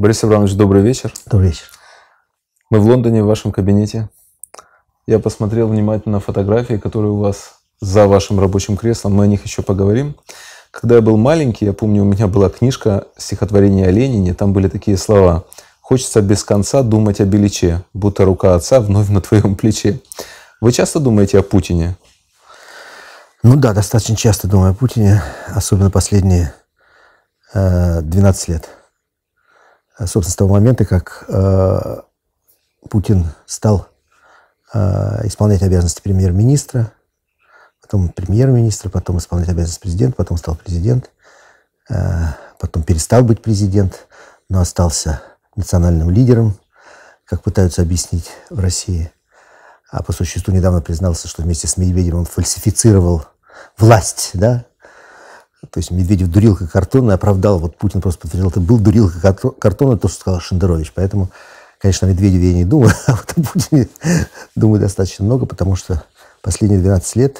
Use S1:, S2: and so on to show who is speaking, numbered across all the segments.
S1: Борис Абрамович, добрый вечер. Добрый вечер. Мы в Лондоне, в вашем кабинете. Я посмотрел внимательно на фотографии, которые у вас за вашим рабочим креслом. Мы о них еще поговорим. Когда я был маленький, я помню, у меня была книжка стихотворение о Ленине. Там были такие слова. «Хочется без конца думать о Беличе, будто рука отца вновь на твоем плече». Вы часто думаете о Путине?
S2: Ну да, достаточно часто думаю о Путине, особенно последние э, 12 лет. А, собственно, с того момента, как э, Путин стал э, исполнять обязанности премьер-министра, потом премьер-министра, потом исполнять обязанности президента, потом стал президент, э, потом перестал быть президент, но остался национальным лидером, как пытаются объяснить в России. А по существу недавно признался, что вместе с Медведевым фальсифицировал власть, да, то есть Медведев дурилка как и оправдал, вот Путин просто подтвердил, это был дурилка как а то, что сказал Шендерович. Поэтому, конечно, о Медведеве я не думаю, а вот о Путине думаю достаточно много, потому что последние 12 лет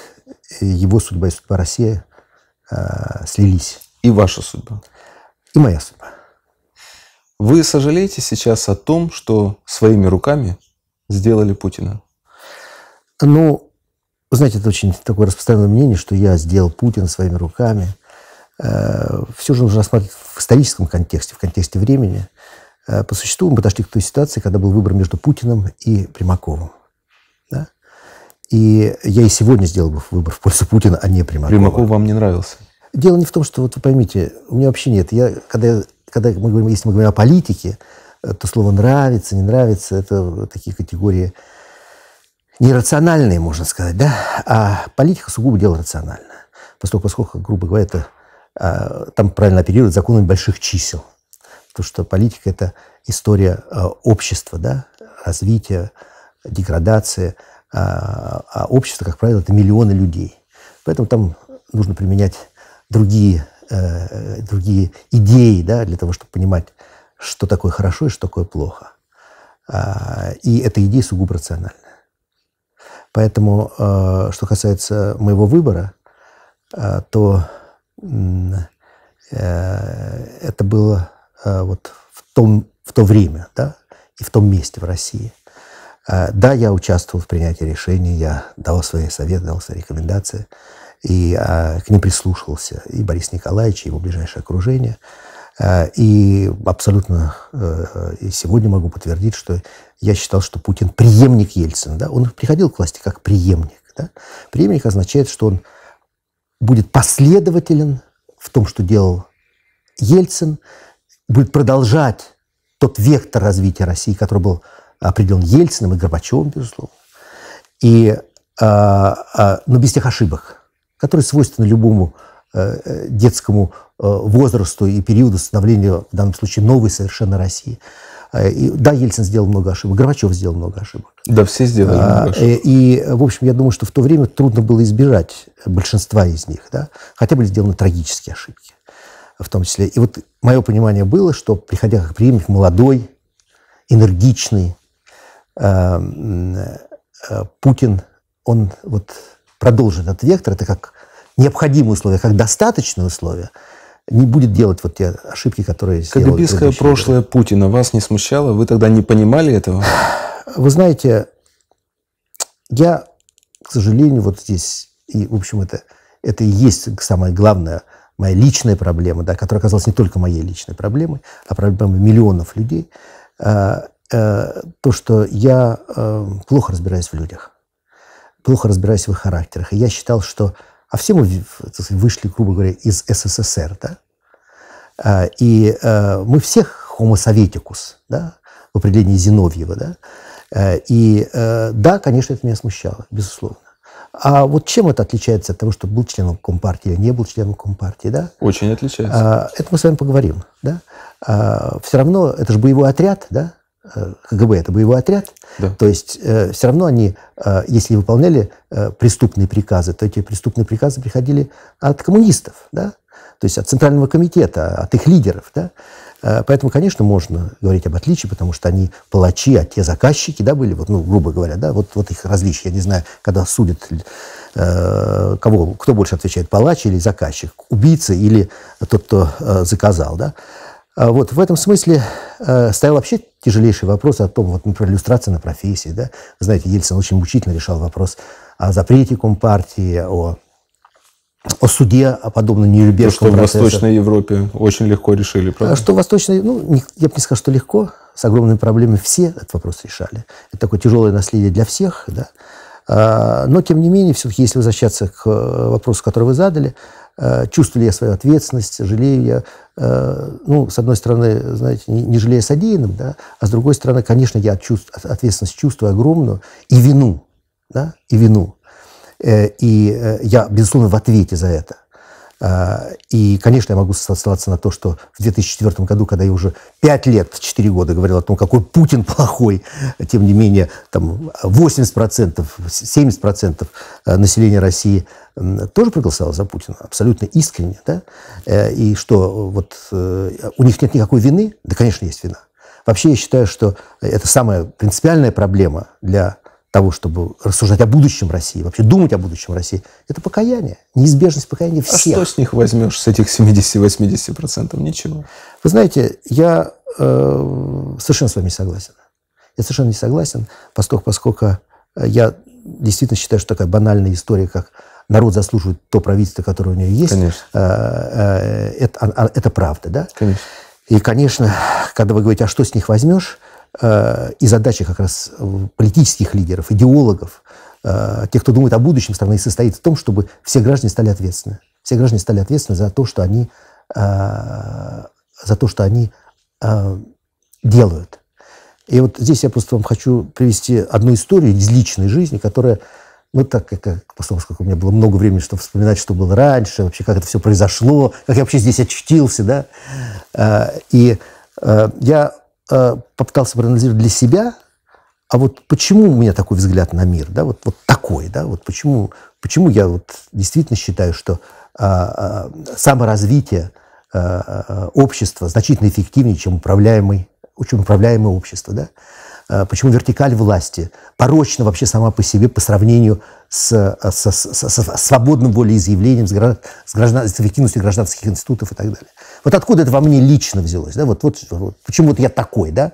S2: его судьба и судьба России э, слились. И ваша
S1: судьба. И моя судьба. Вы сожалеете сейчас о том, что своими руками сделали Путина?
S2: Ну, знаете, это очень такое распространенное мнение, что я сделал Путина своими руками. Э, все же нужно рассматривать в историческом контексте, в контексте времени. Э, по существу мы подошли к той ситуации, когда был выбор между Путиным и Примаковым. Да? И я и сегодня сделал бы выбор в пользу Путина, а не Примакова. Примаков вам не нравился? Дело не в том, что, вот вы поймите, у меня вообще нет. Я, когда, когда мы говорим, если мы говорим о политике, э, то слово «нравится», «не нравится» — это такие категории нерациональные, можно сказать, да? А политика сугубо дело рациональное. Поскольку, поскольку грубо говоря, это а, там правильно оперируют законами больших чисел. Потому что политика – это история а, общества, да, развития, деградации. А, а общество, как правило, это миллионы людей. Поэтому там нужно применять другие, э, другие идеи да, для того, чтобы понимать, что такое хорошо и что такое плохо. И эта идея сугубо рациональная. Поэтому, э, что касается моего выбора, э, то Э, это было э, вот в, том, в то время да, и в том месте в России. Э, да, я участвовал в принятии решений, я давал свои советы, давал свои рекомендации, и а, к ним прислушивался и Борис Николаевич, и его ближайшее окружение. И абсолютно и сегодня могу подтвердить, что я считал, что Путин преемник Ельцина. Да? Он приходил к власти как преемник. Да? Преемник означает, что он будет последователен в том, что делал Ельцин, будет продолжать тот вектор развития России, который был определен Ельциным и Горбачевым, безусловно. И, а, а, но без тех ошибок, которые свойственны любому э, э, детскому э, возрасту и периоду становления, в данном случае, новой совершенно России. Э, и, да, Ельцин сделал много ошибок, Горбачев сделал много ошибок.
S1: Да, все сделали а, много ошибок. Э,
S2: и, в общем, я думаю, что в то время трудно было избежать большинства из них, да? хотя были сделаны трагические ошибки в том числе. И вот мое понимание было, что, приходя как преемник, молодой, энергичный, э, Путин, он вот продолжит этот вектор, это как необходимые условия, как достаточные условия – не
S1: будет делать вот те ошибки, которые КГБистское прошлое годы. Путина вас не смущало? Вы тогда не понимали этого?
S2: Вы знаете, я, к сожалению, вот здесь, и, в общем, это, это и есть самое главное, моя личная проблема, да, которая оказалась не только моей личной проблемой, а проблемой миллионов людей, э, э, то, что я э, плохо разбираюсь в людях, плохо разбираюсь в их характерах. И я считал, что а все мы вышли, грубо говоря, из СССР, да, а, и э, мы всех homo советикус, да, в определении Зиновьева, да, э, и э, да, конечно, это меня смущало, безусловно. А вот чем это отличается от того, что был членом Компартии или не был членом Компартии, да?
S1: Очень отличается.
S2: А, это мы с вами поговорим, да? А, все равно, это же боевой отряд, да? Э, КГБ – это боевой отряд, да. то есть э, все равно они, э, если выполняли э, преступные приказы, то эти преступные приказы приходили от коммунистов, да? то есть от Центрального комитета, от их лидеров. Да? Э, поэтому, конечно, можно говорить об отличии, потому что они палачи, а те заказчики да, были, вот, ну, грубо говоря, да? вот, вот их различия. Я не знаю, когда судят, э, кого, кто больше отвечает, палач или заказчик, убийца или тот, кто э, заказал. Да? А вот в этом смысле э, стоял вообще тяжелейший вопрос о том, вот, например, иллюстрация на профессии. Да? знаете, Ельцин очень мучительно решал вопрос о запрете Компартии, о, о суде, о подобном нелюбежском То, что процессу. в Восточной
S1: Европе очень легко решили,
S3: правда? А что в
S2: Восточной... Ну, я бы не сказал, что легко. С огромными проблемами все этот вопрос решали. Это такое тяжелое наследие для всех, да. А, но, тем не менее, все-таки, если возвращаться к э, вопросу, который вы задали, Э, чувствую ли я свою ответственность, жалею я, э, ну, с одной стороны, знаете, не, жалею содеянным, да, а с другой стороны, конечно, я чувств, ответственность чувствую огромную и вину, да, и вину. Э, и я, безусловно, в ответе за это – а, и, конечно, я могу сослаться на то, что в 2004 году, когда я уже 5 лет, 4 года говорил о том, какой Путин плохой, тем не менее, там 80%, 70% э, населения России тоже проголосовало за Путина, абсолютно искренне, да? Э, и что вот э, у них нет никакой вины? Да, конечно, есть вина. Вообще я считаю, что это самая принципиальная проблема для того, чтобы рассуждать о будущем России, вообще думать о будущем России, это покаяние, неизбежность покаяния а всех. А что с них возьмешь, с этих 70-80%? Ничего. Вы знаете, я э, совершенно с вами не согласен. Я совершенно не согласен, поскольку, поскольку э, я действительно считаю, что такая банальная история, как народ заслуживает то правительство, которое у него есть, конечно. Э, э, это, а, а, это правда, да? Конечно. И, конечно, когда вы говорите, а что с них возьмешь, Э, и задача как раз э, политических лидеров, идеологов, э, тех, кто думает о будущем страны, состоит в том, чтобы все граждане стали ответственны. Все граждане стали ответственны за то, что они, за то, что они делают. И вот здесь я просто вам хочу привести одну историю из личной жизни, которая, ну так как, поскольку у меня было много времени, чтобы вспоминать, что было раньше, вообще как это все произошло, как я вообще здесь очутился, да. И я Э, попытался проанализировать для себя, а вот почему у меня такой взгляд на мир, да, вот, вот такой, да, вот почему, почему я вот действительно считаю, что э, э, саморазвитие э, а, общества значительно эффективнее, чем управляемый, чем управляемое общество, да, Э, почему вертикаль власти порочна вообще сама по себе по сравнению с, э, с, с, с свободным волеизъявлением, с, граждан, с, граждан, с эффективностью гражданских институтов и так далее. Вот откуда это во мне лично взялось? Да? Вот, вот, вот, почему я такой, да?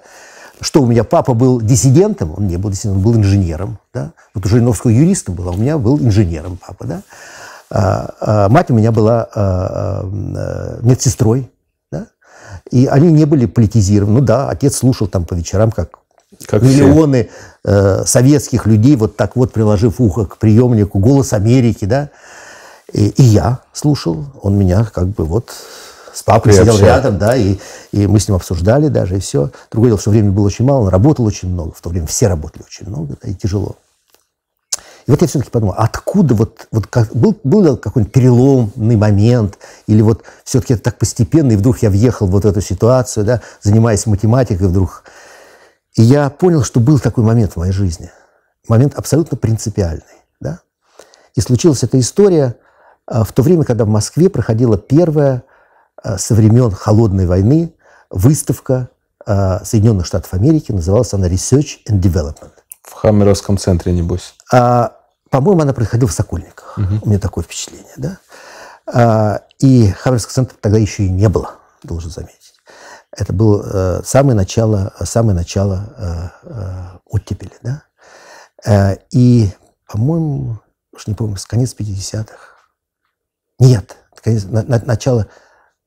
S2: Что у меня папа был диссидентом, он не был диссидентом, он был инженером. Да? Вот у Жириновского юриста а у меня был инженером папа. Да? А, а мать у меня была а, а, медсестрой. Да? И они не были политизированы. Ну да, отец слушал там по вечерам, как как миллионы э, советских людей, вот так вот приложив ухо к приемнику «Голос Америки», да, и, и я слушал, он меня как бы вот с папой Приобщал. сидел рядом, да, и, и мы с ним обсуждали даже, и все. Другое дело, что времени было очень мало, он работал очень много, в то время все работали очень много, да, и тяжело. И вот я все-таки подумал, откуда вот, вот как, был, был какой-нибудь переломный момент, или вот все-таки это так постепенно, и вдруг я въехал в вот эту ситуацию, да, занимаясь математикой, вдруг и я понял, что был такой момент в моей жизни. Момент абсолютно принципиальный. Да? И случилась эта история а, в то время, когда в Москве проходила первая а, со времен Холодной войны выставка а, Соединенных Штатов Америки. Называлась она «Research and Development». В Хаммеровском центре, небось. А, по-моему, она проходила в Сокольниках. Угу. У меня такое впечатление, да? А, и Хаммеровского центра тогда еще и не было, должен заметить. Это было э, самое начало, самое начало э, э, оттепели. Да? И, по-моему, уж не помню, с конец 50-х. Нет, конец, на, на, начало,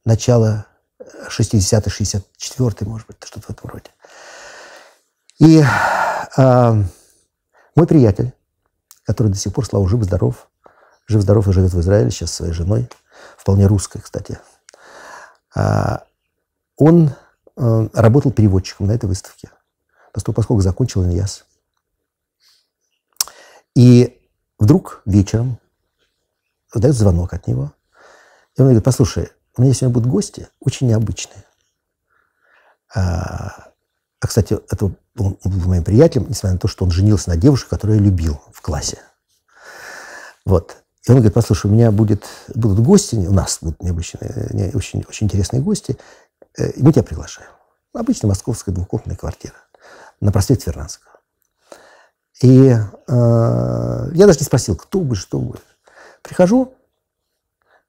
S2: начало 60-й, 64-й, может быть, что-то в этом роде. И э, мой приятель, который до сих пор, слава жив, здоров, жив, здоров и живет в Израиле сейчас со своей женой, вполне русской, кстати, э, он э, работал переводчиком на этой выставке, поскольку поскольку закончил ИНЯС. И вдруг вечером дает звонок от него. И он говорит, послушай, у меня сегодня будут гости очень необычные. А, а кстати, это он был моим приятелем, несмотря на то, что он женился на девушке, которую я любил в классе. Вот. И он говорит, послушай, у меня будет, будут гости, у нас будут необычные, не, очень, очень интересные гости, мы э, тебя приглашаем. Обычная московская двухкомнатная квартира на проспекте Фернандского. И э, я даже не спросил, кто вы, что вы. Прихожу,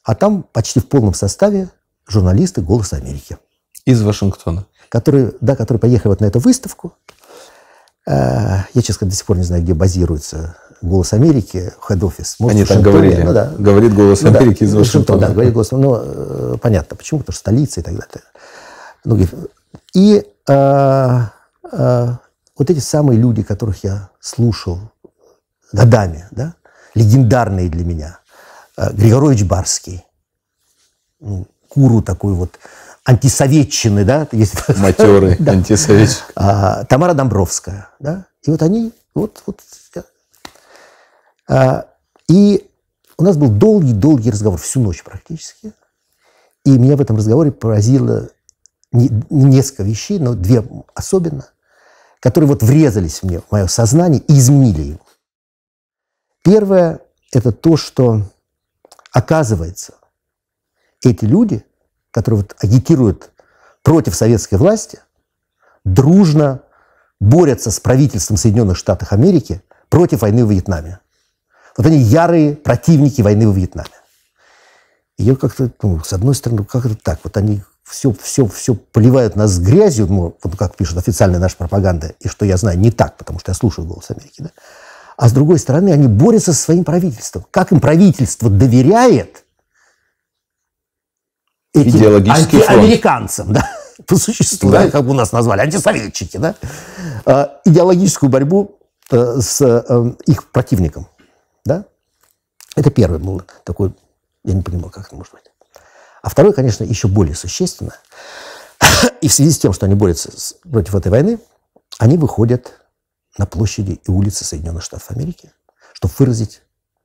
S2: а там почти в полном составе журналисты «Голос Америки». Из Вашингтона. Которые, да, которые поехали вот на эту выставку. Э, я, честно до сих пор не знаю, где базируется «Голос Америки», хед-офис. Они там говорили. Ну, да. Говорит «Голос ну, Америки» да. из Вашингтона. Да, говорит «Голос Америки». Ну, э, понятно, почему, потому что столица и так далее. Ну, и а, а, вот эти самые люди, которых я слушал годами, да, легендарные для меня, а, Григорович Барский, ну, куру такой вот антисоветчины, да, есть матерый да. антисоветчик, а, Тамара Домбровская, да, и вот они, вот, вот, а, и у нас был долгий-долгий разговор, всю ночь практически, и меня в этом разговоре поразило несколько вещей, но две особенно, которые вот врезались в, мне, в мое сознание и изменили его. Первое – это то, что, оказывается, эти люди, которые вот агитируют против советской власти, дружно борются с правительством Соединенных Штатов Америки против войны в Вьетнаме. Вот они ярые противники войны в Вьетнаме. И я как-то, ну, с одной стороны, как это так? Вот они все, все, все поливают нас грязью, ну, вот как пишет официальная наша пропаганда, и что я знаю, не так, потому что я слушаю «Голос Америки», да? А с другой стороны, они борются со своим правительством. Как им правительство доверяет
S3: этим американцам,
S2: да, по существу, да. Да, как у нас назвали, антисоветчики, да, э, идеологическую борьбу э, с э, их противником, да. Это первый был такой, я не понимаю, как это может быть. А второе, конечно, еще более существенно. И в связи с тем, что они борются против этой войны, они выходят на площади и улицы Соединенных Штатов Америки, чтобы выразить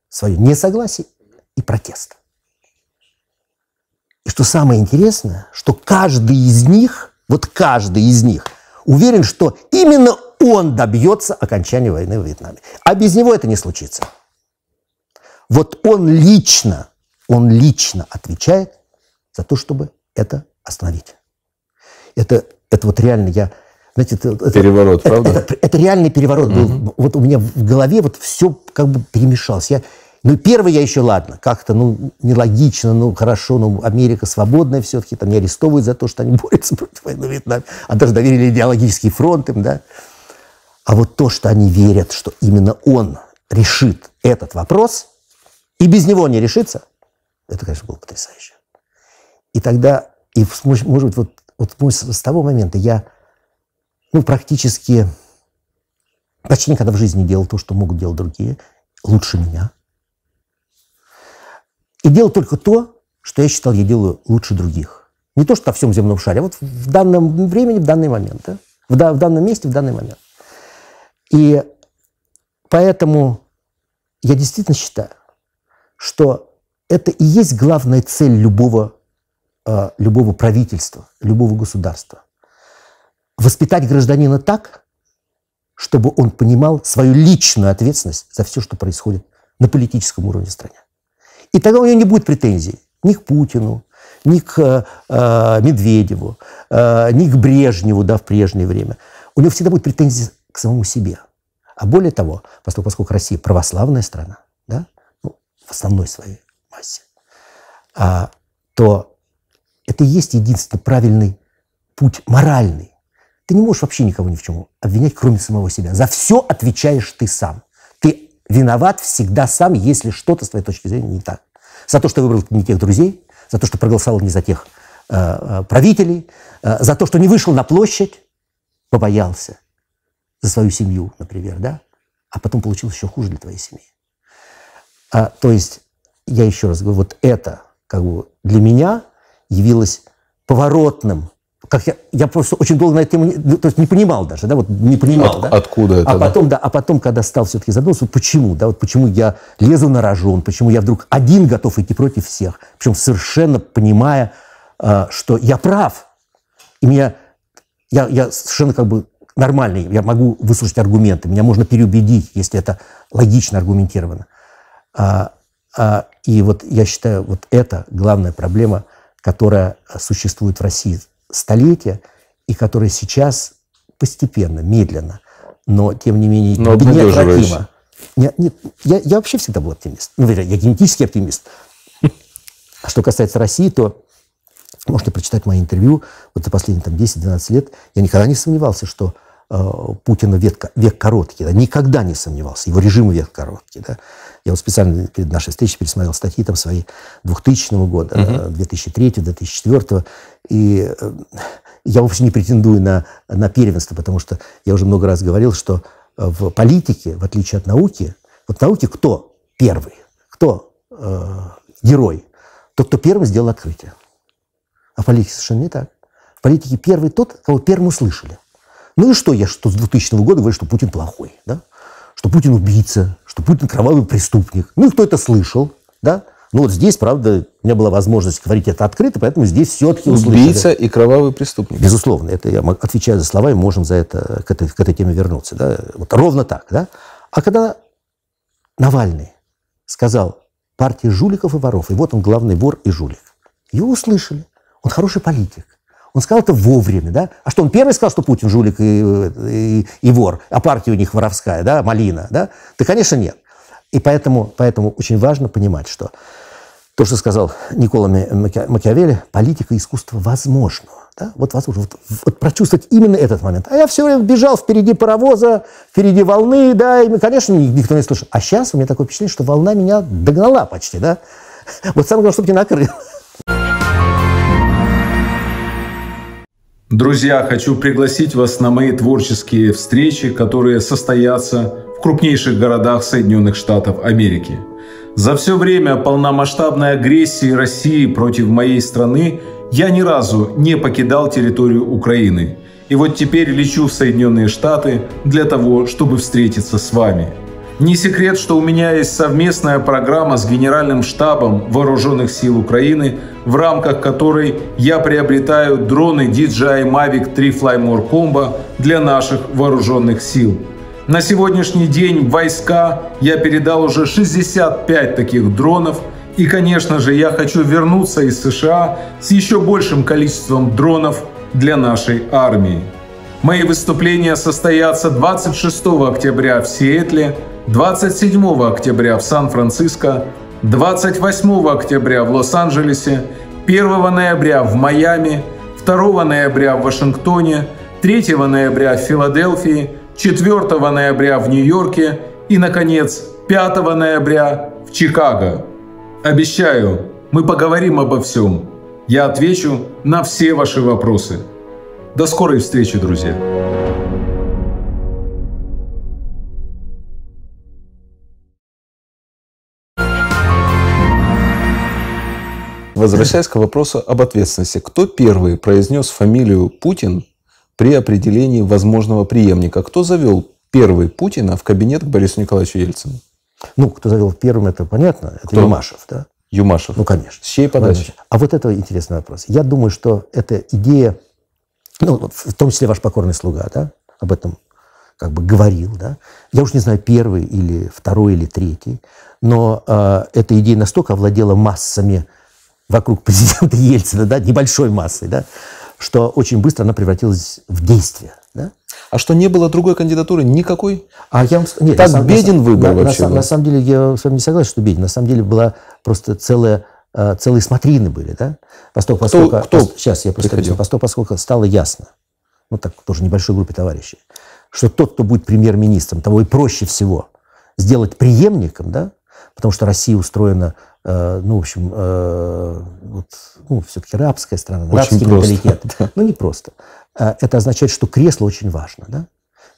S2: свое несогласие и протест. И что самое интересное, что каждый из них, вот каждый из них, уверен, что именно он добьется окончания войны в Вьетнаме. А без него это не случится. Вот он лично, он лично отвечает за то, чтобы это остановить. Это, это вот реально я... Знаете, это, переворот, это, правда? Это, это, это реальный переворот угу. был. Вот у меня в голове вот все как бы перемешалось. Я, ну, первый я еще, ладно, как-то, ну, нелогично, ну, хорошо, ну, Америка свободная все-таки, там не арестовывают за то, что они борются против войны в Вьетнаме, а даже доверили идеологический фронт им, да. А вот то, что они верят, что именно он решит этот вопрос, и без него не решится, это, конечно, было потрясающе. И тогда, и, может быть, вот, вот с того момента я ну, практически почти никогда в жизни делал то, что могут делать другие, лучше меня. И делал только то, что я считал, я делаю лучше других. Не то, что во всем земном шаре, а вот в данном времени, в данный момент, да? в, в данном месте, в данный момент. И поэтому я действительно считаю, что это и есть главная цель любого Э, любого правительства, любого государства. Воспитать гражданина так, чтобы он понимал свою личную ответственность за все, что происходит на политическом уровне страны, И тогда у него не будет претензий ни к Путину, ни к э, э, Медведеву, э, ни к Брежневу, да, в прежнее время. У него всегда будет претензии к самому себе. А более того, поскольку, поскольку Россия православная страна, да, ну, в основной своей массе, а, то это и есть единственный правильный путь моральный. Ты не можешь вообще никого ни в чем обвинять, кроме самого себя. За все отвечаешь ты сам. Ты виноват всегда сам, если что-то с твоей точки зрения не так. За то, что выбрал не тех друзей, за то, что проголосовал не за тех э, э правителей, э, за то, что не вышел на площадь, побоялся за свою семью, например, да, а потом получилось еще хуже для твоей семьи. А, то есть, я еще раз говорю, вот это как бы для меня – явилось поворотным. Как я, я просто очень долго на эту тему ну, то есть не понимал даже, да, вот не понимал. От,
S1: да? Откуда а это? А потом,
S2: да? да, а потом, когда стал все-таки задумываться, вот почему, да, вот почему я лезу на рожон, почему я вдруг один готов идти против всех, причем совершенно понимая, э, что я прав, и меня, я, я совершенно как бы нормальный, я могу выслушать аргументы, меня можно переубедить, если это логично аргументировано. А, а, и вот я считаю, вот это главная проблема – которая э, существует в России столетия и которая сейчас постепенно, медленно, но тем не менее но неотвратимо. Нет, нет, я, я вообще всегда был оптимист. Ну, я генетический оптимист. А что касается России, то можете прочитать мои интервью вот за последние там, 10-12 лет. Я никогда не сомневался, что Э, Путина век, век короткий. Да, никогда не сомневался. Его режим век короткий. Да. Я вот специально перед нашей встречей пересмотрел статьи там свои 2000 года, угу. 2003, 2004. И э, я вообще не претендую на, на первенство, потому что я уже много раз говорил, что э, в политике, в отличие от науки, вот в науке кто первый, кто э, герой? Тот, кто первый сделал открытие. А в политике совершенно не так. В политике первый тот, кого первым услышали. Ну и что я, что с 2000 года говорю, что Путин плохой, да? что Путин убийца, что Путин кровавый преступник. Ну и кто это слышал, да? Ну вот здесь, правда, у меня была возможность говорить это открыто, поэтому здесь все-таки услышали. Убийца и кровавый преступник. Безусловно, это я отвечаю за слова, и можем за это, к, этой, к этой теме вернуться. Да? Вот ровно так. Да? А когда Навальный сказал партия жуликов и воров, и вот он главный вор и жулик, его услышали. Он хороший политик. Он сказал это вовремя, да? А что, он первый сказал, что Путин жулик и, и, и вор, а партия у них воровская, да, малина, да? Да, конечно, нет. И поэтому, поэтому очень важно понимать, что то, что сказал Никола Макиавелли, политика искусство возможно. Да? Вот, возможно, вот, вот прочувствовать именно этот момент. А я все время бежал впереди паровоза, впереди волны, да, и, ну, конечно, никто не слышал. А сейчас у меня такое впечатление, что волна меня догнала почти, да. Вот самое главное, чтобы не накрыло.
S1: Друзья, хочу пригласить вас на мои творческие встречи, которые состоятся в крупнейших городах Соединенных Штатов Америки. За все время полномасштабной агрессии России против моей страны я ни разу не покидал территорию Украины. И вот теперь лечу в Соединенные Штаты для того, чтобы встретиться с вами – не секрет, что у меня есть совместная программа с Генеральным штабом Вооруженных сил Украины, в рамках которой я приобретаю дроны DJI Mavic 3 Flymore Combo для наших вооруженных сил. На сегодняшний день войска я передал уже 65 таких дронов, и, конечно же, я хочу вернуться из США с еще большим количеством дронов для нашей армии. Мои выступления состоятся 26 октября в Сиэтле, 27 октября в Сан-Франциско, 28 октября в Лос-Анджелесе, 1 ноября в Майами, 2 ноября в Вашингтоне, 3 ноября в Филадельфии, 4 ноября в Нью-Йорке и, наконец, 5 ноября в Чикаго. Обещаю, мы поговорим обо всем. Я отвечу на все ваши вопросы. До скорой встречи, друзья! Возвращаясь к вопросу об ответственности. Кто первый произнес фамилию Путин при определении возможного преемника? Кто завел первый Путина в кабинет к Борису Николаевичу Ельцину? Ну, кто завел первым, это понятно. Это кто? Юмашев, да? Юмашев. Ну, конечно. С чьей подачи?
S2: А вот это интересный вопрос. Я думаю, что эта идея, ну, в том числе ваш покорный слуга, да, об этом как бы говорил, да. Я уж не знаю, первый или второй или третий, но э, эта идея настолько овладела массами вокруг президента Ельцина, да, небольшой массой, да, что очень быстро она превратилась в
S1: действие. Да? А что не было другой кандидатуры никакой? А я вам, нет, так на, беден выбор на, вообще. На, на самом
S2: деле я с вами не согласен, что беден. На самом деле была просто целая э, целые смотрины были, да? Поскольку, поскольку кто, сейчас я просто объясню, поскольку, поскольку стало ясно, ну так тоже небольшой группе товарищей, что тот, кто будет премьер-министром, того и проще всего сделать преемником, да, потому что Россия устроена, э, ну, в общем, э, вот, ну, все-таки рабская страна, очень рабский просто, менталитет. Да. Ну, не просто. Э, это означает, что кресло очень важно, да?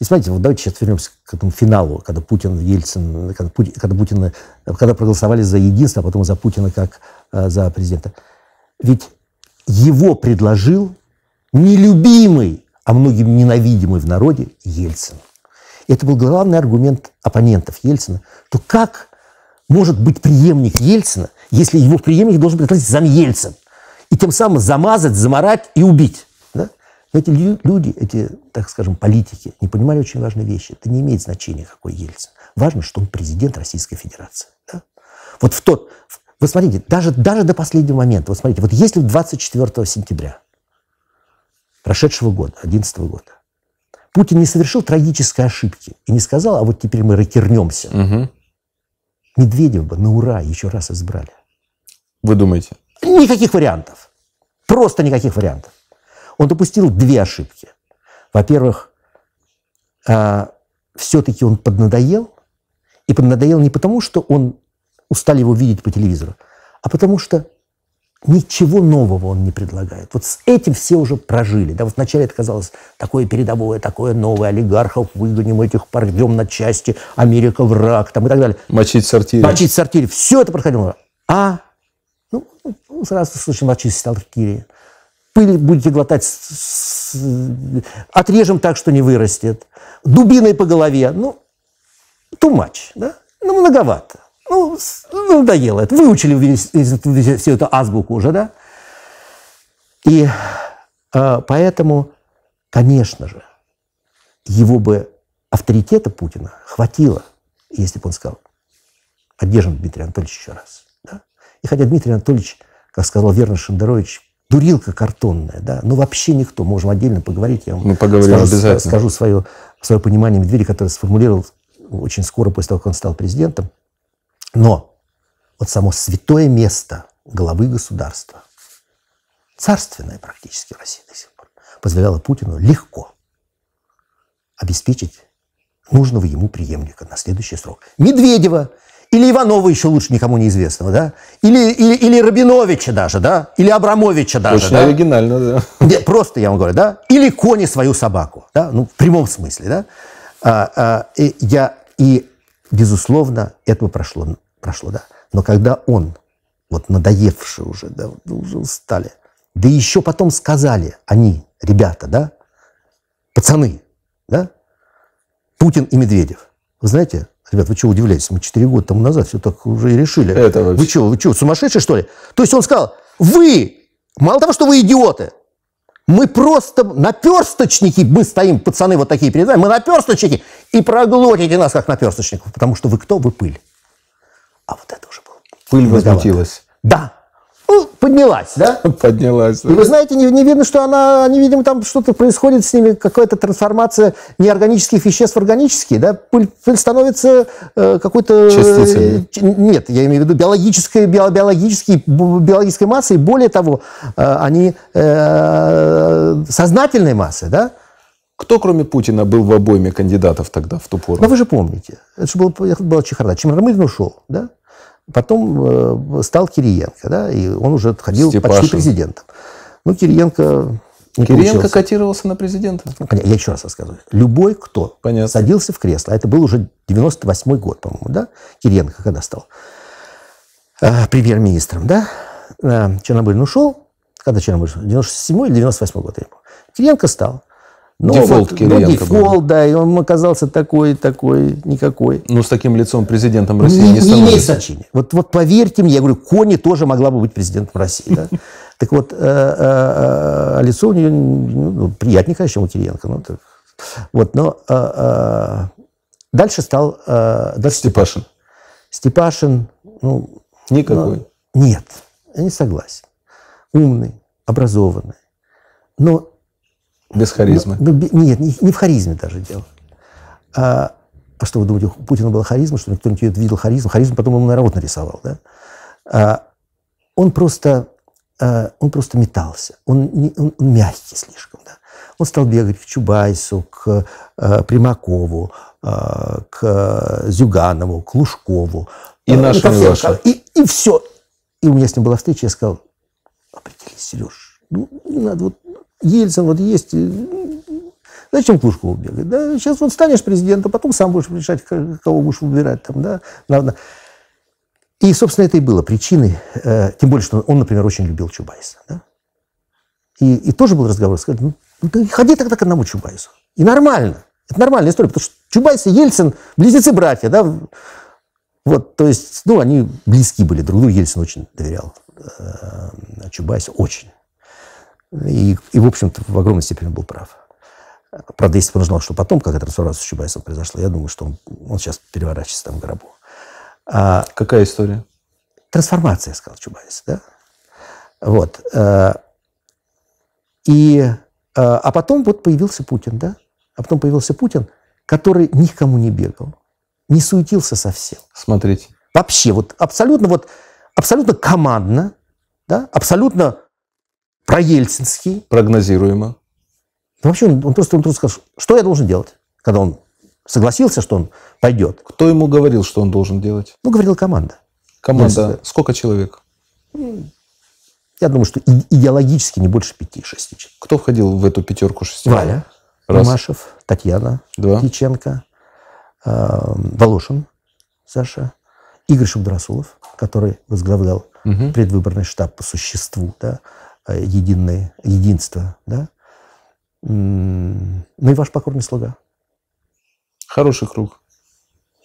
S2: И смотрите, вот давайте сейчас вернемся к этому финалу, когда Путин, Ельцин, когда, Путин, когда, Путина, когда проголосовали за единство, а потом за Путина как э, за президента. Ведь его предложил нелюбимый, а многим ненавидимый в народе Ельцин. это был главный аргумент оппонентов Ельцина, то как может быть преемник Ельцина, если его преемник должен предложить зам Ельцин. И тем самым замазать, заморать и убить. Да? эти люди, эти, так скажем, политики, не понимали очень важные вещи. Это не имеет значения, какой Ельцин. Важно, что он президент Российской Федерации. Да? Вот в тот... Вы смотрите, даже, даже до последнего момента, вот смотрите, вот если 24 сентября прошедшего года, 2011 года, Путин не совершил трагической ошибки и не сказал, а вот теперь мы ракернемся. Угу. Медведев бы на ура еще раз избрали. Вы думаете? Никаких вариантов. Просто никаких вариантов. Он допустил две ошибки. Во-первых, а, все-таки он поднадоел. И поднадоел не потому, что он устал его видеть по телевизору, а потому что Ничего нового он не предлагает. Вот с этим все уже прожили. Да, вот вначале это казалось такое передовое, такое новое, олигархов выгоним, этих порвем на части, Америка враг, там и так далее. Мочить сортири. Мочить сортири. Все это проходило. А, ну, ну сразу слышим, мочить сортири. Пыль будете глотать, с, с, отрежем так, что не вырастет. Дубиной по голове. Ну, тумач, да? Ну, многовато. Ну, ну, надоело это. Выучили всю эту азбуку уже, да? И э, поэтому, конечно же, его бы авторитета Путина хватило, если бы он сказал, поддержим Дмитрия Анатольевича еще раз. Да? И хотя Дмитрий Анатольевич, как сказал верно Шендерович, дурилка картонная, да, ну вообще никто, можем отдельно поговорить, я вам ну, поговорим скажу, обязательно. скажу свое, свое понимание Медведя, которое сформулировал очень скоро после того, как он стал президентом. Но вот само святое место главы государства, царственное практически в России до сих пор, позволяло Путину легко обеспечить нужного ему преемника на следующий срок. Медведева или Иванова еще лучше никому неизвестного, да? Или, или, или Рабиновича даже, да? Или Абрамовича даже. Очень да? оригинально, да. Нет, просто я вам говорю, да? Или Кони свою собаку, да? Ну, в прямом смысле, да? А, а, и, я, и безусловно, этого прошло, прошло, да. Но когда он, вот надоевший уже, да, уже стали, да еще потом сказали они, ребята, да, пацаны, да, Путин и Медведев. Вы знаете, ребят, вы чего удивляетесь? Мы четыре года тому назад все так уже и решили. Это вообще... Вы чего вы чего сумасшедшие, что ли? То есть он сказал, вы, мало того, что вы идиоты, мы просто наперсточники, мы стоим, пацаны вот такие перед нами, мы наперсточники, и проглотите нас как наперсточников, потому что вы кто? Вы пыль. А вот это уже было. Пыль
S1: возмутилась. Да,
S2: ну, поднялась, да?
S1: Поднялась, да. И вы
S2: знаете, не, не видно, что она, не видимо, там что-то происходит с ними, какая-то трансформация неорганических веществ в органические, да? Пыль, пыль становится э, какой-то... Частицей. Э, нет, я имею в виду биологической, био, биологической, биологической массой, более того, э, они э, сознательной массы, да? Кто, кроме Путина, был в обойме кандидатов тогда, в ту пору? Ну вы же помните. Это же было, была чехарда. Чемрамырин ушел, да? Потом э, стал Кириенко, да, и он уже отходил Степашин. почти президентом. Ну, Кириенко не Кириенко получился.
S1: котировался на президента. Ну,
S2: я еще раз рассказываю. Любой, кто Понятно. садился в кресло, а это был уже 98 год, по-моему, да? Кириенко когда стал э, премьер-министром, да? Э, Чернобыльный ушел, когда Чернобыль, 97 или 98 год, я не помню. Кириенко стал. Но ну, дефолт вот, ну, Кириенко. Ну, дефолт, был. да, и он оказался такой, такой, никакой.
S1: Ну, с таким лицом президентом России не, не становится. Не имеет
S2: значения. Вот, вот поверьте мне, я говорю, Кони тоже могла бы быть президентом России. Да? Так вот, а лицо у нее ну, приятнее, конечно, чем у Кириенко. Ну, Вот, но дальше стал... дальше Степашин. Степашин, ну... Никакой. Ну, нет, я не согласен. Умный,
S1: образованный, но без харизмы.
S2: Ну, ну, нет, не, не в харизме даже дело. А, а что вы думаете, у Путина была харизма, что кто-нибудь видел харизму? Харизму потом ему народ нарисовал, да? А, он просто, а, он просто метался. Он, не, он, он мягкий слишком, да? Он стал бегать к Чубайсу, к э, Примакову, э, к Зюганову, к Лужкову. И э, наша, и, всем, и, и все. И у меня с ним была встреча, я сказал, определись, Сереж, ну, не надо, вот Ельцин, вот есть э, Зачем Клушкову бегать? Да? Сейчас вот станешь президентом, потом сам будешь решать, кого будешь выбирать. Там, да? Надо... И, собственно, это и было причиной. Э, тем более, что он, например, очень любил Чубайса. Да? И, и тоже был разговор. Сказать, ну, ты ну, ходи тогда к одному Чубайсу. И нормально. Это нормальная история. Потому что Чубайс и Ельцин – близнецы-братья. Да? Вот, то есть, ну, они близки были друг другу. Ельцин очень доверял э, Чубайсу. Очень. И, и в общем-то, в огромной степени он был прав. Правда, если бы он знал, что потом, как эта трансформация с Чубайсом произошла, я думаю, что он, он сейчас переворачивается там в гробу. А, Какая история? Трансформация, сказал Чубайс, да? Вот. Э, и, э, а потом вот появился Путин, да? А потом появился Путин, который никому не бегал, не суетился совсем. Смотрите. Вообще, вот абсолютно, вот, абсолютно командно, да? абсолютно про Ельцинский. Прогнозируемо. Да ну, вообще он, он, просто, он просто сказал, что я должен делать, когда он согласился, что он пойдет. Кто ему говорил, что он должен делать? Ну, говорила команда. Команда. Если... Сколько человек?
S3: Я
S2: думаю, что идеологически не больше пяти-шести человек.
S1: Кто входил в эту пятерку шести? Валя, Раз. Ромашев, Татьяна, Два.
S2: Киченко, э, эм, Волошин, Саша, Игорь Шабдрасулов, который возглавлял угу. предвыборный штаб по существу, да, Э, единое, единство. Да? Ну и ваш покорный слуга.
S1: Хороший круг.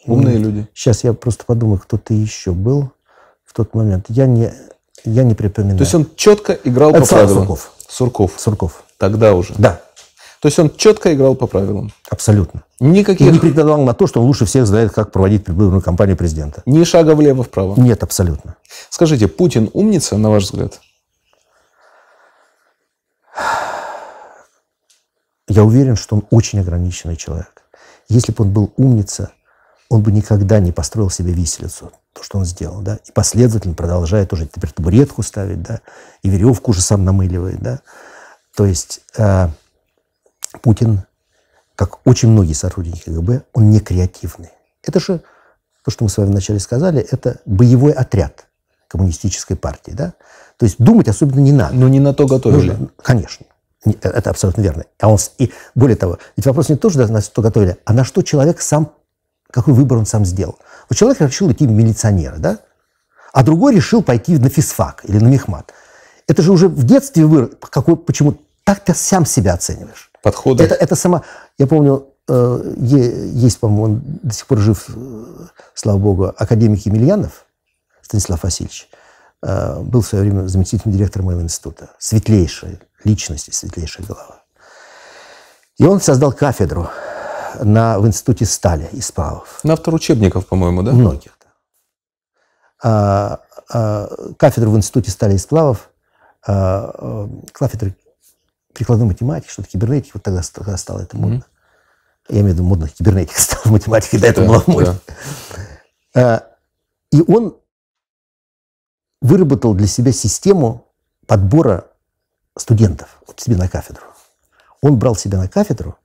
S1: Ну, Умные
S2: люди. Сейчас я просто подумаю, кто ты еще был в тот момент. Я не, я не припоминаю. То есть он четко играл Это по правилам? Сурков.
S1: Сурков. Сурков. Тогда уже? Да. То есть он четко играл по правилам? Абсолютно. Никаких... И не предавал
S2: на то, что он лучше всех знает, как проводить предвыборную кампанию президента. Ни шага влево-вправо? Нет, абсолютно. Скажите, Путин умница, на ваш взгляд? Я уверен, что он очень ограниченный человек. Если бы он был умница, он бы никогда не построил себе виселицу, то, что он сделал, да, и последовательно продолжает уже теперь табуретку ставить, да, и веревку уже сам намыливает, да. То есть э, Путин, как очень многие сотрудники КГБ, он не креативный. Это же то, что мы с вами вначале сказали, это боевой отряд коммунистической партии, да. То есть думать особенно не надо. Но не на то готовили. Нужно, конечно. Э, это абсолютно верно. А он, и более того, ведь вопрос не то, что на что готовили, а на что человек сам, какой выбор он сам сделал. Вот человек решил идти в милиционеры, да? А другой решил пойти на физфак или на мехмат. Это же уже в детстве вы какой, почему так ты сам себя оцениваешь. Подходы. Это, это сама, я помню, э, есть, по-моему, он до сих пор жив, э, слава богу, академик Емельянов Станислав Васильевич, э, был в свое время заместителем директора моего института, светлейший личности, светлейшая голова. И он создал кафедру на, в институте Стали
S1: и сплавов. На автор учебников, по-моему, да? Многих,
S2: А, а, кафедру в институте Стали и Сплавов, а, а, э, кафедры прикладной математики, что-то кибернетики, вот тогда, тогда стало это модно. Mm-hmm. Я имею в виду модно стало в математике до этого да, модно. Да. И он выработал для себя систему подбора студентов к себе на кафедру. Он брал себе на кафедру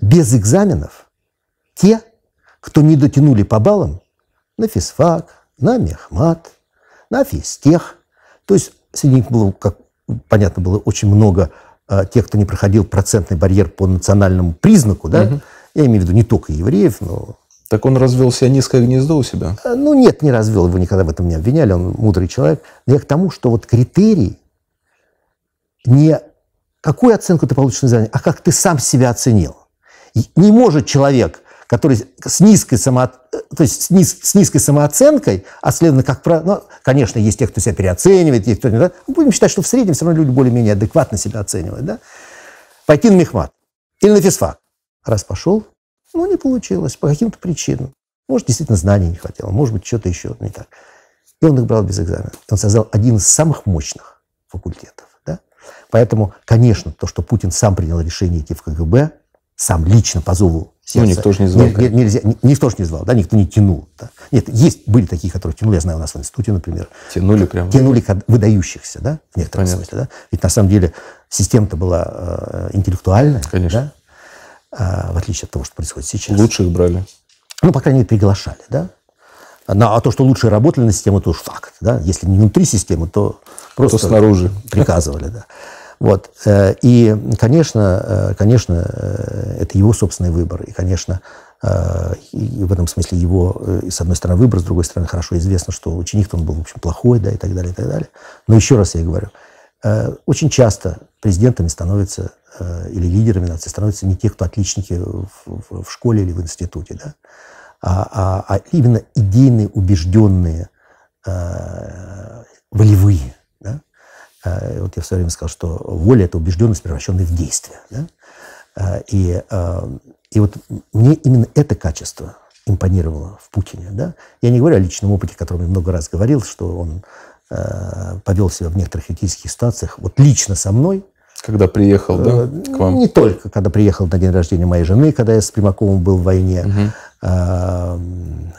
S2: без экзаменов те, кто не дотянули по баллам на физфак, на мехмат, на физтех. То есть среди них было, как понятно было, очень много а, тех, кто не проходил процентный барьер по национальному признаку. Да? Угу. Я имею в виду не только евреев, но так он развел сионистское гнездо у себя? А, ну, нет, не развел, его никогда в этом не обвиняли, он мудрый человек. Но я к тому, что вот критерий не какую оценку ты получишь на экзамене, а как ты сам себя оценил. Не может человек, который с низкой, само, то есть с, низ, с низкой самооценкой, а следовательно, как про, ну, конечно, есть те, кто себя переоценивает, есть кто не да? будем считать, что в среднем все равно люди более-менее адекватно себя оценивают, да? Пойти на мехмат или на физфак. Раз пошел, ну, не получилось по каким-то причинам. Может, действительно знаний не хватило, может быть, что-то еще не так. И он их брал без экзамена. Он создал один из самых мощных факультетов. Поэтому, конечно, то, что Путин сам принял решение идти в КГБ, сам лично по зову ну, сердца. Ну, никто же не звал. Не, нельзя, никто же не звал, да, никто не тянул. Да. Нет, есть, были такие, которые тянули, я знаю, у нас в институте, например. Тянули прямо? Тянули выдающихся, да, в некотором Понятно. смысле, да. Ведь на самом деле система-то была э, интеллектуальная. Конечно. Да? А, в отличие от того, что происходит сейчас. Лучших брали. Ну, по крайней мере, приглашали, да. На, а то, что лучше работали на систему, это уж факт. Да? Если не внутри системы, то просто то снаружи приказывали. Да. Вот. Э, и, конечно, э, конечно, э, это его собственный выбор. И, конечно, и в этом смысле его, с одной стороны, выбор, с другой стороны, хорошо известно, что ученик-то он был, в общем, плохой, да, и так далее, и так далее. Но еще раз я говорю, очень часто президентами становятся или лидерами нации становятся не те, кто отличники в, в, в школе или в институте, да, а, а, а именно идейные, убежденные, а, волевые. Да? А, вот я в свое время сказал, что воля – это убежденность, превращенная в действие. Да? А, и, а, и вот мне именно это качество импонировало в Путине. Да? Я не говорю о личном опыте, о котором я много раз говорил, что он э, повел себя в некоторых критических ситуациях. Вот лично со мной когда приехал, да, к вам? Не только, когда приехал на день рождения моей жены, когда я с Примаковым был в войне. Угу. Эм,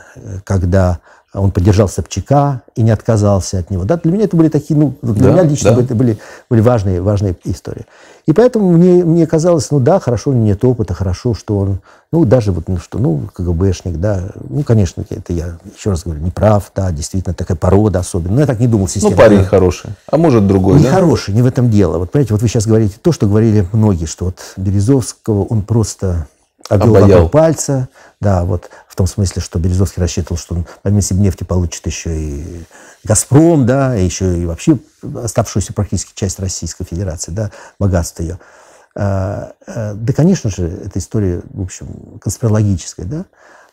S2: когда он поддержал Собчака и не отказался от него. Да, для меня это были такие, ну, для да, меня лично да. это были, были важные, важные истории. И поэтому мне, мне казалось, ну да, хорошо, у него нет опыта, хорошо, что он, ну, даже вот, ну, что, ну, КГБшник, да, ну, конечно, это я, еще раз говорю, неправ, да, действительно, такая порода
S1: особенная. Но ну, я так не думал система. Ну, парень да. хороший, а может другой, не да?
S2: хороший, не в этом дело. Вот, понимаете, вот вы сейчас говорите то, что говорили многие, что вот Березовского, он просто обвел Обаял. вокруг пальца. Да, вот в том смысле, что Березовский рассчитывал, что он помимо нефти получит еще и «Газпром», да, и еще и вообще оставшуюся практически часть Российской Федерации, да, богатство ее. А, а, да, конечно же, эта история, в общем, конспирологическая, да.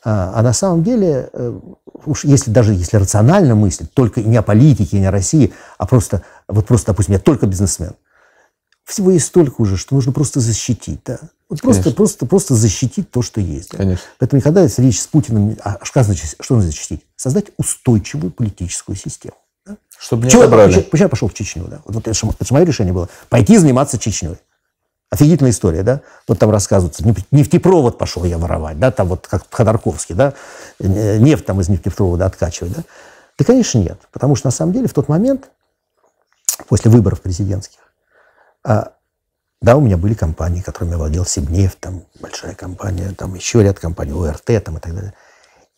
S2: А, а на самом деле, э, уж если даже если рационально мыслить, только не о политике, не о России, а просто, вот просто, допустим, я только бизнесмен, всего есть столько уже, что нужно просто защитить, да. Вот просто, просто, просто защитить то, что есть. Конечно. Поэтому когда это речь с Путиным, а, а что значит, что надо защитить? Создать устойчивую политическую систему. Да? Чтобы не почему, почему, почему я пошел в Чечню? Да? Вот, вот это, же, это же мое решение было. Пойти заниматься Чечней. Офигительная история, да? Вот там рассказывается, нефтепровод пошел я воровать, да, там вот как Ходорковский, да, э, нефть там из нефтепровода откачивать, да? Да, конечно, нет. Потому что, на самом деле, в тот момент, после выборов президентских, а, да, у меня были компании, которыми владел Сибнефть, там большая компания, там еще ряд компаний, ОРТ там и так далее.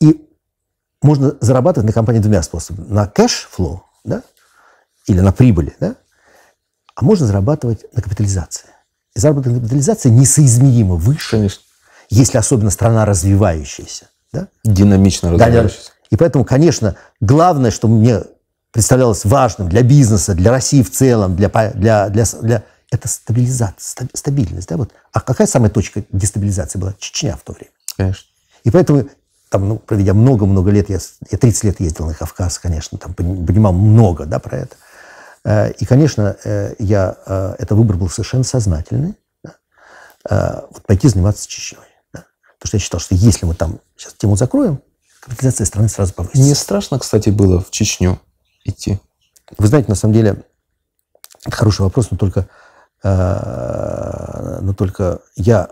S2: И можно зарабатывать на компании двумя способами. На кэш кэшфлоу, да, или на прибыли, да, а можно зарабатывать на капитализации. И заработок на капитализации несоизмеримо выше, Конечно. если особенно страна развивающаяся.
S1: Да? Динамично развивающаяся.
S2: Да, и поэтому, конечно, главное, что мне представлялось важным для бизнеса, для России в целом, для, для, для, для это стабилизация, стабильность. Да? Вот. А какая самая точка дестабилизации была? Чечня в то время. Конечно. И поэтому, там, ну, проведя много-много лет, я, я 30 лет ездил на Кавказ, конечно, там понимал много да, про это. Э, и, конечно, э, я, э, это выбор был совершенно сознательный. Да? Вот пойти заниматься Чечней. Да? Потому что я считал, что если мы там сейчас тему закроем, капитализация страны сразу повысится. Не страшно, кстати, было в Чечню идти? Вы знаете, на самом деле, это хороший вопрос, но только Э, но только я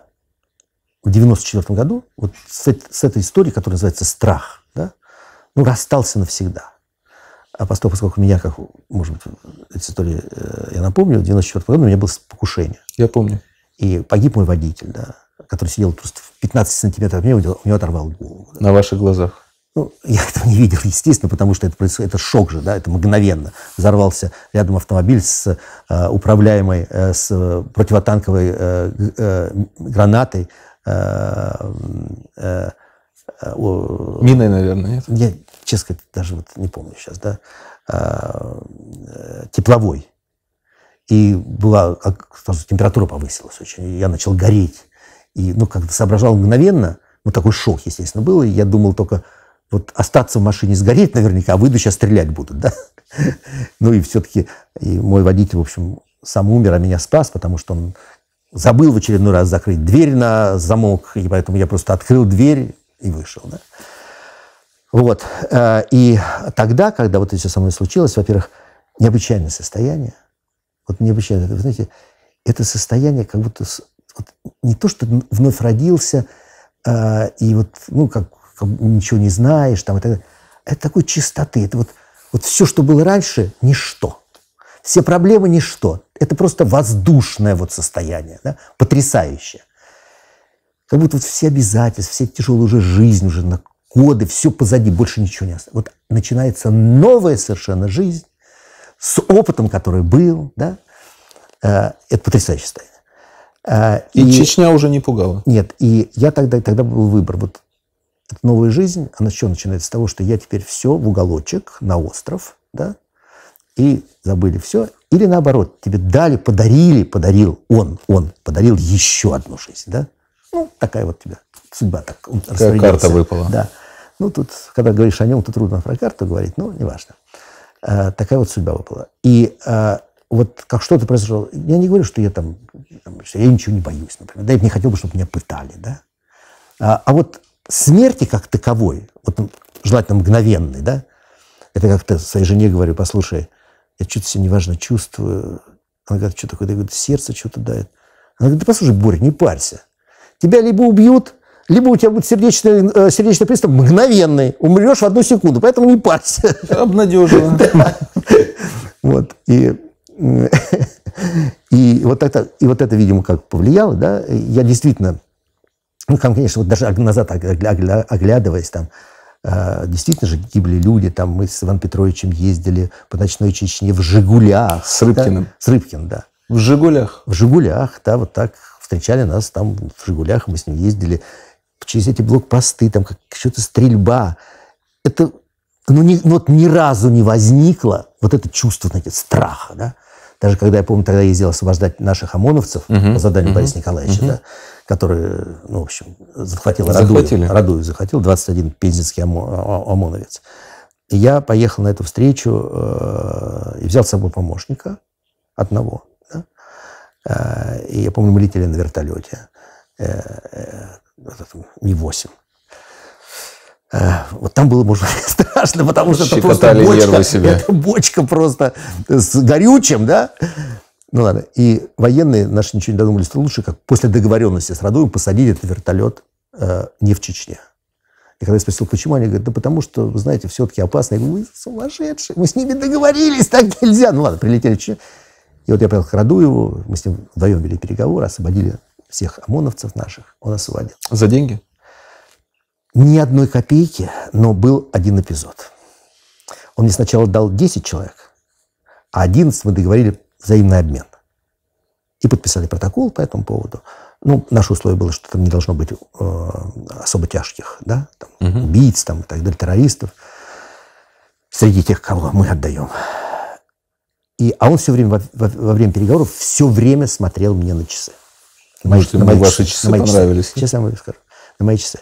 S2: в 94 году вот с, с этой историей, которая называется «Страх», да, ну, расстался навсегда. А поскольку, поскольку меня, как, может быть, эти истории, э, я напомню, в 94 году у меня было покушение. Я помню. И погиб мой водитель, да, который сидел просто в 15 сантиметров от меня, у него оторвал голову. Да. На ваших глазах? Ну, я этого не видел, естественно, потому что это происходит, это шок же, да, это мгновенно. Взорвался рядом автомобиль с э, управляемой, э, с противотанковой э, э, гранатой. Э, э, э, Миной, наверное, нет? Я, честно сказать, даже вот не помню сейчас, да. Э, э, тепловой. И была, а, температура повысилась очень, я начал гореть. И, ну, как-то соображал мгновенно, ну, такой шок, естественно, был, и я думал только, вот остаться в машине сгореть наверняка, а выйду, сейчас стрелять будут, да? Ну и все-таки и мой водитель, в общем, сам умер, а меня спас, потому что он забыл в очередной раз закрыть дверь на замок, и поэтому я просто открыл дверь и вышел, да? Вот. Э, и тогда, когда вот это все со мной случилось, во-первых, необычайное состояние, вот необычайное, вы знаете, это состояние как будто вот, не то, что вновь родился, э, и вот, ну, как ничего не знаешь, там, это Это такой чистоты. Это вот, вот все, что было раньше, ничто. Все проблемы – ничто. Это просто воздушное вот состояние, да? потрясающее. Как будто вот все обязательства, все тяжелая уже жизнь, уже на годы, все позади, больше ничего не осталось. Вот начинается новая совершенно жизнь с опытом, который был, да? Э, это потрясающее состояние. Э, и, и Чечня
S1: уже не пугала.
S2: Нет, и я тогда, тогда был выбор. Вот новая жизнь, она еще начинается? С того, что я теперь все в уголочек, на остров, да, и забыли все. Или наоборот, тебе дали, подарили, подарил он, он подарил еще одну жизнь, да. Ну, такая вот тебя судьба так Такая карта выпала. Да. Ну, тут, когда говоришь о нем, то трудно про карту говорить, но неважно. А, такая вот судьба выпала. И а, вот как что-то произошло, я не говорю, что я там, я ничего не боюсь, например, да, я бы не хотел бы, чтобы меня пытали, да. А, а вот смерти как таковой, вот желательно мгновенной, да, это как-то своей жене говорю, послушай, я что-то себя неважно чувствую. Она говорит, что такое? Я говорю, сердце что-то дает. Она говорит, да послушай, Борь, не парься. Тебя либо убьют, либо у тебя будет сердечный, э, сердечный приступ мгновенный, умрешь в одну секунду, поэтому не парься. Обнадежила. Вот, и и вот, это, и вот это, видимо, как повлияло, да, я действительно ну, там, конечно, вот даже назад оглядываясь, там, э, действительно же гибли люди. Там мы с Иваном Петровичем ездили по ночной Чечне в «Жигулях». С Рыбкиным. Да? С Рыбкиным да. В «Жигулях». В «Жигулях», да, вот так встречали нас там в «Жигулях», мы с ним ездили через эти блокпосты, там как что-то стрельба. Это ну, не, ну, вот ни разу не возникло вот это чувство знаете, страха, да? Даже когда, я помню, тогда ездил освобождать наших ОМОНовцев uh-huh, по заданию uh Бориса Николаевича, uh да, который, ну, в общем, захватил Захватили. Радуев. Радуев захватил, 21 пензенский ОМО, ОМОНовец. И я поехал на эту встречу э, и взял с собой помощника одного. Да? Э, и я помню, мы летели на вертолете э, э, Ми-8. Э, вот там было, может быть, страшно, потому что это просто бочка, это бочка просто с горючим, да, ну ладно. И военные наши ничего не додумались. Это лучше, как после договоренности с Радуем посадить этот вертолет э, не в Чечне. И когда я спросил, почему, они говорят, да потому что, вы знаете, все-таки опасно. Я говорю, вы сумасшедшие, мы с ними договорились, так нельзя. Ну ладно, прилетели в Чечню. И вот я поехал к Радуеву, мы с ним вдвоем вели переговоры, освободили всех ОМОНовцев наших, он освободил. За деньги? Ни одной копейки, но был один эпизод. Он мне сначала дал 10 человек, а 11 мы договорили взаимный обмен. И подписали протокол по этому поводу. Ну, наше условие было, что там не должно быть э, особо тяжких, да, там, угу. убийц там, и так далее, террористов среди тех, кого мы отдаем. И, а он все время, во, во, во время переговоров, все время смотрел мне на часы.
S1: Ну, мои, часы, понравились? Часы, часы
S2: вам скажу. На мои часы.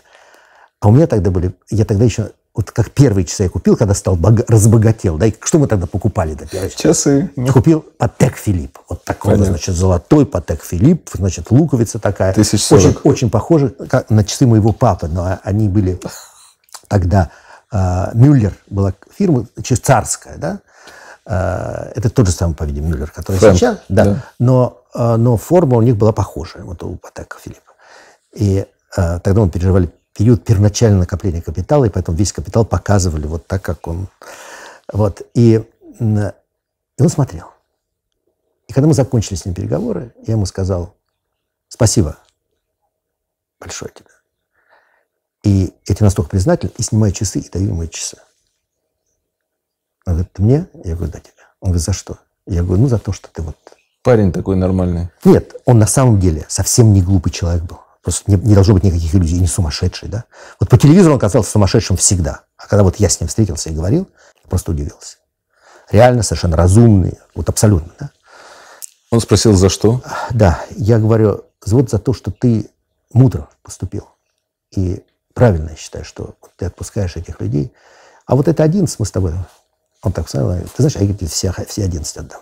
S2: А у меня тогда были, я тогда еще вот как первые часы я купил, когда стал бог... разбогател, да, и что мы тогда покупали до
S1: первых? часа? Часы. Ну.
S2: Купил Патек Филипп, вот такой, Понятно. значит, золотой Патек Филипп, значит, луковица такая. 1040. Очень, очень похоже как на часы моего папы, но а, они были тогда, э, Мюллер была фирма, царская, да, э, это тот же самый, по-видимому, Мюллер, который Фрэнд. сейчас, да, да. Но, э, но форма у них была похожая, вот у Патека Филиппа. И э, тогда мы переживали период первоначального накопления капитала, и поэтому весь капитал показывали вот так, как он. Вот. И, и он смотрел. И когда мы закончили с ним переговоры, я ему сказал, спасибо большое тебе. И я тебе настолько признателен, и снимаю часы, и даю ему эти часы. Он говорит, ты мне? Я говорю, да, тебе. Он говорит, за что? Я говорю, ну, за то, что ты вот...
S1: Парень такой нормальный.
S2: Нет, он на самом деле совсем не глупый человек был. Просто не, не должно быть никаких иллюзий, не сумасшедший, да. Вот по телевизору он казался сумасшедшим всегда. А когда вот я с ним встретился и говорил, я просто удивился. Реально совершенно разумный, вот абсолютно, да. Он спросил, за что? Да, я говорю, вот за то, что ты мудро поступил. И правильно я считаю, что ты отпускаешь этих людей. А вот это 11 мы с тобой. Он так сказал, ты знаешь, я тебе все, все 11 отдам.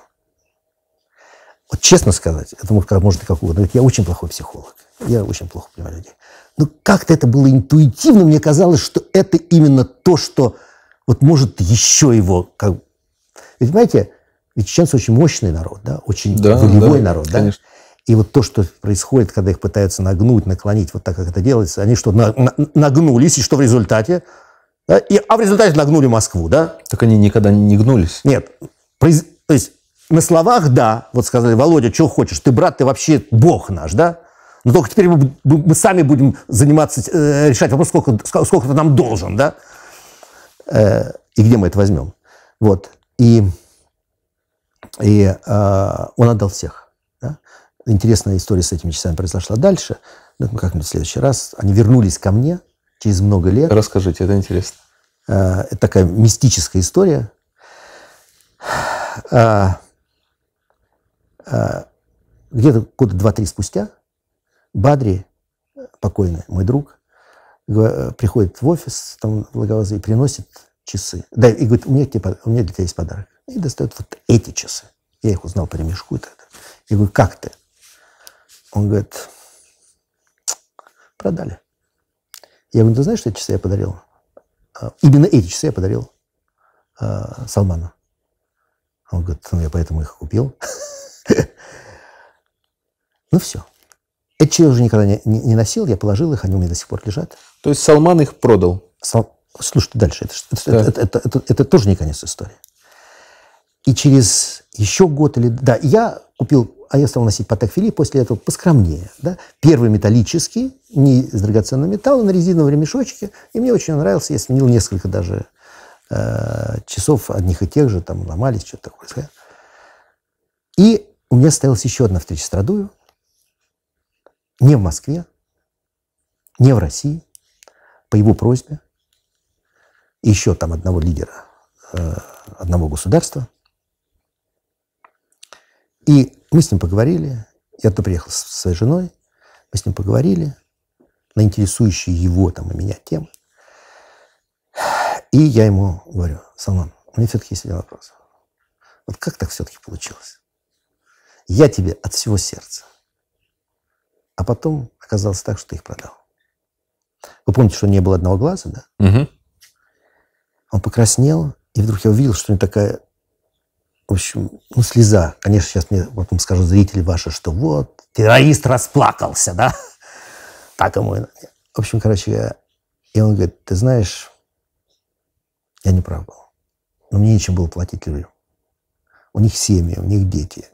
S2: Вот честно сказать, это может, можно как угодно. Я очень плохой психолог. Я очень плохо понимаю людей. Но ну, как-то это было интуитивно. Мне казалось, что это именно то, что вот может еще его... Как... Ведь, понимаете, ведь чеченцы очень мощный народ, да? Очень да, волевой да, народ, да? Конечно. И вот то, что происходит, когда их пытаются нагнуть, наклонить, вот так, как это делается, они что, на, на, нагнулись, и что в результате? Да? И, а в результате нагнули Москву, да? Так они никогда не гнулись. Нет. Произ, то есть на словах да, вот сказали, Володя, что хочешь, ты брат, ты вообще бог наш, да? Но только теперь мы, мы сами будем заниматься, э, решать вопрос, сколько, сколько ты нам должен, да? Э, и где мы это возьмем? Вот. И, и э, он отдал всех. Да? Интересная история с этими часами произошла дальше. Ну, как-нибудь в следующий раз. Они вернулись ко мне через много лет. Расскажите, это интересно. Э, это такая мистическая история. Э, Э, где-то года два-три спустя Бадри, покойный мой друг, э, приходит в офис, там в и приносит часы. Да, и говорит, у меня, тебе, у меня для тебя есть подарок. И достает вот эти часы. Я их узнал по ремешку и так Я говорю, как ты? Он говорит, продали. Я говорю, «Ну, ты знаешь, что эти часы я подарил? А, именно эти часы я подарил э, Салману. Он говорит, ну я поэтому их купил. Ну все. Эти чаи уже никогда не, не, не носил, я положил их, они у меня до сих пор лежат. То есть Салман их продал? Сал... Слушай, дальше. Это, да. это, это, это, это тоже не конец истории. И через еще год или... Да, я купил, а я стал носить Патек Фили, после этого поскромнее. Да? Первый металлический, не из драгоценного металла, на резиновом ремешочке. И мне очень нравился, я сменил несколько даже э, часов одних и тех же, там ломались, что-то такое. И у меня состоялась еще одна встреча с Радую. Не в Москве, не в России, по его просьбе. И еще там одного лидера э, одного государства. И мы с ним поговорили. Я то приехал со своей женой. Мы с ним поговорили на интересующие его там и меня темы. И я ему говорю, Салман, у меня все-таки есть один вопрос. Вот как так все-таки получилось? Я тебе от всего сердца. А потом оказалось так, что ты их продал. Вы помните, что не было одного глаза, да? Угу. Он покраснел, и вдруг я увидел, что у него такая, в общем, ну, слеза. Конечно, сейчас мне потом скажу, зрители ваши, что вот, террорист расплакался, да? Так ему и... В общем, короче, я... и он говорит, ты знаешь, я не прав был. Но мне нечем было платить людям. У них семьи, у них дети.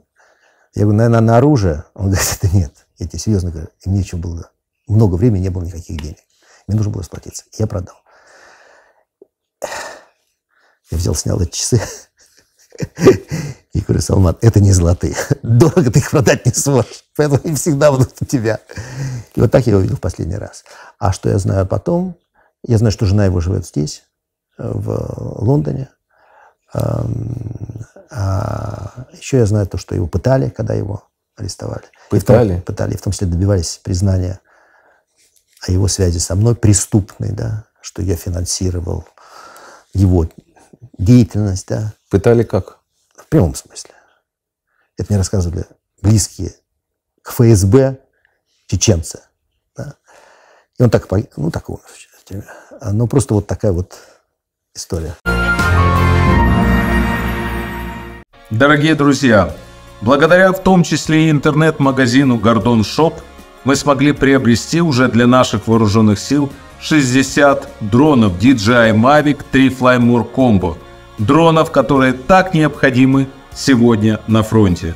S2: Я говорю, наверное, на оружие. Он говорит, это нет. Я тебе серьезно говорю, им нечего было. Много времени не было никаких денег. Мне нужно было сплотиться. Я продал. Я взял, снял эти часы. И говорю, Салман, это не золотые. Дорого ты их продать не сможешь. Поэтому они всегда будут у тебя. И вот так я его видел в последний раз. А что я знаю потом? Я знаю, что жена его живет здесь, в Лондоне. А еще я знаю то, что его пытали, когда его арестовали. Пытали? И том, пытали, и в том числе добивались признания о его связи со мной преступной, да, что я финансировал его деятельность, да. Пытали как? В прямом смысле. Это мне рассказывали близкие к ФСБ чеченцы. Да. И он так, ну, так умер в тюрьме. А, Но ну, просто вот такая вот история.
S1: Дорогие друзья, благодаря в том числе и интернет-магазину Гордон Шоп мы смогли приобрести уже для наших вооруженных сил 60 дронов DJI Mavic 3 Fly More Combo, дронов, которые так необходимы сегодня на фронте.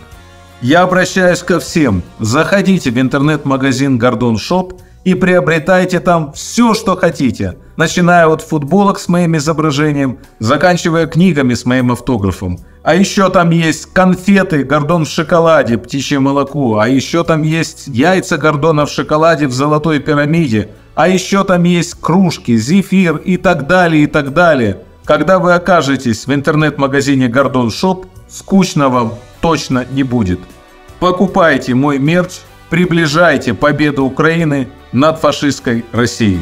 S1: Я обращаюсь ко всем, заходите в интернет-магазин Гордон Шоп и приобретайте там все, что хотите, начиная от футболок с моим изображением, заканчивая книгами с моим автографом – а еще там есть конфеты «Гордон в шоколаде», «Птичье молоко». А еще там есть яйца «Гордона в шоколаде» в «Золотой пирамиде». А еще там есть кружки, зефир и так далее, и так далее. Когда вы окажетесь в интернет-магазине «Гордон Шоп», скучно вам точно не будет. Покупайте мой мерч, приближайте победу Украины над фашистской Россией.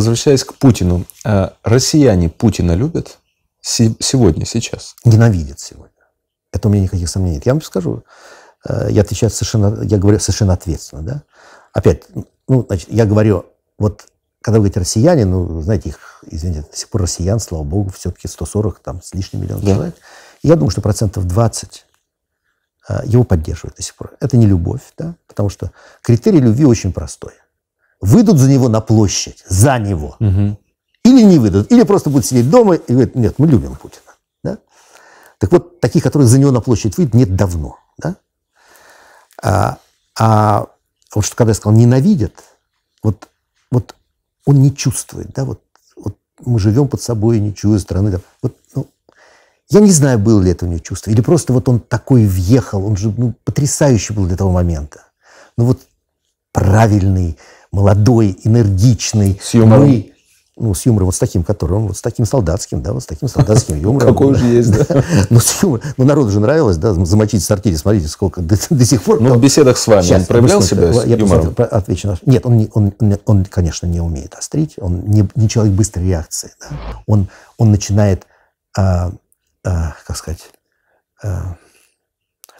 S1: возвращаясь к Путину, э, россияне Путина любят сегодня, сейчас? Ненавидят сегодня. Это у меня никаких сомнений нет. Я вам скажу,
S2: э, я отвечаю совершенно, я говорю совершенно ответственно, да. Опять, ну, значит, я говорю, вот когда вы говорите россияне, ну, знаете, их, извините, до сих пор россиян, слава богу, все-таки 140 там с лишним миллионов да. человек. я думаю, что процентов 20 э, его поддерживают до сих пор. Это не любовь, да, потому что критерий любви очень простой – выйдут за него на площадь, за него. Угу. Или не выйдут, или просто будут сидеть дома и говорят, нет, мы любим Путина. Да? Так вот, таких, которые за него на площадь выйдут, нет давно. Да? А, а вот что, когда я сказал, ненавидят, вот, вот он не чувствует, да, вот, вот мы живем под собой, не чуя страны. Да, вот, ну, я не знаю, было ли это у него чувство, или просто вот он такой въехал, он же ну, потрясающий был для того момента. Ну вот правильный, молодой, энергичный. С юмором. Мы, ну, с юмором вот с таким, который вот с таким солдатским, да, вот с таким солдатским юмором. Какой же есть, да. Ну, с юмором. Ну, народу же нравилось, да, замочить в сортире, смотрите, сколько
S1: до, сих пор. Ну, в беседах с вами он проявлял себя Я
S2: отвечу на... Нет, он, он, он, конечно, не умеет острить, он не, не человек быстрой реакции, Он, он начинает, а, а, как сказать, а,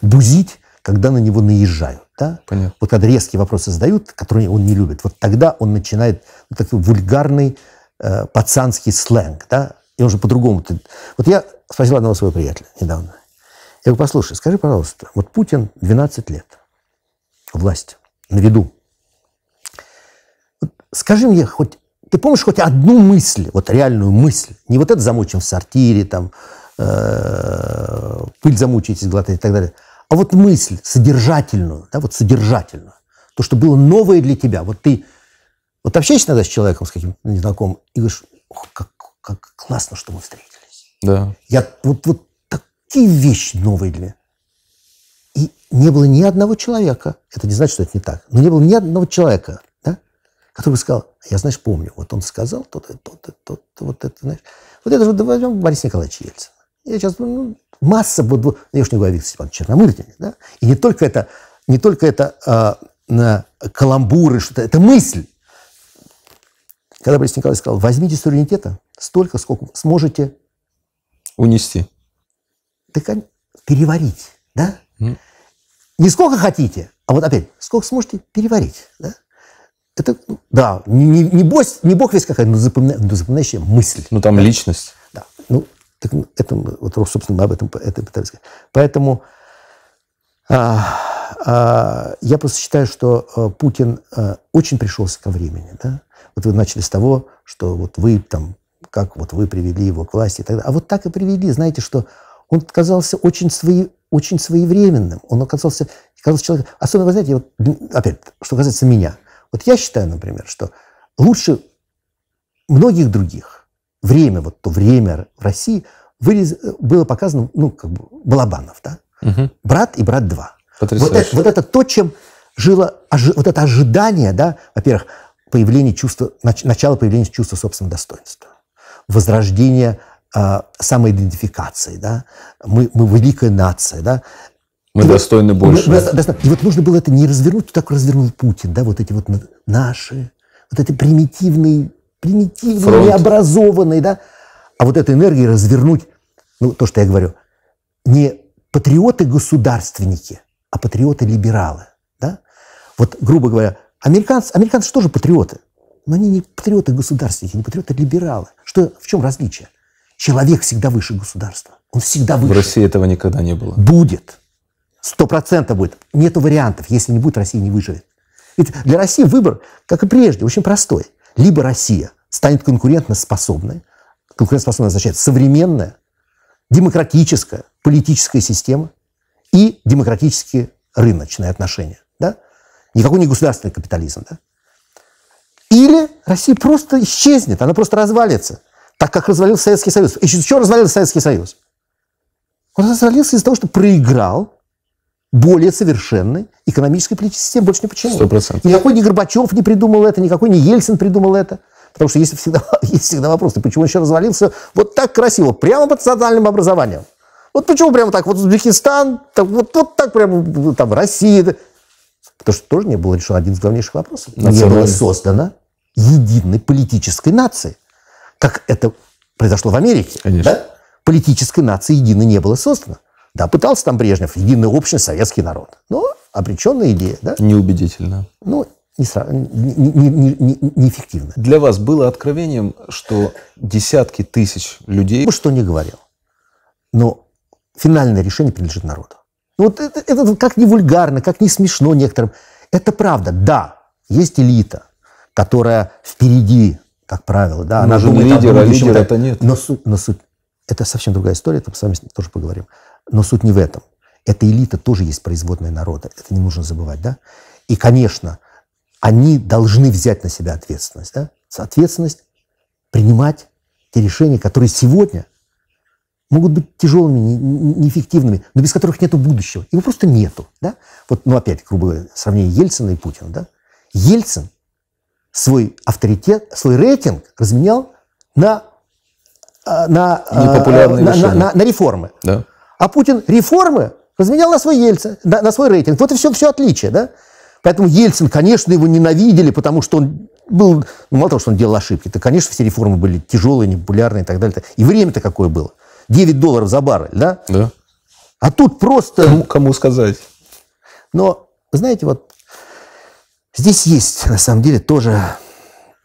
S2: бузить, когда на него наезжают. Да? Понятно. Вот когда резкие вопросы задают, которые он не любит, вот тогда он начинает ну, такой вульгарный э, пацанский сленг. Да? И он же по-другому. Вот я спросил одного своего приятеля недавно. Я говорю, послушай, скажи, пожалуйста, вот Путин 12 лет власть на виду. Вот скажи мне хоть, ты помнишь хоть одну мысль, вот реальную мысль, не вот это замучим в сортире, там, э, пыль замучитесь глотать и так далее – а вот мысль содержательную, да, вот содержательную, то, что было новое для тебя. Вот ты вот общаешься иногда с человеком, с каким-то незнакомым, и говоришь, ох, как, как классно, что мы встретились. Да. Я вот, вот такие вещи новые для меня. И не было ни одного человека, это не значит, что это не так, но не было ни одного человека, да, который бы сказал, я, знаешь, помню, вот он сказал то-то, то-то, то-то, вот это, знаешь. Вот это же вот возьмем Бориса Николаевича Ельцина. Я сейчас, ну, масса вот, я уж не говорю, Виктор Степанович Черномырдин, да? И не только это, не только это э, каламбуры, что-то, это мысль. Когда Борис Николаевич сказал, возьмите суверенитета столько, сколько сможете унести. Так переварить, да? Mm. Не сколько хотите, а вот опять, сколько сможете переварить, да? Это, ну, да, не, не, не, бог, не бог весь какая, но, запомина, но запоминающая мысль. Ну, там да? личность. Да. Ну, так это, вот, собственно, мы об этом это пытались сказать. Поэтому а, а, я просто считаю, что а, Путин а, очень пришелся ко времени. Да? Вот вы начали с того, что вот вы там, как вот вы привели его к власти и так далее. А вот так и привели, знаете, что он оказался очень, свои, очень своевременным. Он оказался, оказался человеком... Особенно, вы знаете, вот, опять, что касается меня. Вот я считаю, например, что лучше многих других время, вот то время России вырез, было показано, ну, как бы Балабанов, да? Угу. «Брат» и «Брат два Вот это, вот это то, чем жило, ожи, вот это ожидание, да, во-первых, появление чувства, нач, начало появления чувства собственного достоинства, возрождение э, самоидентификации, да, мы, мы великая нация, да,
S1: мы и достойны вот, больше. Мы, мы,
S2: достойны. И вот нужно было это не развернуть, так развернул Путин, да, вот эти вот наши, вот эти примитивные примитивный, Фронт. необразованный, да? А вот этой энергии развернуть, ну, то, что я говорю, не патриоты-государственники, а патриоты-либералы, да? Вот, грубо говоря, американцы, американцы тоже патриоты, но они не патриоты-государственники, не патриоты-либералы. Что, в чем различие? Человек всегда выше государства. Он всегда выше. В
S1: России этого никогда не было.
S2: Будет. Сто процентов будет. Нету вариантов. Если не будет, Россия не выживет. Ведь для России выбор, как и прежде, очень простой – либо Россия станет конкурентоспособной, конкурентоспособная означает современная, демократическая политическая система и демократические рыночные отношения. Да? Никакой не государственный капитализм. Да? Или Россия просто исчезнет, она просто развалится, так как развалился Советский Союз. И еще развалился Советский Союз? Он развалился из-за того, что проиграл более совершенной экономической политической системе больше не почему Сто Никакой не Горбачев не придумал это, никакой не Ельцин придумал это. Потому что есть всегда, есть всегда вопрос, ты почему еще развалился вот так красиво, прямо под национальным образованием? Вот почему прямо так? Вот Узбекистан, так, вот, вот так прямо там Россия. Потому что тоже не было решено один из главнейших вопросов. Не было создано единой политической нации. Как это произошло в Америке. Конечно. Да? Политической нации единой не было создано. Да, пытался там Брежнев, единый общий советский народ.
S1: Но обреченная идея, да? Неубедительно.
S2: Ну, неэффективно. Не, не, не,
S1: не Для вас было откровением, что десятки тысяч людей... Ну, что не говорил. Но финальное решение принадлежит народу.
S2: Ну, вот это, это как не вульгарно, как не смешно некоторым. Это правда. Да, есть элита, которая впереди, как правило. Да, Нужен она думает лидер, о будущем, а лидера-то нет. Но, но суть... Это совсем другая история, там с вами тоже поговорим. Но суть не в этом. Эта элита тоже есть производная народа. Это не нужно забывать, да? И, конечно, они должны взять на себя ответственность, да? Ответственность принимать те решения, которые сегодня могут быть тяжелыми, неэффективными, но без которых нет будущего. Его просто нету. Да? Вот, ну, опять, грубо говоря, сравнение Ельцина и Путина. Да? Ельцин свой авторитет, свой рейтинг разменял на, а, а, на, на, на, на, на реформы. Да. А Путин реформы разменял на свой Ельцин, на, на свой рейтинг. Вот и все, все отличие, да? Поэтому Ельцин, конечно, его ненавидели, потому что он был, ну, мало того, что он делал ошибки, то, конечно, все реформы были тяжелые, непопулярные и так далее. И время-то какое было. 9 долларов за баррель, да? Да. А тут просто... Кому, кому сказать? Но, знаете, вот здесь есть, на самом деле, тоже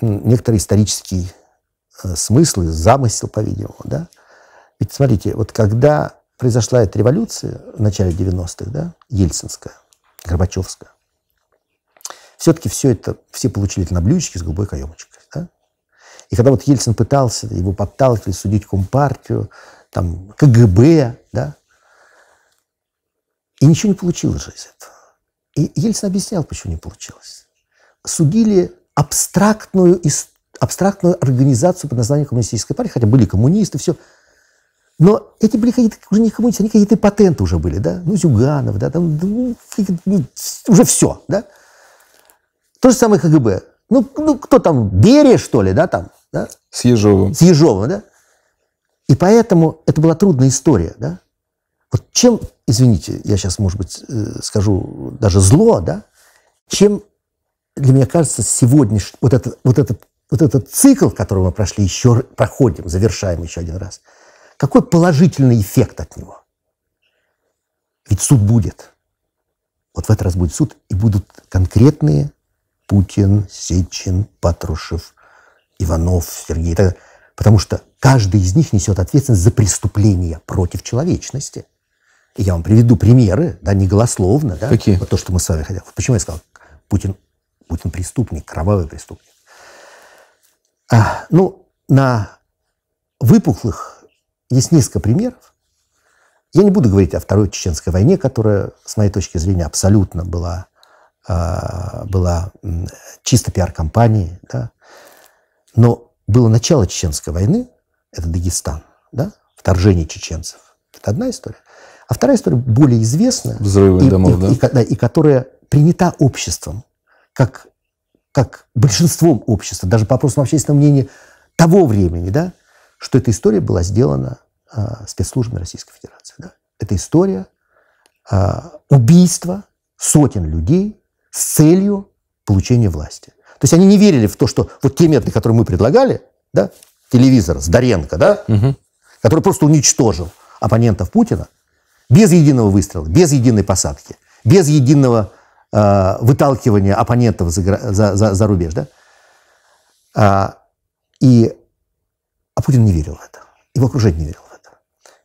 S2: некоторый исторический э, смысл замысел, по-видимому, да? Ведь, смотрите, вот когда произошла эта революция в начале 90-х, да, Ельцинская, Горбачевская, все-таки все это, все получили это на блюдечке с голубой каемочкой. Да? И когда вот Ельцин пытался, его подталкивали судить Компартию, там, КГБ, да, и ничего не получилось же из этого. И Ельцин объяснял, почему не получилось. Судили абстрактную, абстрактную организацию под названием Коммунистической партии, хотя были коммунисты, все – но эти были какие-то, уже не коммунисты, они какие-то патенты уже были, да, ну, Зюганов, да, там, ну, ну уже все, да. То же самое КГБ. Ну, ну, кто там, Берия, что ли, да, там, да? С Ежовым. С Ежовым, да. И поэтому это была трудная история, да. Вот чем, извините, я сейчас, может быть, э, скажу даже зло, да, чем, для меня кажется, сегодняшний, вот этот, вот этот, вот этот цикл, который мы прошли, еще проходим, завершаем еще один раз – какой положительный эффект от него? Ведь суд будет. Вот в этот раз будет суд, и будут конкретные Путин, Сечин, Патрушев, Иванов, Сергей. Потому что каждый из них несет ответственность за преступления против человечности. И я вам приведу примеры, да, не голословно, да, Какие? вот то, что мы с вами хотели. Почему я сказал, Путин, Путин преступник, кровавый преступник. А, ну, на выпуклых есть несколько примеров. Я не буду говорить о Второй Чеченской войне, которая, с моей точки зрения, абсолютно была, а, была чисто пиар-компанией. Да? Но было начало Чеченской войны, это Дагестан, да? вторжение чеченцев. Это одна история. А вторая история более известная. Взрывы и, домов, и, да? И, да, и которая принята обществом, как, как большинством общества, даже по вопросам общественного мнения того времени, да, что эта история была сделана э, спецслужбами Российской Федерации. Да? Это история э, убийства сотен людей с целью получения власти. То есть они не верили в то, что вот те методы, которые мы предлагали, да, телевизор доренко, да, угу. который просто уничтожил оппонентов Путина, без единого выстрела, без единой посадки, без единого э, выталкивания оппонентов за, за, за, за рубеж. Да? А, и а Путин не верил в это. Его окружение не верило в это.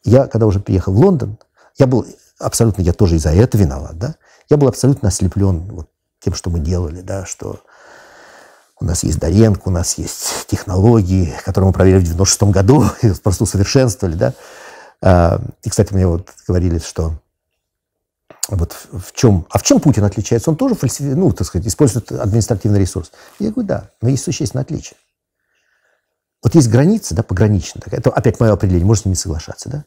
S2: Я, когда уже приехал в Лондон, я был абсолютно, я тоже из-за этого виноват, да, я был абсолютно ослеплен вот тем, что мы делали, да, что у нас есть Доренко, у нас есть технологии, которые мы проверили в 96 году, и просто усовершенствовали, да. А, и, кстати, мне вот говорили, что вот в чем, а в чем Путин отличается? Он тоже фальсифицирует, ну, так сказать, использует административный ресурс. Я говорю, да, но есть существенное отличие. Вот есть граница, да, пограничная такая. Это опять мое определение, можете не соглашаться, да?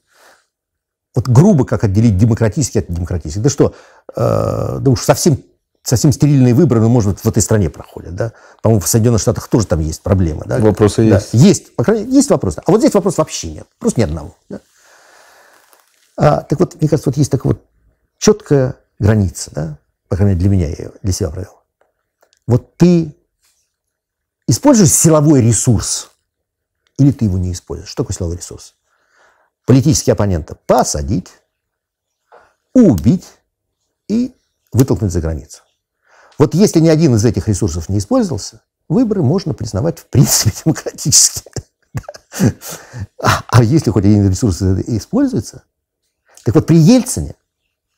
S2: Вот грубо как отделить демократический от демократических. Да что, э, да уж совсем, совсем стерильные выборы, ну, может быть, в этой стране проходят, да? По-моему, в Соединенных Штатах тоже там есть проблемы, да? Вопросы да, есть. Есть, по крайней мере, есть вопросы. А вот здесь вопрос вообще нет, просто ни одного, да? а, Так вот, мне кажется, вот есть такая вот четкая граница, да? По крайней мере, для меня я для себя провел. Вот ты используешь силовой ресурс – или ты его не используешь. Что такое силовой ресурс? Политический оппонента посадить, убить и вытолкнуть за границу. Вот если ни один из этих ресурсов не использовался, выборы можно признавать в принципе демократически. А, а если хоть один ресурс используется, так вот при Ельцине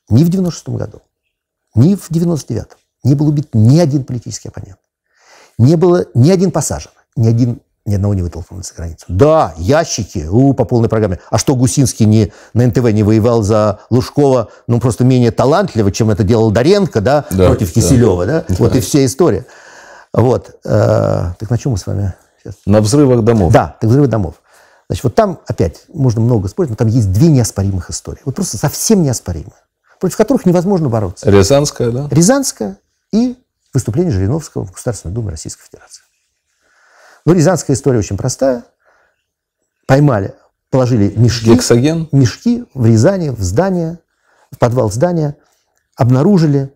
S2: ни в 96 году, ни в 99 не был убит ни один политический оппонент, не было ни один посажен, ни один ни одного не вытолкнули за границу. Да, ящики, у, по полной программе. А что Гусинский не, на НТВ не воевал за Лужкова, ну, просто менее талантливо, чем это делал Доренко, да, да против Киселева, да? да? Вот и вся история. Вот. Э, так на чем мы с вами сейчас? На взрывах домов. Да, так взрывы домов. Значит, вот там опять можно много спорить, но там есть две неоспоримых истории. Вот просто совсем неоспоримые, против которых невозможно бороться.
S1: Рязанская, да?
S2: Рязанская и выступление Жириновского в Государственной Думе Российской Федерации. Ну рязанская история очень простая. Поймали, положили мешки. Гексоген? Мешки в Рязани, в здание, в подвал здания. Обнаружили.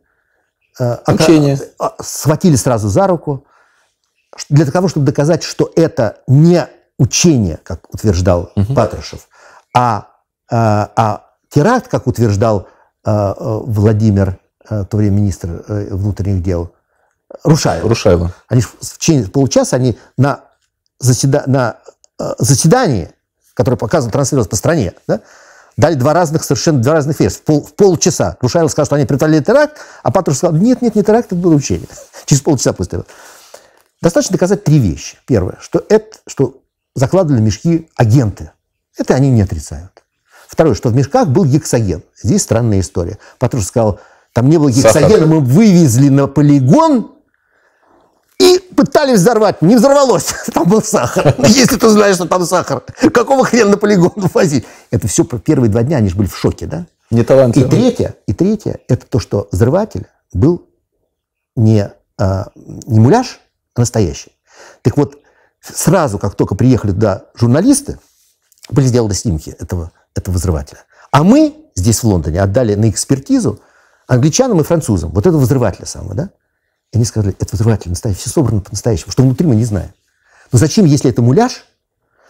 S2: Э, учение. А, схватили сразу за руку. Для того, чтобы доказать, что это не учение, как утверждал угу. Патрушев, а, а, а теракт, как утверждал а, Владимир, а, то время министр внутренних дел, Рушаева. Рушаева. Они в течение получаса они на, заседа... на э, заседании, которое показано, транслировалось по стране, да, дали два разных, совершенно два разных версии. В, пол, в полчаса Рушаева сказал, что они притворили теракт, а Патрушев сказал, нет, нет, не теракт, это было учение. Через полчаса после этого. Достаточно доказать три вещи. Первое, что это, что закладывали мешки агенты. Это они не отрицают. Второе, что в мешках был гексоген. Здесь странная история. Патрушев сказал, там не было гексогена, мы вывезли на полигон и пытались взорвать. Не взорвалось. Там был сахар. Если ты знаешь, что там сахар. Какого хрена на полигон возить? Это все про первые два дня. Они же были в шоке, да? Не талантливо. И третье, и третье, это то, что взрыватель был не, а, не муляж, а настоящий. Так вот, сразу, как только приехали туда журналисты, были сделаны снимки этого, этого взрывателя. А мы здесь, в Лондоне, отдали на экспертизу англичанам и французам. Вот этого взрывателя самого, да? И они сказали, это вызыватель настоящий, все собрано по-настоящему, что внутри мы не знаем. Но зачем, если это муляж,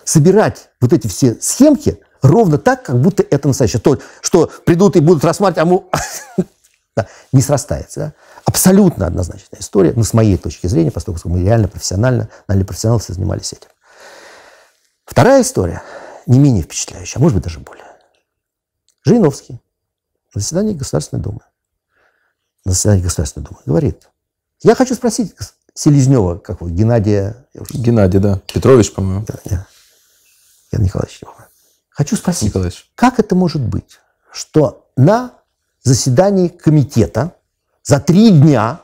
S2: собирать вот эти все схемки ровно так, как будто это настоящее. То, что придут и будут рассматривать, а му... не срастается. Абсолютно однозначная история, ну, с моей точки зрения, поскольку мы реально профессионально, наверное, профессионалы занимались этим. Вторая история, не менее впечатляющая, а может быть даже более. Жириновский на заседании Государственной Думы. На заседании Государственной Думы говорит, я хочу спросить Селезнева, как его, Геннадия... Уже... Геннадий, да. Петрович, по-моему. Да, да. Ян Николаевич, не помню. Хочу спросить, Николаевич. как это может быть, что на заседании комитета за три дня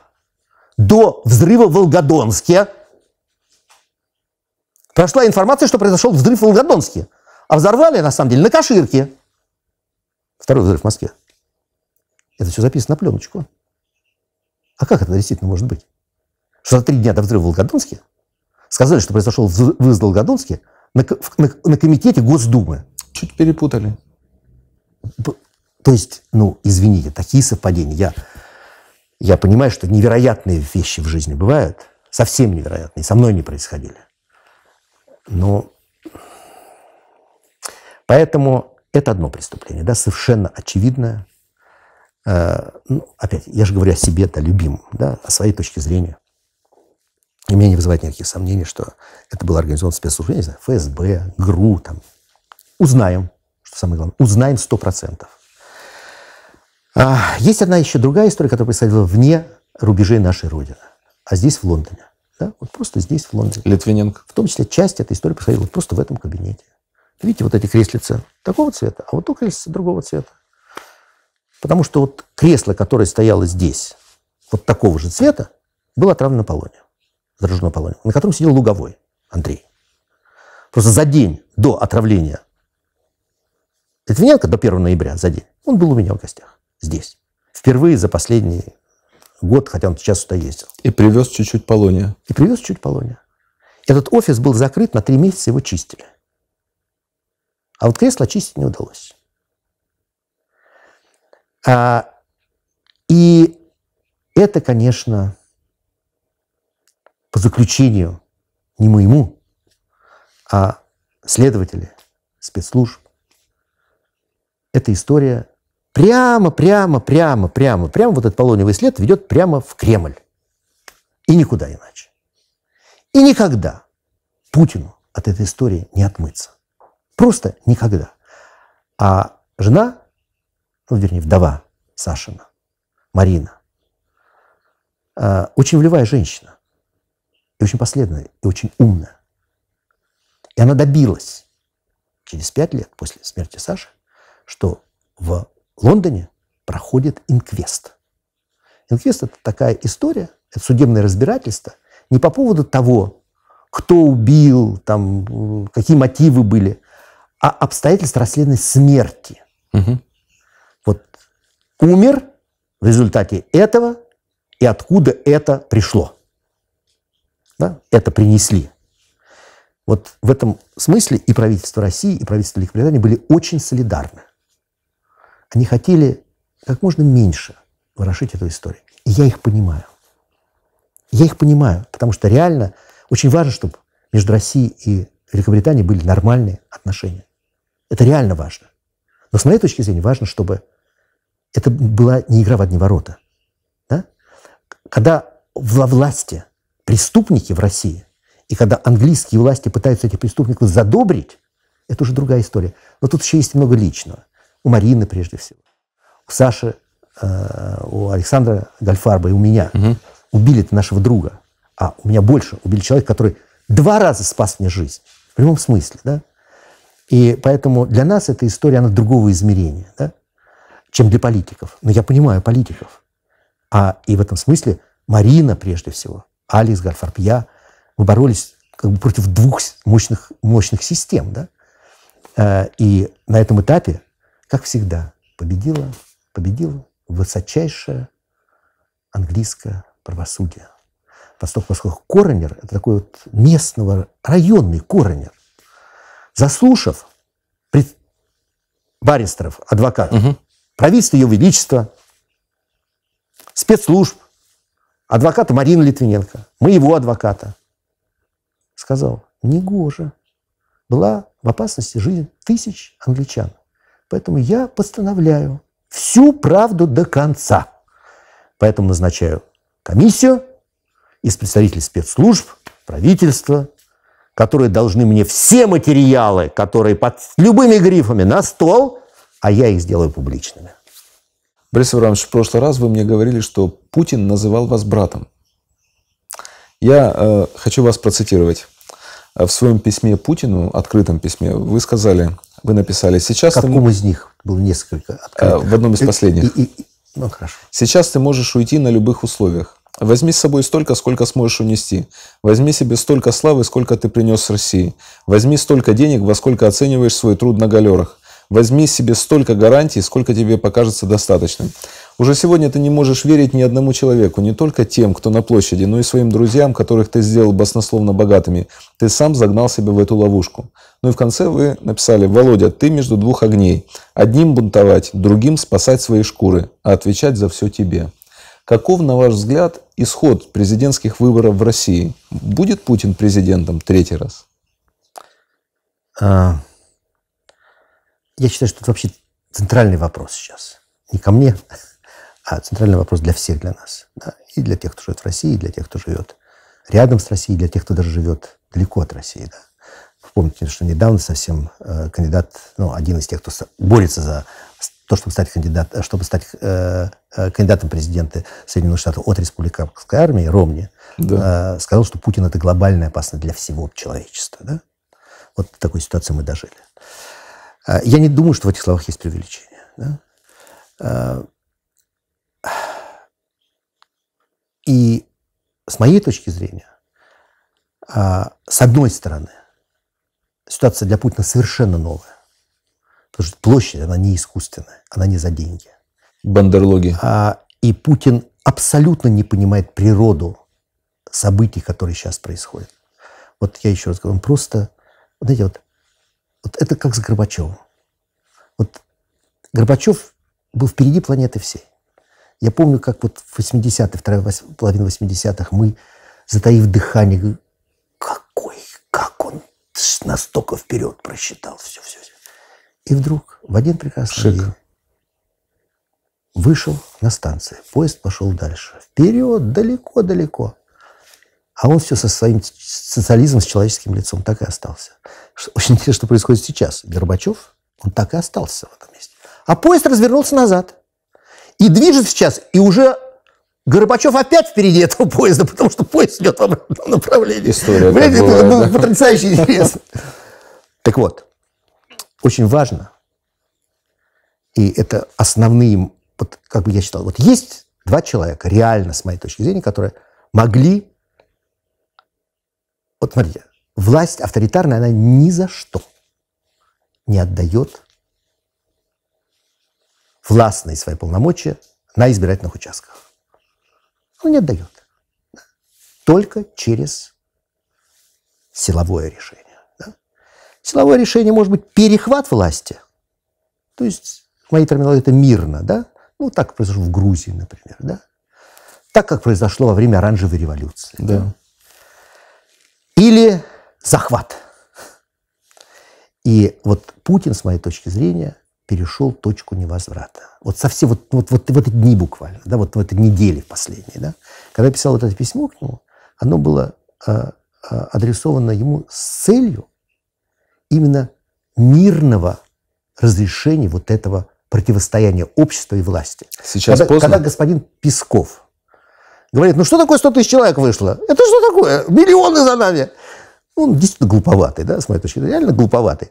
S2: до взрыва в Волгодонске прошла информация, что произошел взрыв в Волгодонске, а взорвали, на самом деле, на Каширке. Второй взрыв в Москве. Это все записано на пленочку. А как это действительно может быть? Что за три дня до взрыва в Волгодонске сказали, что произошел вызов в Волгодонске на, на, на комитете Госдумы. Чуть перепутали. То есть, ну, извините, такие совпадения. Я, я понимаю, что невероятные вещи в жизни бывают, совсем невероятные, со мной не происходили. Но поэтому это одно преступление, да, совершенно очевидное, Э, ну, опять, я же говорю о себе-то любим, да, о своей точке зрения. И меня не вызывает никаких сомнений, что это был организован спецслужб, я не знаю, ФСБ, ГРУ, там. Узнаем, что самое главное, узнаем 100%. А, есть одна еще другая история, которая происходила вне рубежей нашей Родины, а здесь, в Лондоне. Да? Вот просто здесь, в Лондоне. Литвиненко. В том числе часть этой истории происходила вот просто в этом кабинете. Видите, вот эти креслица такого цвета, а вот то креслица другого цвета. Потому что вот кресло, которое стояло здесь, вот такого же цвета, было отравлено полонием, заражено полонием, на котором сидел Луговой Андрей. Просто за день до отравления Литвиненко, до 1 ноября, за день, он был у меня в гостях, здесь. Впервые за последний год, хотя он сейчас сюда ездил. И привез чуть-чуть полония. И привез чуть полония. Этот офис был закрыт, на три месяца его чистили. А вот кресло чистить не удалось. А, и это, конечно, по заключению не моему, а следователи спецслужб, эта история прямо, прямо, прямо, прямо, прямо вот этот полоневый след ведет прямо в Кремль. И никуда иначе. И никогда Путину от этой истории не отмыться. Просто никогда. А жена ну, вернее, вдова Сашина, Марина. Э, очень влевая женщина, и очень последняя и очень умная. И она добилась через пять лет после смерти Саши, что в Лондоне проходит инквест. Инквест – это такая история, это судебное разбирательство не по поводу того, кто убил, там, какие мотивы были, а обстоятельства расследования смерти. Угу умер в результате этого и откуда это пришло. Да? Это принесли. Вот в этом смысле и правительство России, и правительство Великобритании были очень солидарны. Они хотели как можно меньше ворошить эту историю. И я их понимаю. Я их понимаю, потому что реально очень важно, чтобы между Россией и Великобританией были нормальные отношения. Это реально важно. Но с моей точки зрения важно, чтобы это была не игра в одни ворота. Да? Когда во власти преступники в России, и когда английские власти пытаются этих преступников задобрить, это уже другая история. Но тут еще есть много личного. У Марины прежде всего, у Саши, э, у Александра Гальфарба и у меня. Угу. Убили нашего друга. А у меня больше. Убили человека, который два раза спас мне жизнь. В прямом смысле, да? И поэтому для нас эта история, она другого измерения, да? чем для политиков. Но я понимаю политиков. А и в этом смысле Марина, прежде всего, Алекс Гарфарб, я, мы боролись как бы против двух мощных, мощных систем. Да? Э, и на этом этапе, как всегда, победила, победила высочайшее английское правосудие. поскольку коронер – это такой вот местного, районный коронер. Заслушав пред... баристров, адвокатов, угу правительство Ее Величества, спецслужб, адвоката Марина Литвиненко, моего адвоката. Сказал, негоже. Была в опасности жизнь тысяч англичан. Поэтому я постановляю всю правду до конца. Поэтому назначаю комиссию из представителей спецслужб, правительства, которые должны мне все материалы, которые под любыми грифами на
S1: стол – а я их сделаю публичными. Борис Абрамович, в прошлый раз вы мне говорили, что Путин называл вас братом. Я э, хочу вас процитировать. В своем письме Путину, открытом письме, вы сказали, вы написали, сейчас... В каком ты... из них? Было несколько э, открытых. Э, в одном из последних. И, и, и... Ну, хорошо. Сейчас ты можешь уйти на любых условиях. Возьми с собой столько, сколько сможешь унести. Возьми себе столько славы, сколько ты принес России. Возьми столько денег, во сколько оцениваешь свой труд на галерах. Возьми себе столько гарантий, сколько тебе покажется достаточным. Уже сегодня ты не можешь верить ни одному человеку, не только тем, кто на площади, но и своим друзьям, которых ты сделал баснословно богатыми. Ты сам загнал себя в эту ловушку. Ну и в конце вы написали, Володя, ты между двух огней. Одним бунтовать, другим спасать свои шкуры, а отвечать за все тебе. Каков, на ваш взгляд, исход президентских выборов в России? Будет Путин президентом третий раз? А, я считаю,
S2: что это вообще центральный вопрос сейчас. Не ко мне, а центральный вопрос для всех, для нас. Да? И для тех, кто живет в России, и для тех, кто живет рядом с Россией, и для тех, кто даже живет далеко от России. Да? Помните, что недавно совсем э, кандидат, ну, один из тех, кто борется за то, чтобы стать, кандидат, э, чтобы стать э, э, кандидатом президента Соединенных Штатов от республиканской армии, Ромни, да. э, сказал, что Путин – это глобальная опасность для всего человечества. Да? Вот такой ситуации мы дожили. А, я не думаю, что в этих словах есть преувеличение. Да? А, и с моей точки зрения, а, с одной стороны, ситуация для Путина совершенно новая. Потому что площадь, она не искусственная, она не за деньги.
S1: Бандерлоги. и Путин
S2: абсолютно не понимает природу событий, которые сейчас происходят. Вот я еще раз говорю, он просто, вот вот вот это как с Горбачевым. Вот Горбачев был впереди планеты всей. Я помню, как вот в 80-е, вторая половина 80-х мы, затаив дыхание, какой, как он настолько вперед просчитал все, все, все. И вдруг в один прекрасный Шик. день вышел на станцию, Поезд пошел дальше. Вперед, далеко-далеко. А он все со своим социализмом с человеческим лицом так и остался. Очень интересно, что происходит сейчас. Горбачев, он так и остался в этом месте. А поезд развернулся назад. И движется сейчас, и уже Горбачев опять впереди этого поезда, потому что поезд идет в обратном направлении.
S3: История Блин, это было да? потрясающе интересно.
S2: Так вот, очень важно, и это основные, вот, как бы я считал, вот есть два человека, реально, с моей точки зрения, которые могли вот смотрите, власть авторитарная, она ни за что не отдает властные свои полномочия на избирательных участках. Она ну, не отдает. Только через силовое решение. Да? Силовое решение может быть перехват власти. То есть, в моей терминологии, это мирно. Да? Ну, так произошло в Грузии, например. Да? Так, как произошло во время оранжевой революции. Да. да? или захват. И вот Путин, с моей точки зрения, перешел точку невозврата. Вот совсем вот, вот, вот вот эти дни буквально, да, вот в этой неделе последней, да, когда я писал вот это письмо к нему, оно было э, адресовано ему с целью именно мирного разрешения вот этого противостояния общества и власти. Сейчас когда, поздно. Когда господин Песков говорит, ну что такое 100 тысяч человек вышло? Это что такое? Миллионы за нами. Он действительно глуповатый, да, с моей точки зрения, реально глуповатый.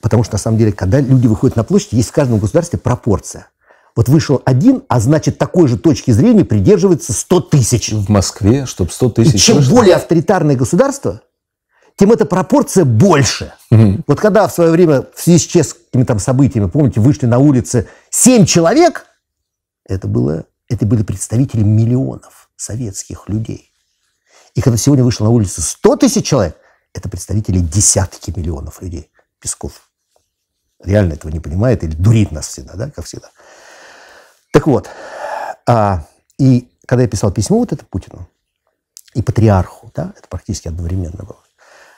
S2: Потому что, на самом деле, когда люди выходят на площадь, есть в каждом государстве пропорция. Вот вышел один, а значит, такой же точки зрения придерживается 100 тысяч. В Москве, чтобы 100 тысяч. И чем вышло. более авторитарное государство, тем эта пропорция больше. Угу. Вот когда в свое время в связи с чешскими там событиями, помните, вышли на улицы 7 человек, это было это были представители миллионов советских людей. И когда сегодня вышло на улицу 100 тысяч человек, это представители десятки миллионов людей. Песков реально этого не понимает или дурит нас всегда, да, как всегда. Так вот, а, и когда я писал письмо вот это Путину и патриарху, да, это практически одновременно было,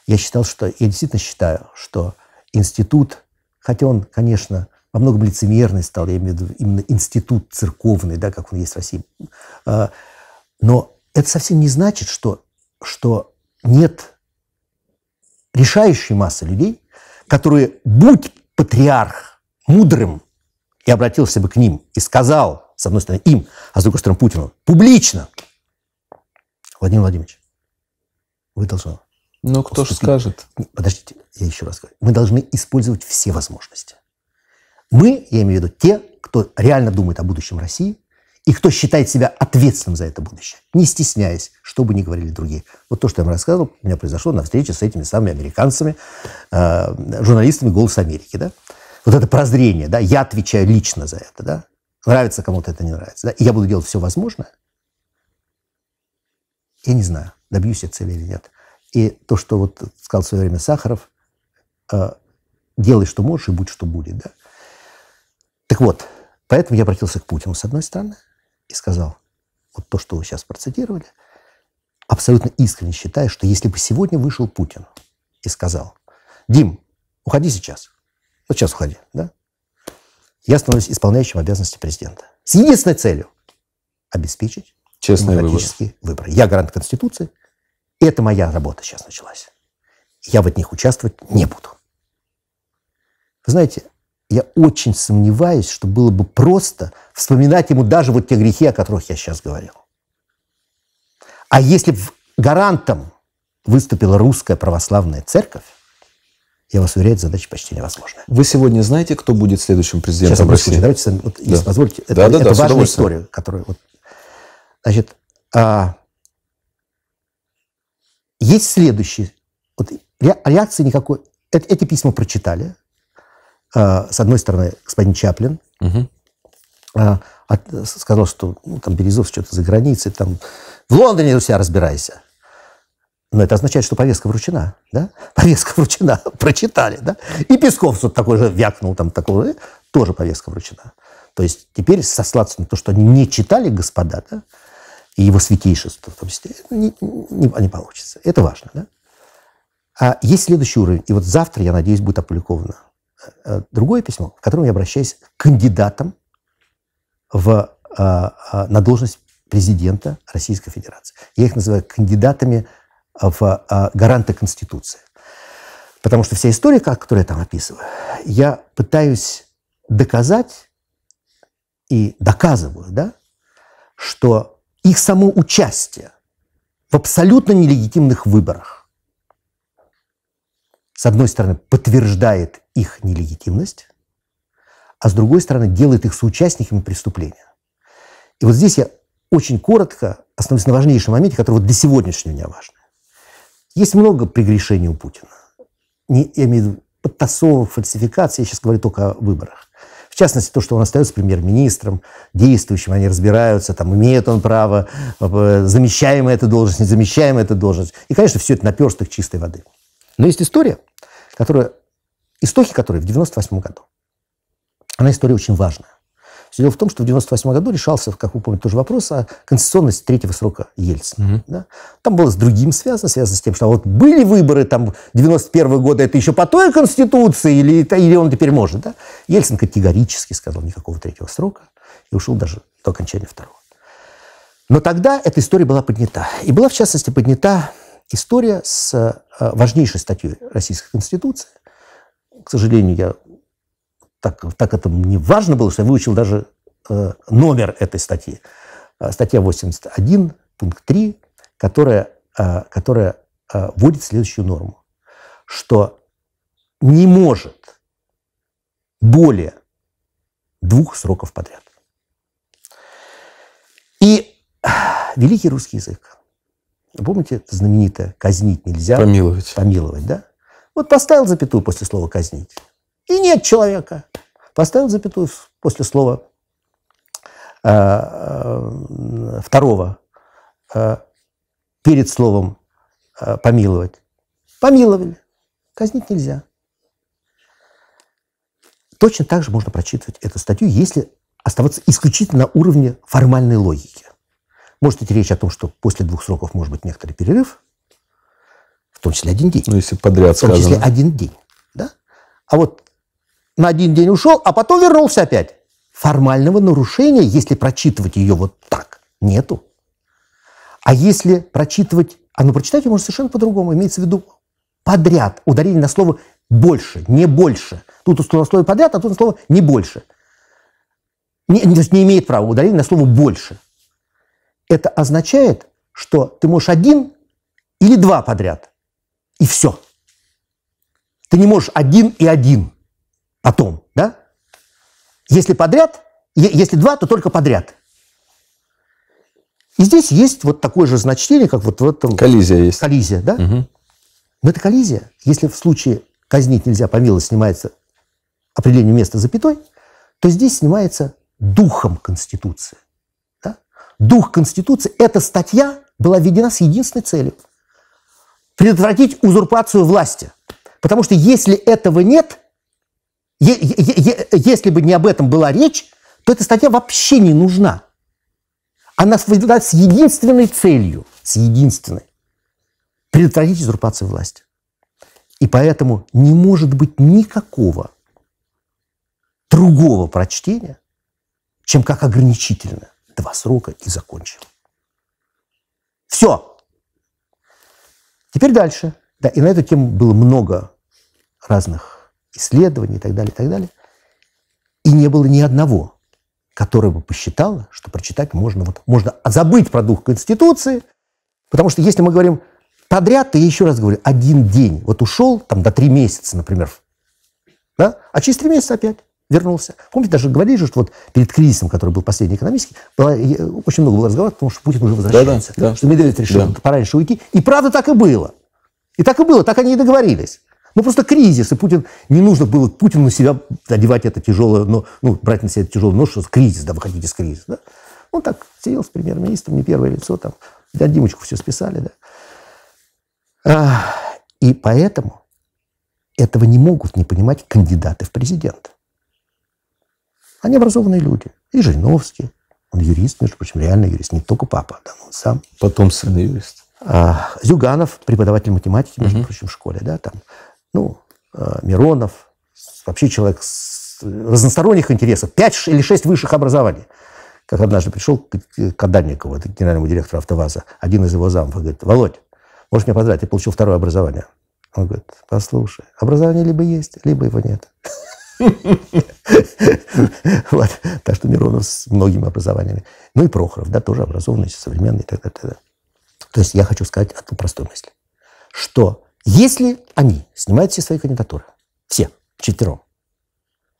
S2: я считал, что, я действительно считаю, что институт, хотя он, конечно, во многом лицемерный стал, я имею в виду именно институт церковный, да, как он есть в России. А, но это совсем не значит, что, что нет решающей массы людей, которые, будь патриарх мудрым, и обратился бы к ним, и сказал, с одной стороны, им, а с другой стороны, Путину, публично, Владимир Владимирович, вы должны... Ну, кто же скажет? Подождите, я еще раз говорю. Мы должны использовать все возможности. Мы, я имею в виду те, кто реально думает о будущем России и кто считает себя ответственным за это будущее, не стесняясь, что бы ни говорили другие. Вот то, что я вам рассказывал, у меня произошло на встрече с этими самыми американцами, э, журналистами «Голос Америки». Да? Вот это прозрение, да, я отвечаю лично за это, да, нравится кому-то это, не нравится, да, и я буду делать все возможное, я не знаю, добьюсь я цели или нет. И то, что вот сказал в свое время Сахаров, э, делай, что можешь, и будь, что будет, да, так вот, поэтому я обратился к Путину, с одной стороны, и сказал, вот то, что вы сейчас процитировали, абсолютно искренне считаю, что если бы сегодня вышел Путин и сказал, Дим, уходи сейчас, вот сейчас уходи, да, я становлюсь исполняющим обязанности президента. С единственной целью – обеспечить Честные демократические выборы. выборы. Я гарант Конституции, и это моя работа сейчас началась. Я в них участвовать не буду. Вы знаете, я очень сомневаюсь, что было бы просто вспоминать ему даже вот те грехи, о которых я сейчас говорил. А если бы гарантом выступила русская православная церковь, я вас уверяю, задача почти невозможная. Вы сегодня знаете, кто будет следующим президентом Сейчас, России? Сейчас, давайте, вот, да. если позволите, да, это, да, это да, важная история, которую... Вот, значит, а, есть следующий. Вот ре, реакции никакой. эти письма прочитали, а, с одной стороны, господин Чаплин угу. сказал, что ну, там Березов что-то за границей, там в Лондоне у себя разбирайся. Но это означает, что повестка вручена, да? Повестка вручена, прочитали, да? И Песков тут такой же вякнул, там такого, тоже повестка вручена. То есть теперь сослаться на то, что они не читали господа, да, и его святейшество, то есть не, не, не получится. Это важно, да? А есть следующий уровень, и вот завтра, я надеюсь, будет опубликовано Э, другое письмо, в котором я обращаюсь к кандидатам в, э, э, на должность президента Российской Федерации. Я их называю кандидатами в гаранты Конституции. Потому что вся история, которую я там описываю, я пытаюсь доказать и доказываю, да, что их само участие в абсолютно нелегитимных выборах с одной стороны, подтверждает их нелегитимность, а с другой стороны, делает их соучастниками преступления. И вот здесь я очень коротко остановлюсь на важнейшем моменте, который вот до сегодняшнего дня важен. Есть много прегрешений у Путина. Не, я имею в виду подтасовок, фальсификаций, я сейчас говорю только о выборах. В частности, то, что он остается премьер-министром, действующим, они разбираются, там, имеет он право, э, замещаемая эта должность, незамещаемая эта должность. И, конечно, все это наперсток чистой воды. Но есть история, которая, истоки которой в 98 году. Она история очень важная. Все дело в том, что в 98 году решался, как вы помните, тоже вопрос о конституционности третьего срока Ельцина. Угу. Да? Там было с другим связано, связано с тем, что вот были выборы там 91 года, это еще по той конституции, или, или он теперь может. Да? Ельцин категорически сказал никакого третьего срока и ушел даже до окончания второго. Но тогда эта история была поднята. И была, в частности, поднята История с э, важнейшей статьей Российской Конституции, к сожалению, я так, так это мне важно было, что я выучил даже э, номер этой статьи. Э, статья 81, пункт 3, которая, которая вводит следующую норму, что не может более двух сроков подряд. И великий русский язык Помните, это знаменитое «казнить нельзя». Помиловать. Помиловать, да? Вот поставил запятую после слова «казнить». И нет человека. Поставил запятую после слова э, второго э, перед словом э, «помиловать». Помиловали. Казнить нельзя. Точно так же можно прочитывать эту статью, если оставаться исключительно на уровне формальной логики. Может идти речь о том, что после двух сроков может быть некоторый перерыв, в том числе один
S1: день. Ну, если подряд
S2: В том сказано. один день. Да? А вот на один день ушел, а потом вернулся опять. Формального нарушения, если прочитывать ее вот так, нету. А если прочитывать, а ну прочитать ее можно совершенно по-другому, имеется в виду подряд, ударение на слово больше, не больше. Тут на слово подряд, а тут на слово не больше. Не, не имеет права ударение на слово больше это означает, что ты можешь один или два подряд, и все. Ты не можешь один и один потом, да? Если подряд, если два, то только подряд. И здесь есть вот такое же значение, как вот в этом... Коллизия есть. Коллизия, да? Угу. Но это коллизия. Если в случае казнить нельзя, помиловать снимается определение места запятой, то здесь снимается духом Конституции дух Конституции, эта статья была введена с единственной целью – предотвратить узурпацию власти. Потому что если этого нет, е- е- е- если бы не об этом была речь, то эта статья вообще не нужна. Она введена с единственной целью, с единственной – предотвратить узурпацию власти. И поэтому не может быть никакого другого прочтения, чем как ограничительное два срока и закончил. Все. Теперь дальше. Да, и на эту тему было много разных исследований и так далее, и так далее. И не было ни одного, которое бы посчитало, что прочитать можно, вот, можно забыть про дух Конституции, потому что если мы говорим подряд, то я еще раз говорю, один день, вот ушел там до три месяца, например, да, а через три месяца опять вернулся. Помните, даже говорили же, что вот перед кризисом, который был последний экономический, было, э, очень много было разговоров, потому что Путин уже возвращается. Да, да, да. Что Медведев решил да. пораньше уйти. И правда так и было. И так и было, так они и договорились. Ну, просто кризис, и Путин, не нужно было Путину на себя одевать это тяжелое, но, ну, брать на себя это тяжелое но что кризис, да, выходите из кризиса, да. Он так сидел с премьер-министром, не первое лицо, там, для Димочку все списали, да. А, и поэтому этого не могут не понимать кандидаты в президенты. Они образованные люди. И Жириновский. Он юрист, между прочим, реальный юрист. Не только папа, а да, он сам. Потом сын юрист. А, Зюганов, преподаватель математики, между угу. прочим, в школе, да, там. Ну, а, Миронов, вообще человек с разносторонних интересов. Пять или шесть высших образований. Как однажды пришел к Адальникову, это генеральному директору АвтоВАЗа, один из его замов, говорит, Володь, можешь меня поздравить, я получил второе образование. Он говорит, послушай, образование либо есть, либо его нет. Вот. Так что Миронов с многими образованиями. Ну и Прохоров, да, тоже образованный, современный и так далее. То есть я хочу сказать одну простую мысль, что если они снимают все свои кандидатуры, все, четвером,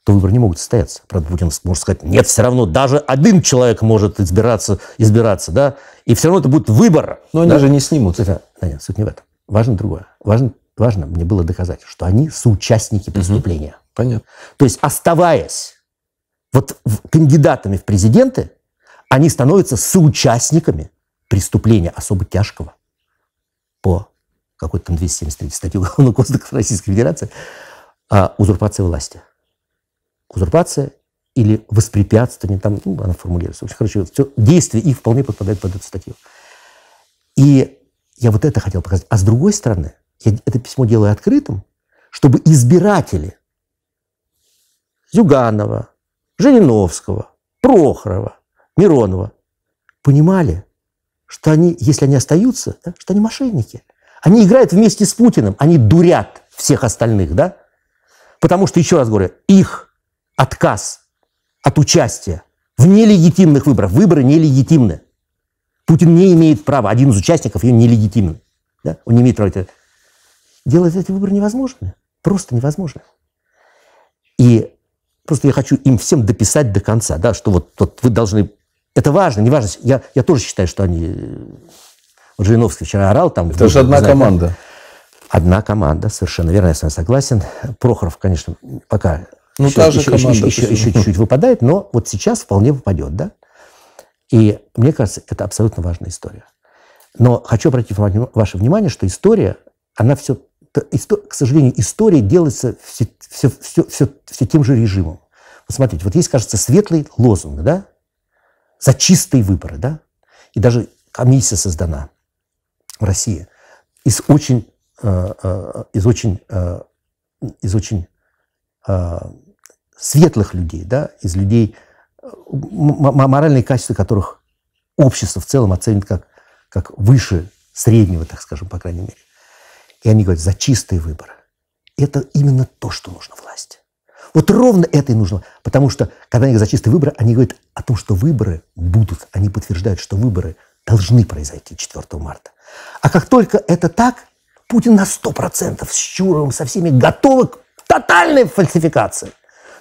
S2: то выборы не могут состояться. Правда, Путин может сказать, нет, все равно даже один человек может избираться, избираться, да, и все равно это будет выбор. Но да? они же не снимут. Это, да, нет, суть не в этом. Важно другое. Важно Важно мне было доказать, что они соучастники преступления. Угу. Понятно. То есть, оставаясь вот кандидатами в президенты, они становятся соучастниками преступления особо тяжкого по какой-то там 273 статье Уголовного кодекса Российской Федерации, а, узурпация власти. Узурпация или воспрепятствование, там ну, она формулируется. В общем, короче, все, действия их вполне подпадают под эту статью. И я вот это хотел показать. А с другой стороны, я это письмо делаю открытым, чтобы избиратели Зюганова, Жириновского, Прохорова, Миронова понимали, что они, если они остаются, да, что они мошенники. Они играют вместе с Путиным, они дурят всех остальных, да? Потому что, еще раз говорю, их отказ от участия в нелегитимных выборах, выборы нелегитимны. Путин не имеет права, один из участников ее нелегитимен. Да? Он не имеет права это делать эти выборы невозможно. Просто невозможно. И просто я хочу им всем дописать до конца, да, что вот, вот вы должны... Это важно, не важно. Я, я тоже считаю, что они... Вот Жириновский вчера орал там... Это же одна знаю, команда.
S3: Там,
S2: одна команда, совершенно верно, я с вами согласен. Прохоров, конечно, пока ну, еще, еще, команда, еще, еще, еще чуть-чуть выпадает, но вот сейчас вполне выпадет, да? И мне кажется, это абсолютно важная история. Но хочу обратить ваше внимание, что история, она все к сожалению, история делается все, все, все, все, все тем же режимом. Посмотрите, вот есть, кажется, светлый лозунг, да? За чистые выборы, да? И даже комиссия создана в России из очень, э, э, из очень, э, из очень светлых людей, да? Из людей, моральные качества которых общество в целом оценит как, как выше среднего, так скажем, по крайней мере. И они говорят, за чистые выборы. Это именно то, что нужно власти. Вот ровно это и нужно. Потому что, когда они говорят за чистые выборы, они говорят о том, что выборы будут. Они подтверждают, что выборы должны произойти 4 марта. А как только это так, Путин на 100% с Чуровым, со всеми готовы к тотальной фальсификации.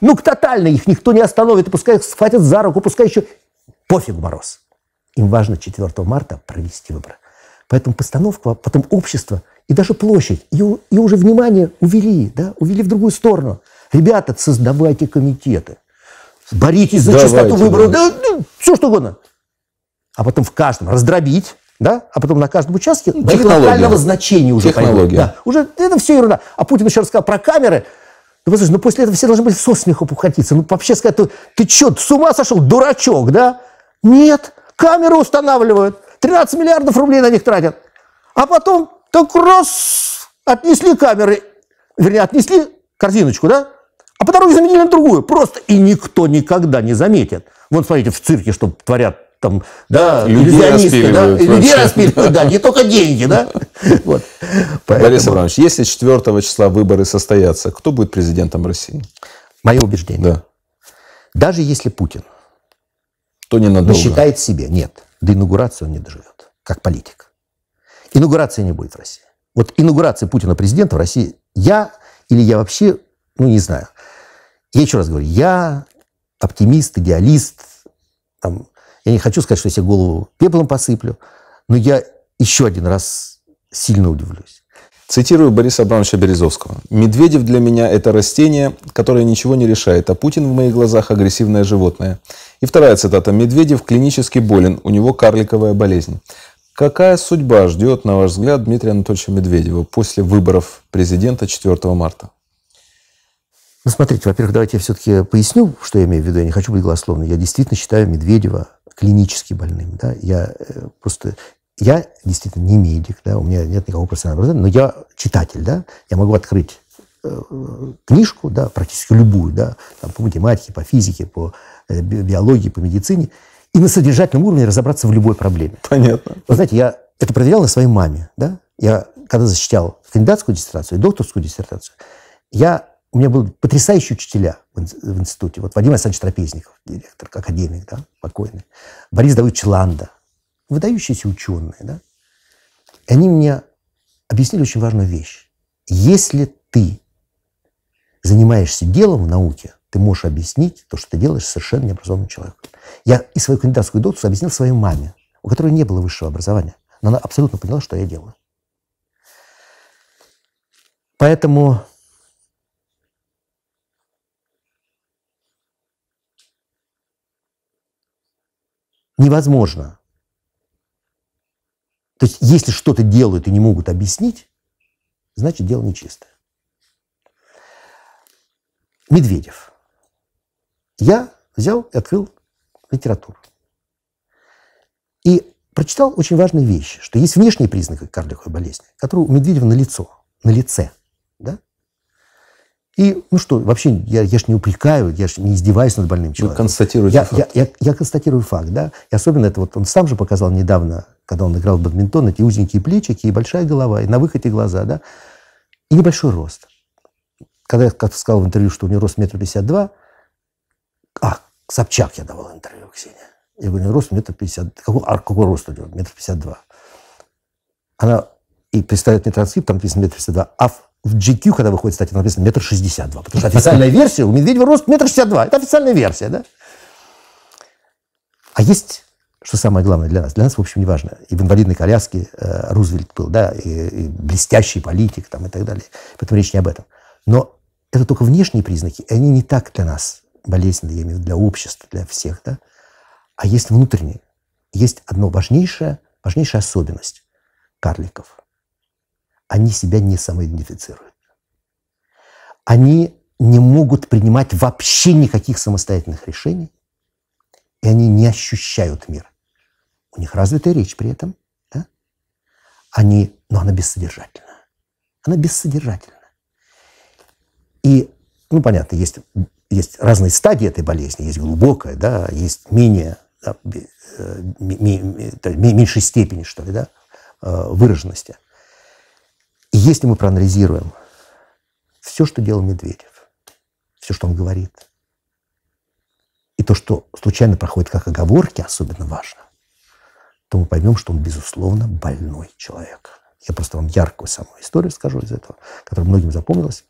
S2: Ну, к тотальной их никто не остановит, пускай их схватят за руку, пускай еще... Пофиг, Мороз. Им важно 4 марта провести выборы. Поэтому постановка, потом общество и даже площадь. И, и уже внимание увели, да, увели в другую сторону. Ребята, создавайте комитеты. Боритесь за Давайте, чистоту выборов. Да. Да, да, ну, все что угодно. А потом в каждом раздробить, да, а потом на каждом участке ну, технологического значения уже Технология. Пойдет, да. Уже это все ерунда. А Путин еще рассказал про камеры. Ну, послушай, ну после этого все должны были со смеху покатиться. Ну, вообще сказать, ты, ты что, с ума сошел, дурачок, да? Нет, камеры устанавливают, 13 миллиардов рублей на них тратят. А потом так раз отнесли камеры, вернее, отнесли корзиночку, да? А по дороге заменили на другую. Просто и никто никогда не заметит. Вот смотрите, в цирке, что творят там, да, да иллюзионисты, да, людей распиливают, да, не только деньги, да. Вот.
S1: Борис Абрамович, если 4 числа выборы состоятся, кто будет президентом России? Мое убеждение. Да. Даже если Путин то не надолго. считает себе, нет, до инаугурации
S2: он не доживет, как политик. Инаугурации не будет в России. Вот инаугурации Путина президента в России я или я вообще, ну, не знаю. Я еще раз говорю, я оптимист, идеалист. Там, я не хочу сказать, что я себе голову пеплом
S1: посыплю, но я еще один раз сильно удивлюсь. Цитирую Бориса Абрамовича Березовского. «Медведев для меня – это растение, которое ничего не решает, а Путин в моих глазах – агрессивное животное». И вторая цитата. «Медведев клинически болен, у него карликовая болезнь». Какая судьба ждет, на ваш взгляд, Дмитрия Анатольевича Медведева после выборов президента 4 марта? Ну, смотрите, во-первых, давайте я все-таки поясню,
S2: что я имею в виду. Я не хочу быть голословным. Я действительно считаю Медведева клинически больным. Да? Я э, просто... Я действительно не медик, да, у меня нет никакого профессионального образования, но я читатель, да, я могу открыть э, книжку, да, практически любую, да, там, по математике, по физике, по э, биологии, по медицине, и на содержательном уровне разобраться в любой проблеме. Понятно. Вы знаете, я это проверял на своей маме, да? Я когда защищал кандидатскую диссертацию и докторскую диссертацию, я, у меня был потрясающий учителя в институте. Вот Вадим Александрович Трапезников, директор, академик, да, покойный. Борис Давыдович Ланда, выдающиеся ученые, да. И они мне объяснили очень важную вещь. Если ты занимаешься делом в науке, ты можешь объяснить то, что ты делаешь совершенно необразованному человеку. Я и свою кандидатскую доту объяснил своей маме, у которой не было высшего образования. Но она абсолютно поняла, что я делаю. Поэтому невозможно. То есть, если что-то делают и не могут объяснить, значит, дело нечистое. Медведев – я взял и открыл литературу. И прочитал очень важные вещи, что есть внешние признаки карликовой болезни, которые у Медведева на лицо, на лице. Да? И, ну что, вообще, я, я же не упрекаю, я же не издеваюсь над больным человеком. Вы констатируете я, факт. Я, я, я констатирую факт, да. И особенно это вот он сам же показал недавно, когда он играл в бадминтон, эти узенькие плечики и большая голова, и на выходе глаза, да. И небольшой рост. Когда я как сказал в интервью, что у него рост метр пятьдесят два, а, Собчак я давал интервью Ксения. Я говорю, «Ну, рост метр пятьдесят. Какой, а какой рост у него? Метр пятьдесят два. Она и представляет мне транскрипт, там написано метр пятьдесят два. А в GQ, когда выходит статья, там написано метр шестьдесят два. Потому что официальная версия, у Медведева рост метр шестьдесят два. Это официальная версия, да? А есть что самое главное для нас, для нас, в общем, не важно. И в инвалидной коляске э, Рузвельт был, да, и, и блестящий политик там, и так далее. Поэтому речь не об этом. Но это только внешние признаки, и они не так для нас болезненно, я имею в виду для общества, для всех, да, а есть внутренние. Есть одно важнейшее, важнейшая особенность карликов. Они себя не самоидентифицируют. Они не могут принимать вообще никаких самостоятельных решений, и они не ощущают мир. У них развитая речь при этом, да? Они, но она бессодержательна. Она бессодержательна. И, ну, понятно, есть есть разные стадии этой болезни. Есть глубокая, да, есть менее, да, э, меньшей степени, что ли, да, э, выраженности. И если мы проанализируем все, что делал Медведев, все, что он говорит, и то, что случайно проходит как оговорки, особенно важно, то мы поймем, что он, безусловно, больной человек. Я просто вам яркую самую историю скажу из этого, которая многим запомнилась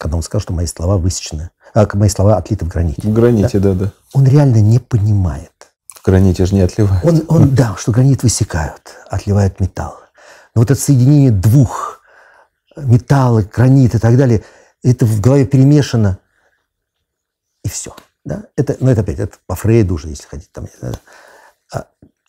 S2: когда он сказал, что мои слова высечены, а мои слова отлиты в граните. В
S1: граните, да, да. да.
S2: Он реально не понимает.
S1: В граните же не отливают. Он,
S2: он, да, что гранит высекают, отливают металл. Но вот это соединение двух металла, гранит и так далее, это в голове перемешано, и все. Да? Это, ну, это опять, это по Фрейду уже, если хотите. Там, а,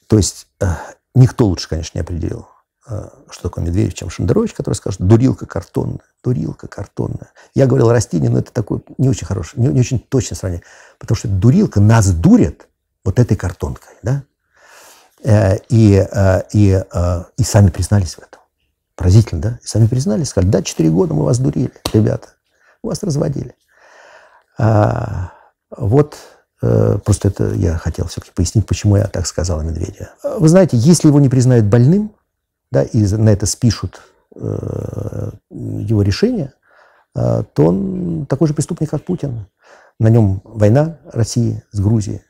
S2: то есть а, никто лучше, конечно, не определил. А, что такое Медведев, чем Шендерович, который скажет, дурилка картонная, дурилка картонная. Я говорил растение, но ну, это такое не очень хорошее, не, не очень точное сравнение, потому что дурилка нас дурит вот этой картонкой, да? Э, и, э, и, э, и сами признались в этом. Поразительно, да? И сами признались, сказали, да, 4 года мы вас дурили, ребята, вас разводили. А, вот Просто это я хотел все-таки пояснить, почему я так сказал о медведе. Вы знаете, если его не признают больным, да, и на это спишут э, его решение, э, то он такой же преступник, как Путин. На нем война России с Грузией,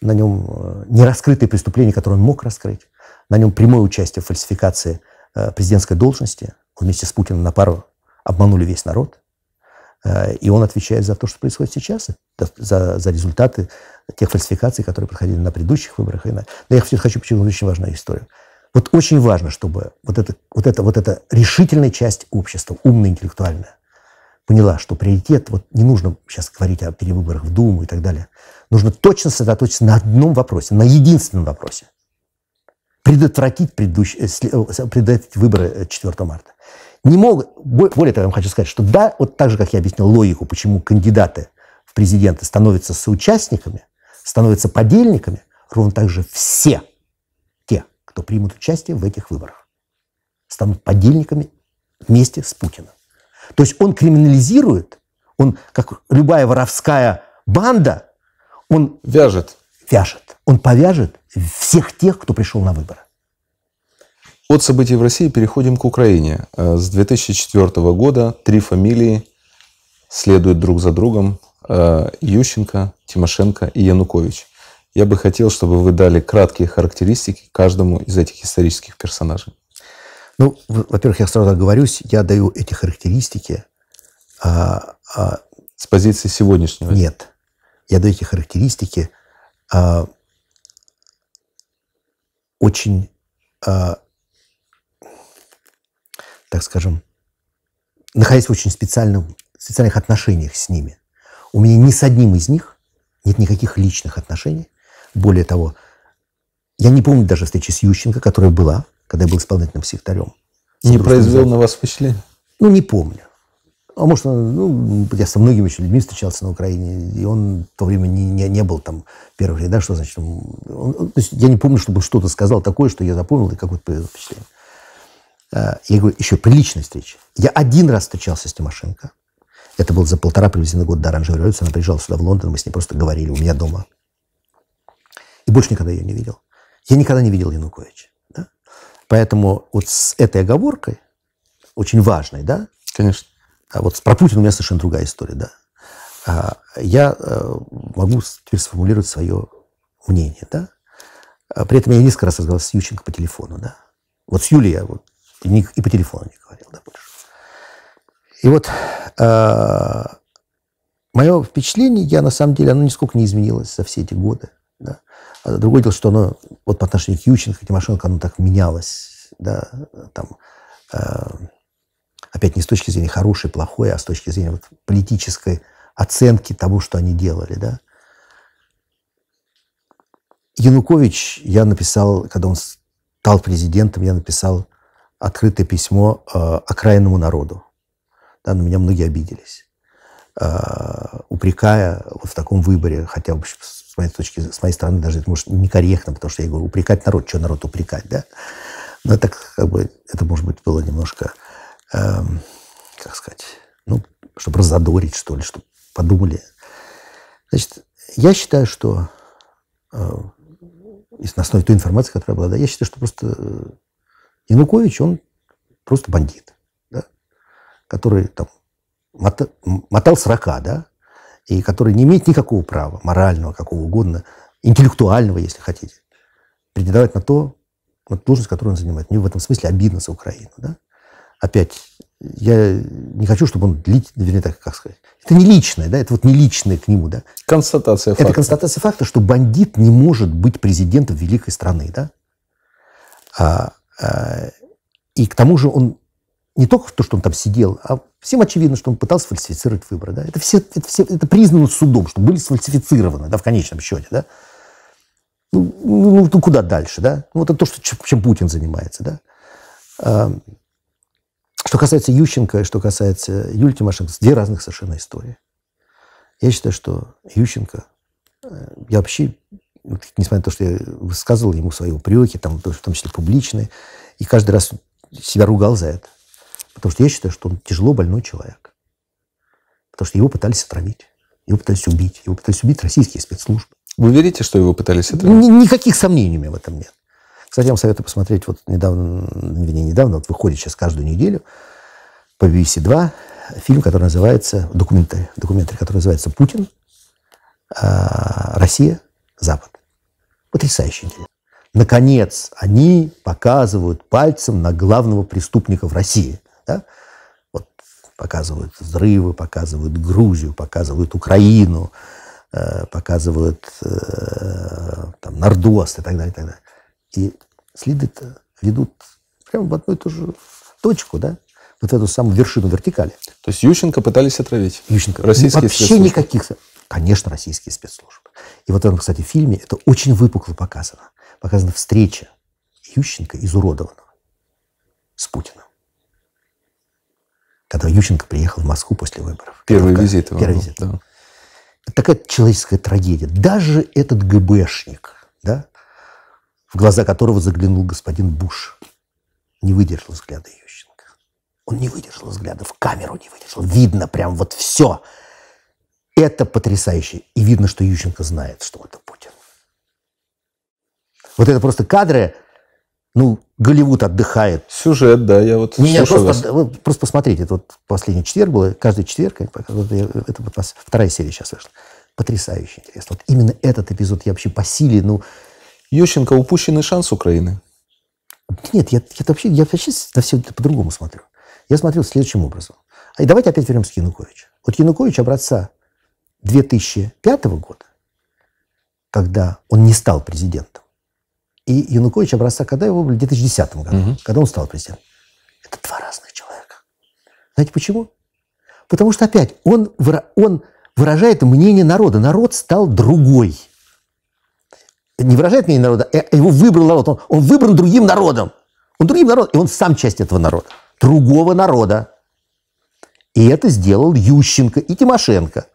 S2: на нем э, нераскрытые преступления, которые он мог раскрыть, на нем прямое участие в фальсификации президентской должности. Он вместе с Путиным на пару обманули весь народ. И он отвечает за то, что происходит сейчас, за, за результаты тех фальсификаций, которые проходили на предыдущих выборах. И на... Но я хочу почему очень важную историю. Вот очень важно, чтобы вот эта, вот эта, вот эта решительная часть общества, умная, интеллектуальная, поняла, что приоритет, вот не нужно сейчас говорить о перевыборах в Думу и так далее, нужно точно сосредоточиться на одном вопросе, на единственном вопросе. Предотвратить, предыдущие, э, э, предотвратить выборы 4 э, марта. Не мог более того, я вам хочу сказать, что да, вот так же, как я объяснил логику, почему кандидаты в президенты становятся соучастниками, становятся подельниками, ровно так же все – кто примут участие в этих выборах, станут подельниками вместе с Путиным. То есть он криминализирует, он, как любая воровская банда, он... Вяжет. Вяжет. Он повяжет всех тех, кто пришел на выборы.
S1: От событий в России переходим к Украине. Э, с 2004 года три фамилии следуют друг за другом. Э, Ющенко, Тимошенко и Янукович. Я бы хотел, чтобы вы дали краткие характеристики каждому из этих исторических персонажей.
S2: Ну, во-первых, я сразу оговорюсь, я даю эти характеристики. А, а...
S1: С позиции сегодняшнего? Нет.
S2: Я даю эти характеристики а, очень, а, так скажем, находясь в очень специальном, специальных отношениях с ними. У меня ни с одним из них нет никаких личных отношений. Более того, я не помню даже встречи с Ющенко, которая была, когда я был исполнительным секретарем.
S1: Не произвел на вас впечатление? Ну, не
S2: помню. А может, он, ну, я со многими еще людьми встречался на Украине, и он в то время не, не, не был там первый да, что значит, он, он, то есть я не помню, чтобы он что-то сказал такое, что я запомнил, и какое-то произвело впечатление. А, я говорю, еще приличная встреча. Я один раз встречался с Тимошенко. Это было за полтора приблизительно года до оранжевой революции. Она приезжала сюда, в Лондон, мы с ней просто говорили у меня дома. И больше никогда ее не видел. Я никогда не видел Януковича. Да? Поэтому вот с этой оговоркой, очень важной, да? Конечно. А вот про Путина у меня совершенно другая история, да. А я э, могу теперь сформулировать свое мнение, да. А при этом я несколько раз разговаривал с Ющенко по телефону, да. Вот с Юлей я вот и, и по телефону не говорил, да, больше. И вот э, а, мое впечатление, я на самом деле, оно нисколько не изменилось за все эти годы. А другое дело, что оно вот по отношению к Ющенко, Тимошенко, оно так менялось, да, там, э, опять не с точки зрения хорошей, плохой, а с точки зрения вот политической оценки того, что они делали, да. Янукович я написал, когда он стал президентом, я написал открытое письмо э, окраинному народу. Да, на меня многие обиделись, э, упрекая вот в таком выборе, хотя, в общем, с моей точки, с моей стороны даже это может некорректно, потому что я говорю, упрекать народ, что народ упрекать, да? Но это как бы, это может быть было немножко, эм, как сказать, ну, чтобы разодорить, что ли, чтобы подумали. Значит, я считаю, что э, на основе той информации, которая была, да, я считаю, что просто э, Янукович, он просто бандит, да, который там мот, мотал срока, да, и который не имеет никакого права, морального, какого угодно, интеллектуального, если хотите, претендовать на то, на должность, которую он занимает. Мне в этом смысле обидно за Украину. Да? Опять, я не хочу, чтобы он длить, вернее, так, как сказать, это не личное, да, это вот не личное к нему, да.
S1: Констатация факта. Это констатация факта,
S2: что бандит не может быть президентом великой страны, да. А, а, и к тому же он не только то, что он там сидел, а всем очевидно, что он пытался фальсифицировать выборы. Да? Это, все, это, все, это признано судом, что были сфальсифицированы да, в конечном счете. Да? Ну, ну, ну, ну куда дальше? Да? Ну, вот это то, что, чем Путин занимается. Да? А, что касается Ющенко, что касается Юлии Тимошенко, две разных совершенно истории. Я считаю, что Ющенко, э, я вообще, несмотря на то, что я высказывал ему свои упреки, там, в том числе публичные, и каждый раз себя ругал за это. Потому что я считаю, что он тяжело больной человек. Потому что его пытались отравить, его пытались убить, его пытались убить российские спецслужбы. Вы верите, что его пытались отравить? Н- никаких сомнений у меня в этом нет. Кстати, я вам советую посмотреть, вот недавно, ну, не недавно, вот выходит сейчас каждую неделю по BBC 2 фильм, который называется, документарий, документарий который называется «Путин. А, Россия. Запад». Потрясающий интересно. Наконец, они показывают пальцем на главного преступника в России – да? Вот показывают взрывы, показывают Грузию, показывают Украину, э, показывают э, там, Нордост и так далее. И, так далее. и следы ведут прямо в одну и ту же точку, да? вот эту самую вершину вертикали.
S1: То есть Ющенко пытались отравить?
S2: Ющенко. Российские ну, Вообще спецслужбы. никаких... Конечно, российские спецслужбы. И вот в этом, кстати, фильме это очень выпукло показано. Показана встреча Ющенко изуродованного с Путиным когда Ющенко приехал в Москву после выборов. Первый когда, визит Первый визит. Да. Такая человеческая трагедия. Даже этот ГБшник, да, в глаза которого заглянул господин Буш, не выдержал взгляда Ющенко. Он не выдержал взгляда, в камеру не выдержал. Видно прям вот все. Это потрясающе. И видно, что Ющенко знает, что это Путин. Вот это просто кадры, ну, Голливуд отдыхает. Сюжет, да, я вот Меня просто, вас. Вы просто посмотрите, это вот последний четверг был, каждый четверг, это вот у вас вторая серия сейчас вышла. Потрясающе интересно. Вот именно этот эпизод я вообще по силе, ну... Ющенко, упущенный шанс Украины. Нет, я, я вообще, я вообще на все это по-другому смотрю. Я смотрю следующим образом. А и давайте опять вернемся к Януковичу. Вот Янукович образца 2005 года, когда он не стал президентом, и Янукович образца Кадаева в 2010 году, угу. когда он стал президентом. Это два разных человека. Знаете почему? Потому что опять он, он выражает мнение народа. Народ стал другой. Не выражает мнение народа, э, а его выбрал народ. Он, он выбран другим народом. Он другим народом, и он сам часть этого народа. Другого народа. И это сделал Ющенко и Тимошенко.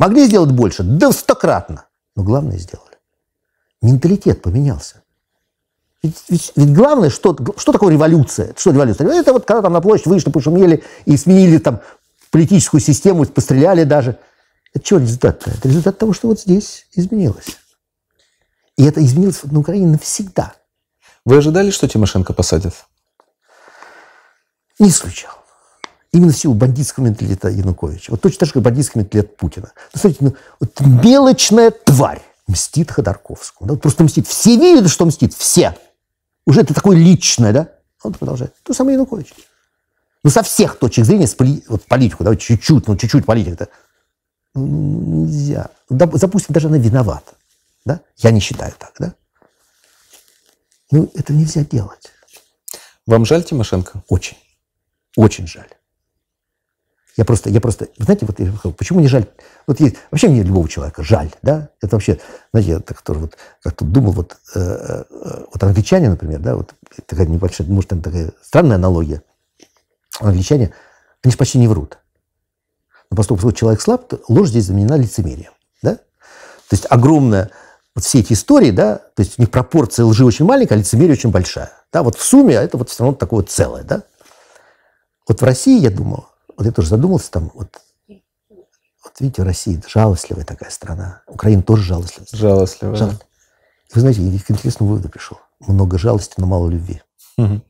S2: Могли сделать больше? Да стократно. Но главное сделали. Менталитет поменялся. Ведь, ведь, ведь главное, что, что такое революция? Что революция? Это вот когда там на площадь вышли, пошумели и сменили там политическую систему, постреляли даже. Это чего результат-то? Это результат того, что вот здесь
S1: изменилось.
S2: И это изменилось на Украине навсегда.
S1: Вы ожидали, что Тимошенко посадят?
S2: Не исключал. Именно в силу бандитского менталитета Януковича. Вот точно так же, как бандитский менталитет Путина. Ну, смотрите, ну, вот мелочная тварь мстит Ходорковскому. Да, вот просто мстит. Все видят, что мстит. Все. Уже это такое личное, да? Он продолжает. То самое Янукович. Ну, со всех точек зрения, с поли... вот политику, да, чуть-чуть, ну, чуть-чуть политика-то. Ну, нельзя. Запустим, ну, даже она виновата. Да? Я не считаю так, да? Ну, это нельзя делать.
S1: Вам жаль Тимошенко? Очень. Очень жаль.
S2: Я просто, я просто, знаете, вот почему не жаль? Вот есть, вообще мне любого человека жаль, да? Это вообще, знаете, я так тоже вот как-то думал, вот, э, э, э вот англичане, например, да, вот э, такая небольшая, может, там такая странная аналогия. Англичане, они же почти не врут. Но поскольку человек слаб, то ложь здесь заменена лицемерием, да? То есть огромная вот все эти истории, да, то есть у них пропорция лжи очень маленькая, а лицемерие очень большая. Да, вот в сумме это вот все равно такое целое, да. Вот в России, я думал, вот я тоже задумался там, вот, вот видите, Россия жалостливая такая страна. Украина тоже жалостливая. Страна. Жалостливая. Жал... Вы знаете, я к интересному выводу пришел. Много жалости, но мало любви. Угу.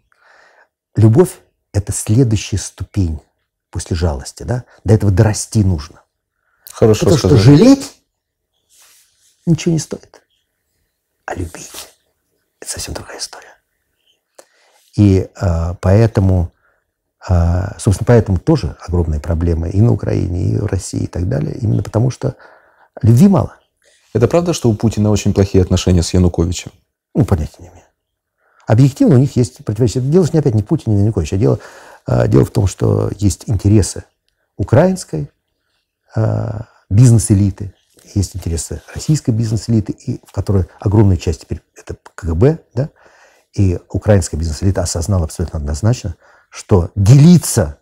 S2: Любовь – это следующая ступень после жалости. Да? До этого дорасти нужно. Хорошо Потому сказали. что жалеть ничего не стоит. А любить – это совсем другая история. И э, поэтому а, собственно, поэтому тоже огромные проблемы и на Украине, и в России, и так далее. Именно потому, что любви мало.
S1: Это правда, что у Путина очень плохие отношения с Януковичем?
S2: Ну, понятия не имею. Объективно у них есть противоречие. Это дело не опять не Путин, не Янукович, а дело, а, дело в том, что есть интересы украинской а, бизнес-элиты, есть интересы российской бизнес-элиты, и в которой огромная часть теперь это КГБ, да, и украинская бизнес-элита осознала абсолютно однозначно, что делиться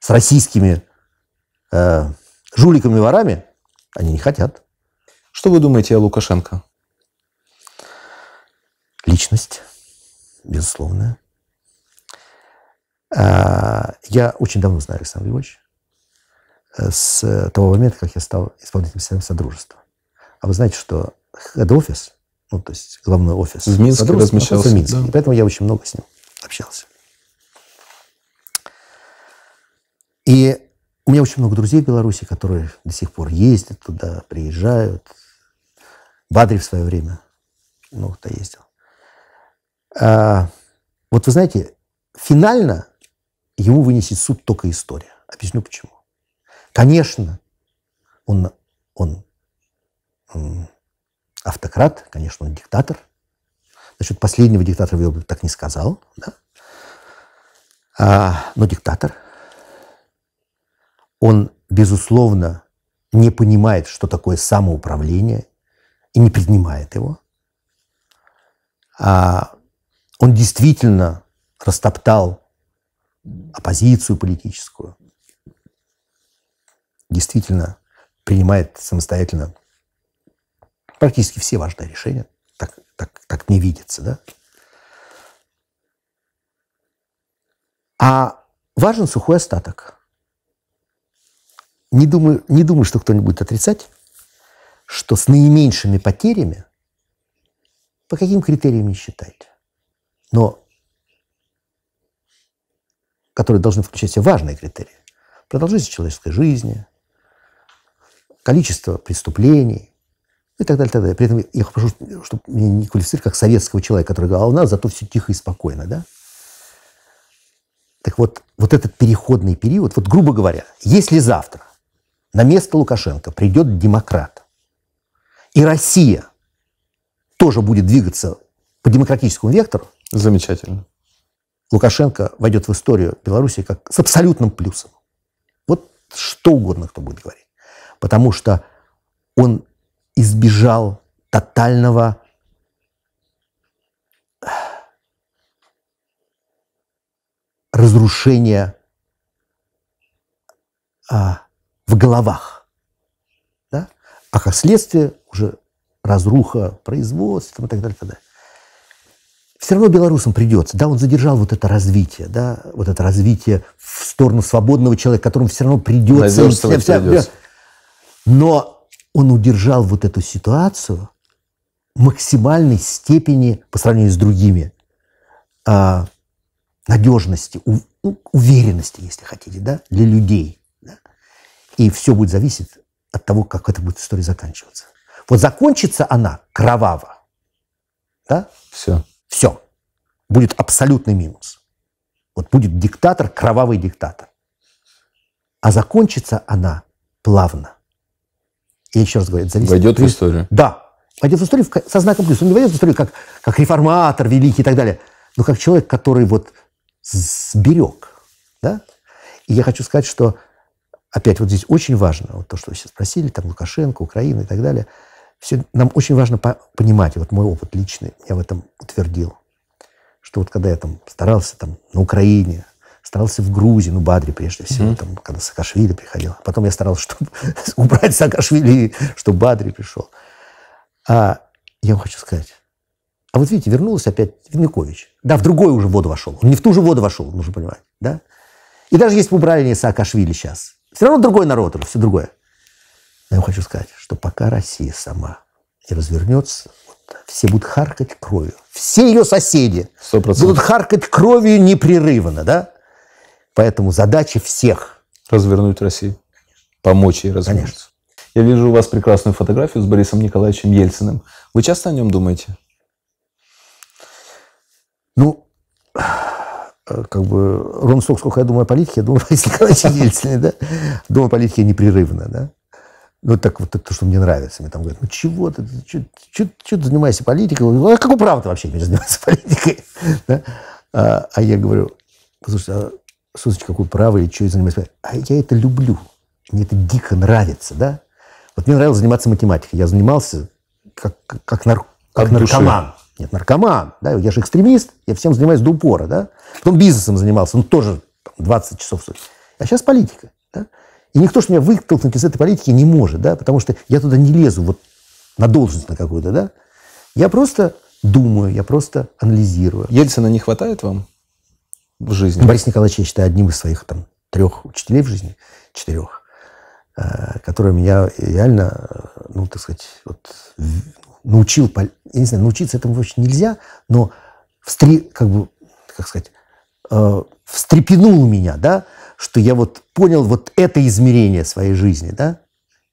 S2: с российскими э, жуликами и ворами они не хотят.
S1: Что вы думаете о Лукашенко? Личность, безусловно. Э, я очень
S2: давно знаю Александра Львовича э, с того момента, как я стал исполнителем Совета Содружества. А вы знаете, что хед-офис, ну, то есть главный офис в Минске размещался, в Минске. Да. И поэтому я очень много с ним общался. И у меня очень много друзей в Беларуси, которые до сих пор ездят туда, приезжают. Бадри в свое время много кто ездил. А, вот вы знаете, финально ему вынесет суд только история. Объясню почему. Конечно, он, он автократ, конечно, он диктатор. Насчет последнего диктатора я бы так не сказал, да? а, но диктатор – он, безусловно, не понимает, что такое самоуправление, и не принимает его. А он действительно растоптал оппозицию политическую, действительно принимает самостоятельно практически все важные решения. Так, так, так не видится, да? А важен сухой остаток – не думаю, не думаю, что кто-нибудь будет отрицать, что с наименьшими потерями по каким критериям не считать, но которые должны включать все важные критерии. Продолжительность человеческой жизни, количество преступлений и так далее, так далее. При этом я прошу, чтобы меня не квалифицировали как советского человека, который говорил, а у нас зато все тихо и спокойно, да? Так вот, вот этот переходный период, вот грубо говоря, если завтра на место Лукашенко придет демократ. И Россия тоже будет двигаться по демократическому вектору. Замечательно. Лукашенко войдет в историю Беларуси как с абсолютным плюсом. Вот что угодно кто будет говорить. Потому что он избежал тотального разрушения а, в головах. Да? А как следствие уже разруха производства и так далее, и так далее. Все равно белорусам придется, да, он задержал вот это развитие, да, вот это развитие в сторону свободного человека, которому все равно придется. Вся, вся, придется. Но он удержал вот эту ситуацию максимальной степени по сравнению с другими а, надежности, у, уверенности, если хотите, да, для людей. И все будет зависеть от того, как эта будет история заканчиваться. Вот закончится она кроваво, да? Все. Все. Будет абсолютный минус. Вот будет диктатор, кровавый диктатор. А закончится она плавно. Я еще раз говорю, это зависит. Войдет в историю. Да. Войдет в историю со знаком плюс. Он не войдет в историю как, как реформатор великий и так далее, но как человек, который вот сберег. Да? И я хочу сказать, что опять вот здесь очень важно, вот то, что вы сейчас спросили, там Лукашенко, Украина и так далее, все, нам очень важно по- понимать, вот мой опыт личный я в этом утвердил, что вот когда я там старался там на Украине, старался в Грузии, ну, Бадри прежде всего, mm-hmm. там, когда Саакашвили приходил. А потом я старался, чтобы убрать Саакашвили, чтобы Бадри пришел. А я вам хочу сказать, а вот видите, вернулся опять Винникович. Да, в другой уже воду вошел. Он не в ту же воду вошел, нужно понимать, да? И даже если бы убрали не Саакашвили сейчас, все равно другой народ, все другое. Но я вам хочу сказать, что пока Россия сама не развернется, вот, все будут харкать кровью. Все ее соседи 100%. будут харкать кровью непрерывно, да? Поэтому задача
S1: всех. Развернуть Россию. Помочь ей развернуться. Конечно. Я вижу у вас прекрасную фотографию с Борисом Николаевичем Ельциным. Вы часто о нем думаете? Ну, Э, как бы Ронсок, сколько я думаю о политике, я думаю если
S3: Николаевиче Ельцине,
S2: да? Думаю о политике непрерывно, да? Ну, так вот, то, что мне нравится. Мне там говорят, ну, чего ты, что, что, что ты занимаешься политикой? Ну, а какое право ты вообще имеешь заниматься политикой? Да? А, а я говорю, послушайте, а, Сусочка, какое право и что я занимаюсь политикой? А я это люблю. Мне это дико нравится, да? Вот мне нравилось заниматься математикой. Я занимался как, как, нар, как наркоман. Нет, наркоман, да, я же экстремист, я всем занимаюсь до упора, да. Потом бизнесом занимался, он ну, тоже там, 20 часов в сутки. А сейчас политика, да. И никто что меня вытолкнуть из этой политики не может, да, потому что я туда не лезу вот на должность на какую-то, да. Я просто думаю, я просто анализирую. Ельцина не хватает вам в жизни? Борис Николаевич, я считаю, одним из своих там трех учителей в жизни, четырех, э, которые меня реально, ну, так сказать, вот научил, я не знаю, научиться этому вообще нельзя, но встри, как бы, как сказать, э, встрепенул меня, да, что я вот понял вот это измерение своей жизни, да,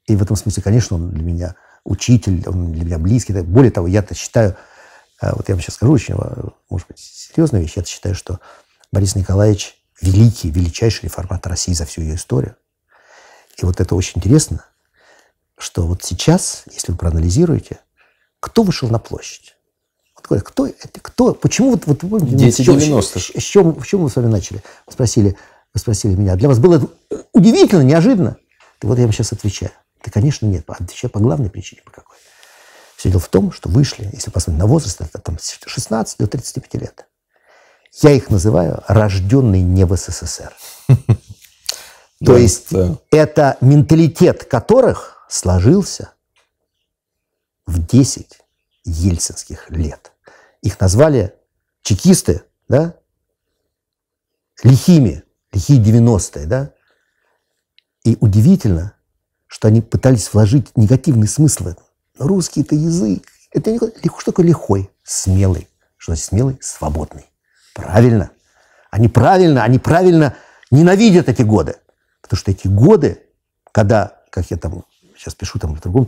S2: и в этом смысле, конечно, он для меня учитель, он для меня близкий. Более того, я-то считаю, э, вот я вам сейчас скажу очень, э, может быть, серьезную вещь, я-то считаю, что Борис Николаевич великий, величайший реформатор России за всю ее историю. И вот это очень интересно, что вот сейчас, если вы проанализируете – кто вышел на площадь? Кто это? Кто? Почему вот, вот помните, Дети чем, 90 с чем, с чем мы с вами начали? Спросили, спросили меня. Для вас было удивительно, неожиданно? И вот я вам сейчас отвечаю. Да, конечно, нет. Отвечаю по главной причине, по какой. Все дело в том, что вышли, если посмотреть на возраст, это там 16 до 35 лет. Я их называю рожденные не в СССР. То есть это менталитет которых сложился в 10 ельцинских лет. Их назвали чекисты, да, лихими, лихие 90-е, да. И удивительно, что они пытались вложить негативный смысл в это. Но «Ну, русский это язык. Это не, что такое лихой? Смелый. Что значит смелый? Свободный. Правильно. Они правильно, они правильно ненавидят эти годы. Потому что эти годы, когда, как я там сейчас пишу там в другом,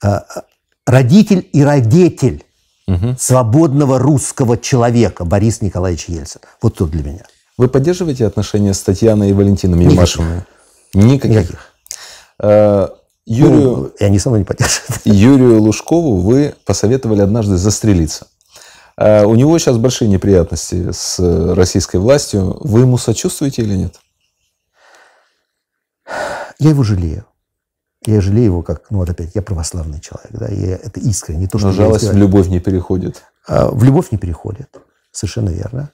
S2: а, а, родитель и родитель угу. свободного русского человека
S1: Борис Николаевич Ельцин. Вот тут для меня. Вы поддерживаете отношения с Татьяной и Валентином Юмашиной? Никаких. Никаких. Э, Юрию, ну, и они со не поддерживают. Юрию Лужкову вы посоветовали однажды застрелиться. Э, у него сейчас большие неприятности с российской властью. Вы ему сочувствуете или нет? Я его жалею. Я жалею его как, ну вот опять, я православный
S2: человек, да, и это искренне. Не то, что Но жалость в любовь не переходит. А, в любовь не переходит, совершенно верно.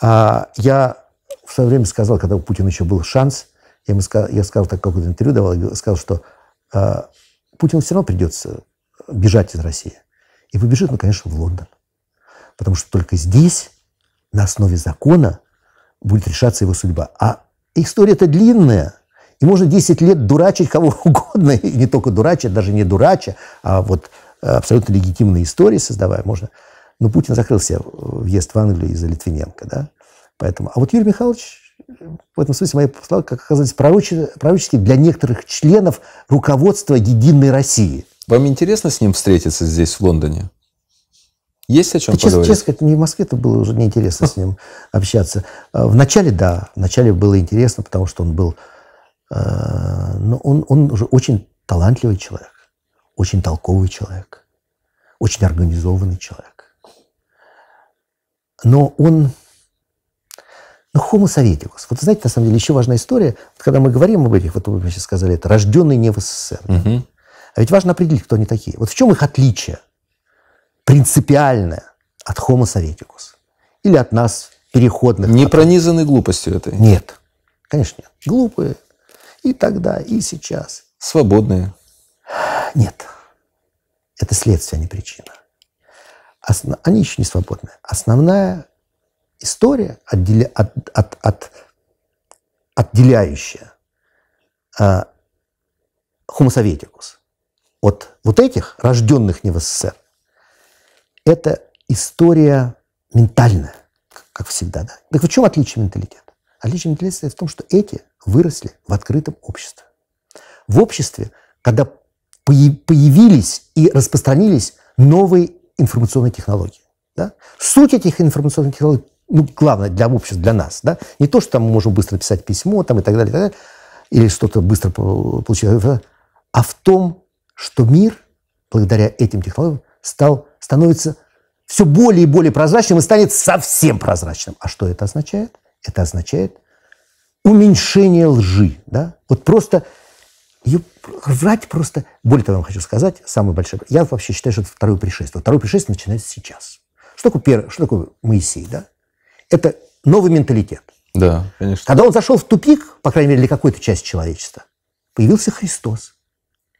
S2: А, я в свое время сказал, когда у Путина еще был шанс, я ему сказал, я сказал так, какое-то интервью давал, сказал, что а, Путину все равно придется бежать из России. И выбежит он, конечно, в Лондон. Потому что только здесь, на основе закона, будет решаться его судьба. А история-то длинная – и можно 10 лет дурачить кого угодно, и не только дурачить, даже не дурача, а вот э, абсолютно легитимные истории создавая можно. Но ну, Путин закрылся въезд в Англию из-за Литвиненко, да? Поэтому... А вот Юрий Михайлович, э, в этом смысле мои слова, как оказалось, пророческие, пророческие для некоторых членов руководства «Единой России».
S1: Вам интересно с ним встретиться здесь, в Лондоне?
S2: Есть о чем да, поговорить? Честно сказать, не в москве это было уже неинтересно с ним общаться. Э, вначале, да, вначале было интересно, потому что он был но он, он уже очень талантливый человек, очень толковый человек, очень организованный человек. Но он, ну, homo советикус. Вот знаете, на самом деле, еще важная история, когда мы говорим об этих, вот вы сейчас сказали, это рожденные не в СССР. Угу. А ведь важно определить, кто они такие. Вот в чем их отличие принципиальное от homo советикус
S1: или от нас, переходных. Не потом. пронизаны глупостью этой? Нет, конечно нет. Глупые,
S2: и тогда, и сейчас.
S1: Свободные. Нет.
S2: Это следствие, а не причина. Осно... Они еще не свободны. Основная история, отделя... от, от, от... отделяющая э, от вот этих, рожденных не в СССР, это история ментальная, как всегда. Да? Так в чем отличие менталитета? Отличие а интеллекта в том, что эти выросли в открытом обществе. В обществе, когда появились и распространились новые информационные технологии. Да? Суть этих информационных технологий, ну, главное для общества, для нас, да? не то, что там мы можем быстро писать письмо там, и так далее, и так далее или что-то быстро получить, а в том, что мир благодаря этим технологиям стал, становится все более и более прозрачным и станет совсем прозрачным. А что это означает? Это означает уменьшение лжи. Да? Вот просто ее врать просто... Более того, я вам хочу сказать, самый большой... Я вообще считаю, что это второе пришествие. Второе пришествие начинается сейчас. Что такое, первое, что такое Моисей? Да? Это новый менталитет.
S1: Да, конечно. Когда он
S2: зашел в тупик, по крайней мере, для какой-то части человечества, появился Христос.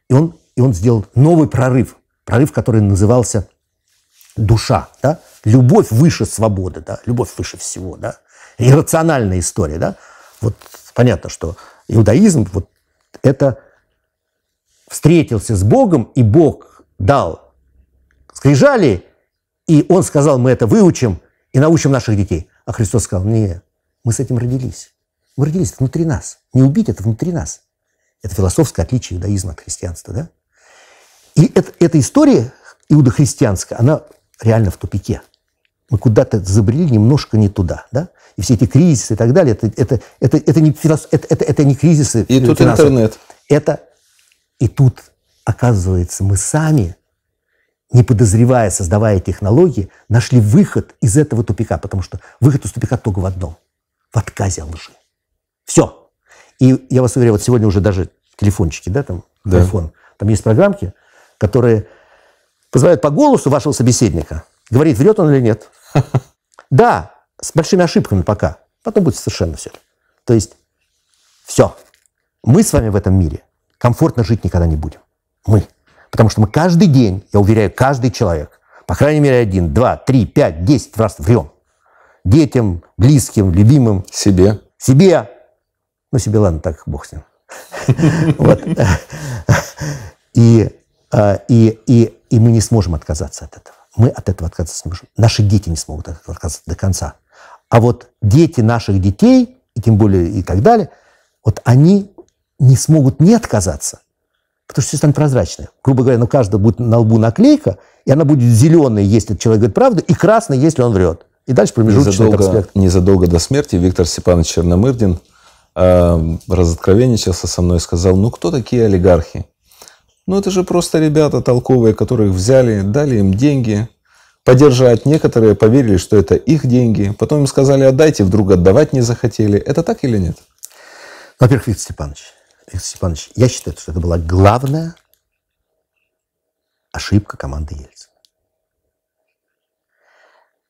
S2: И он, и он сделал новый прорыв. Прорыв, который назывался душа. Да? Любовь выше свободы. Да? Любовь выше всего. Да? иррациональная история, да? Вот понятно, что иудаизм вот это встретился с Богом, и Бог дал скрижали, и он сказал, мы это выучим и научим наших детей. А Христос сказал, не, мы с этим родились. Мы родились внутри нас. Не убить – это внутри нас. Это философское отличие иудаизма от христианства, да? И это, эта история иудохристианская, она реально в тупике. Мы куда-то забрели немножко не туда, да? и все эти кризисы и так далее, это, это, это, это, не, филос... это, это, это не кризисы. И тут интернет. Это, и тут, оказывается, мы сами, не подозревая, создавая технологии, нашли выход из этого тупика, потому что выход из тупика только в одном – в отказе от лжи. Все. И я вас уверяю, вот сегодня уже даже телефончики, да, там, да. iPhone, там есть программки, которые позволяют по голосу вашего собеседника говорить, врет он или нет. Да, с большими ошибками пока. Потом будет совершенно все. То есть все. Мы с вами в этом мире комфортно жить никогда не будем. Мы. Потому что мы каждый день, я уверяю, каждый человек, по крайней мере, один, два, три, пять, десять раз врем. Детям, близким, любимым. Себе. Себе. Ну, себе, ладно, так, бог с ним. И, а, и, и, и мы не сможем отказаться от этого. Мы от этого отказаться не можем. Наши дети не смогут отказаться до конца. А вот дети наших детей, и тем более и так далее, вот они не смогут не отказаться, потому что все станет прозрачное. Грубо говоря, на ну, каждого будет на лбу наклейка, и она будет зеленой, если человек говорит правду, и красной, если он врет. И дальше
S1: промежуточный незадолго, конспект. Незадолго до смерти Виктор Степанович Черномырдин э, разоткровенничался со мной и сказал, ну кто такие олигархи? Ну это же просто ребята толковые, которых взяли, дали им деньги, поддержать. Некоторые поверили, что это их деньги. Потом им сказали, отдайте, вдруг отдавать не захотели. Это так или нет? Во-первых, Виктор Степанович, Виктор Степанович, я считаю, что это была главная
S2: ошибка команды Ельцина.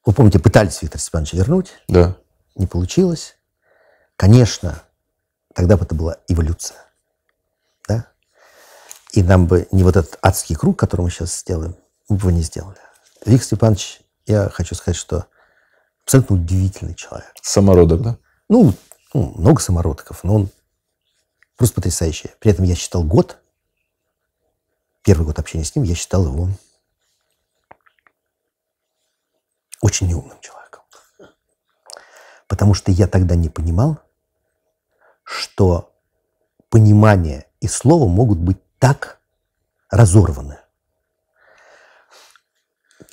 S2: Вы помните, пытались Виктор Степанович вернуть. Да. Не получилось. Конечно, тогда бы это была эволюция. Да? И нам бы не вот этот адский круг, который мы сейчас сделаем, мы бы не сделали. Виктор Степанович, я хочу сказать, что абсолютно удивительный человек. Самородок, да? Ну, ну много самородков, но он просто потрясающий. При этом я считал год, первый год общения с ним, я считал его очень неумным человеком. Потому что я тогда не понимал, что понимание и слово могут быть так разорваны.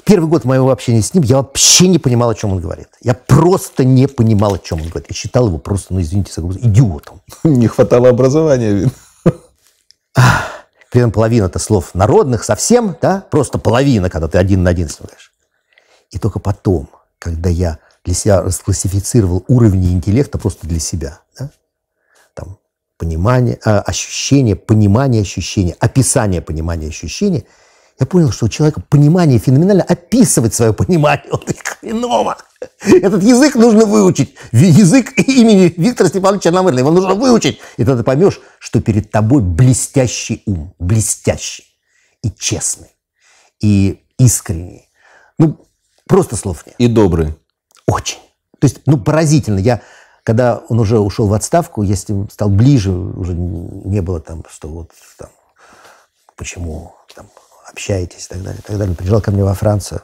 S2: Первый год моего общения с ним я вообще не понимал, о чем он говорит. Я просто не понимал, о чем он говорит. Я считал его просто, ну, извините, идиотом. Не хватало образования, видно. При этом половина-то слов народных совсем, да, просто половина, когда ты один на один смотришь. И только потом, когда я для себя расклассифицировал уровни интеллекта просто для себя, да, там, понимание, а, ощущение, понимание, ощущение, описание понимания, ощущения – я понял, что у человека понимание феноменально описывать свое понимание. Он хреново. Этот язык нужно выучить. Язык имени Виктора Степановича Намырлина. Его нужно выучить. И тогда ты поймешь, что перед тобой блестящий ум. Блестящий. И честный. И искренний. Ну, просто слов
S1: нет. И добрый.
S2: Очень. То есть, ну, поразительно. Я когда он уже ушел в отставку, я с ним стал ближе, уже не было там, что вот там, почему там, общаетесь и так далее, и так далее. приезжал ко мне во Францию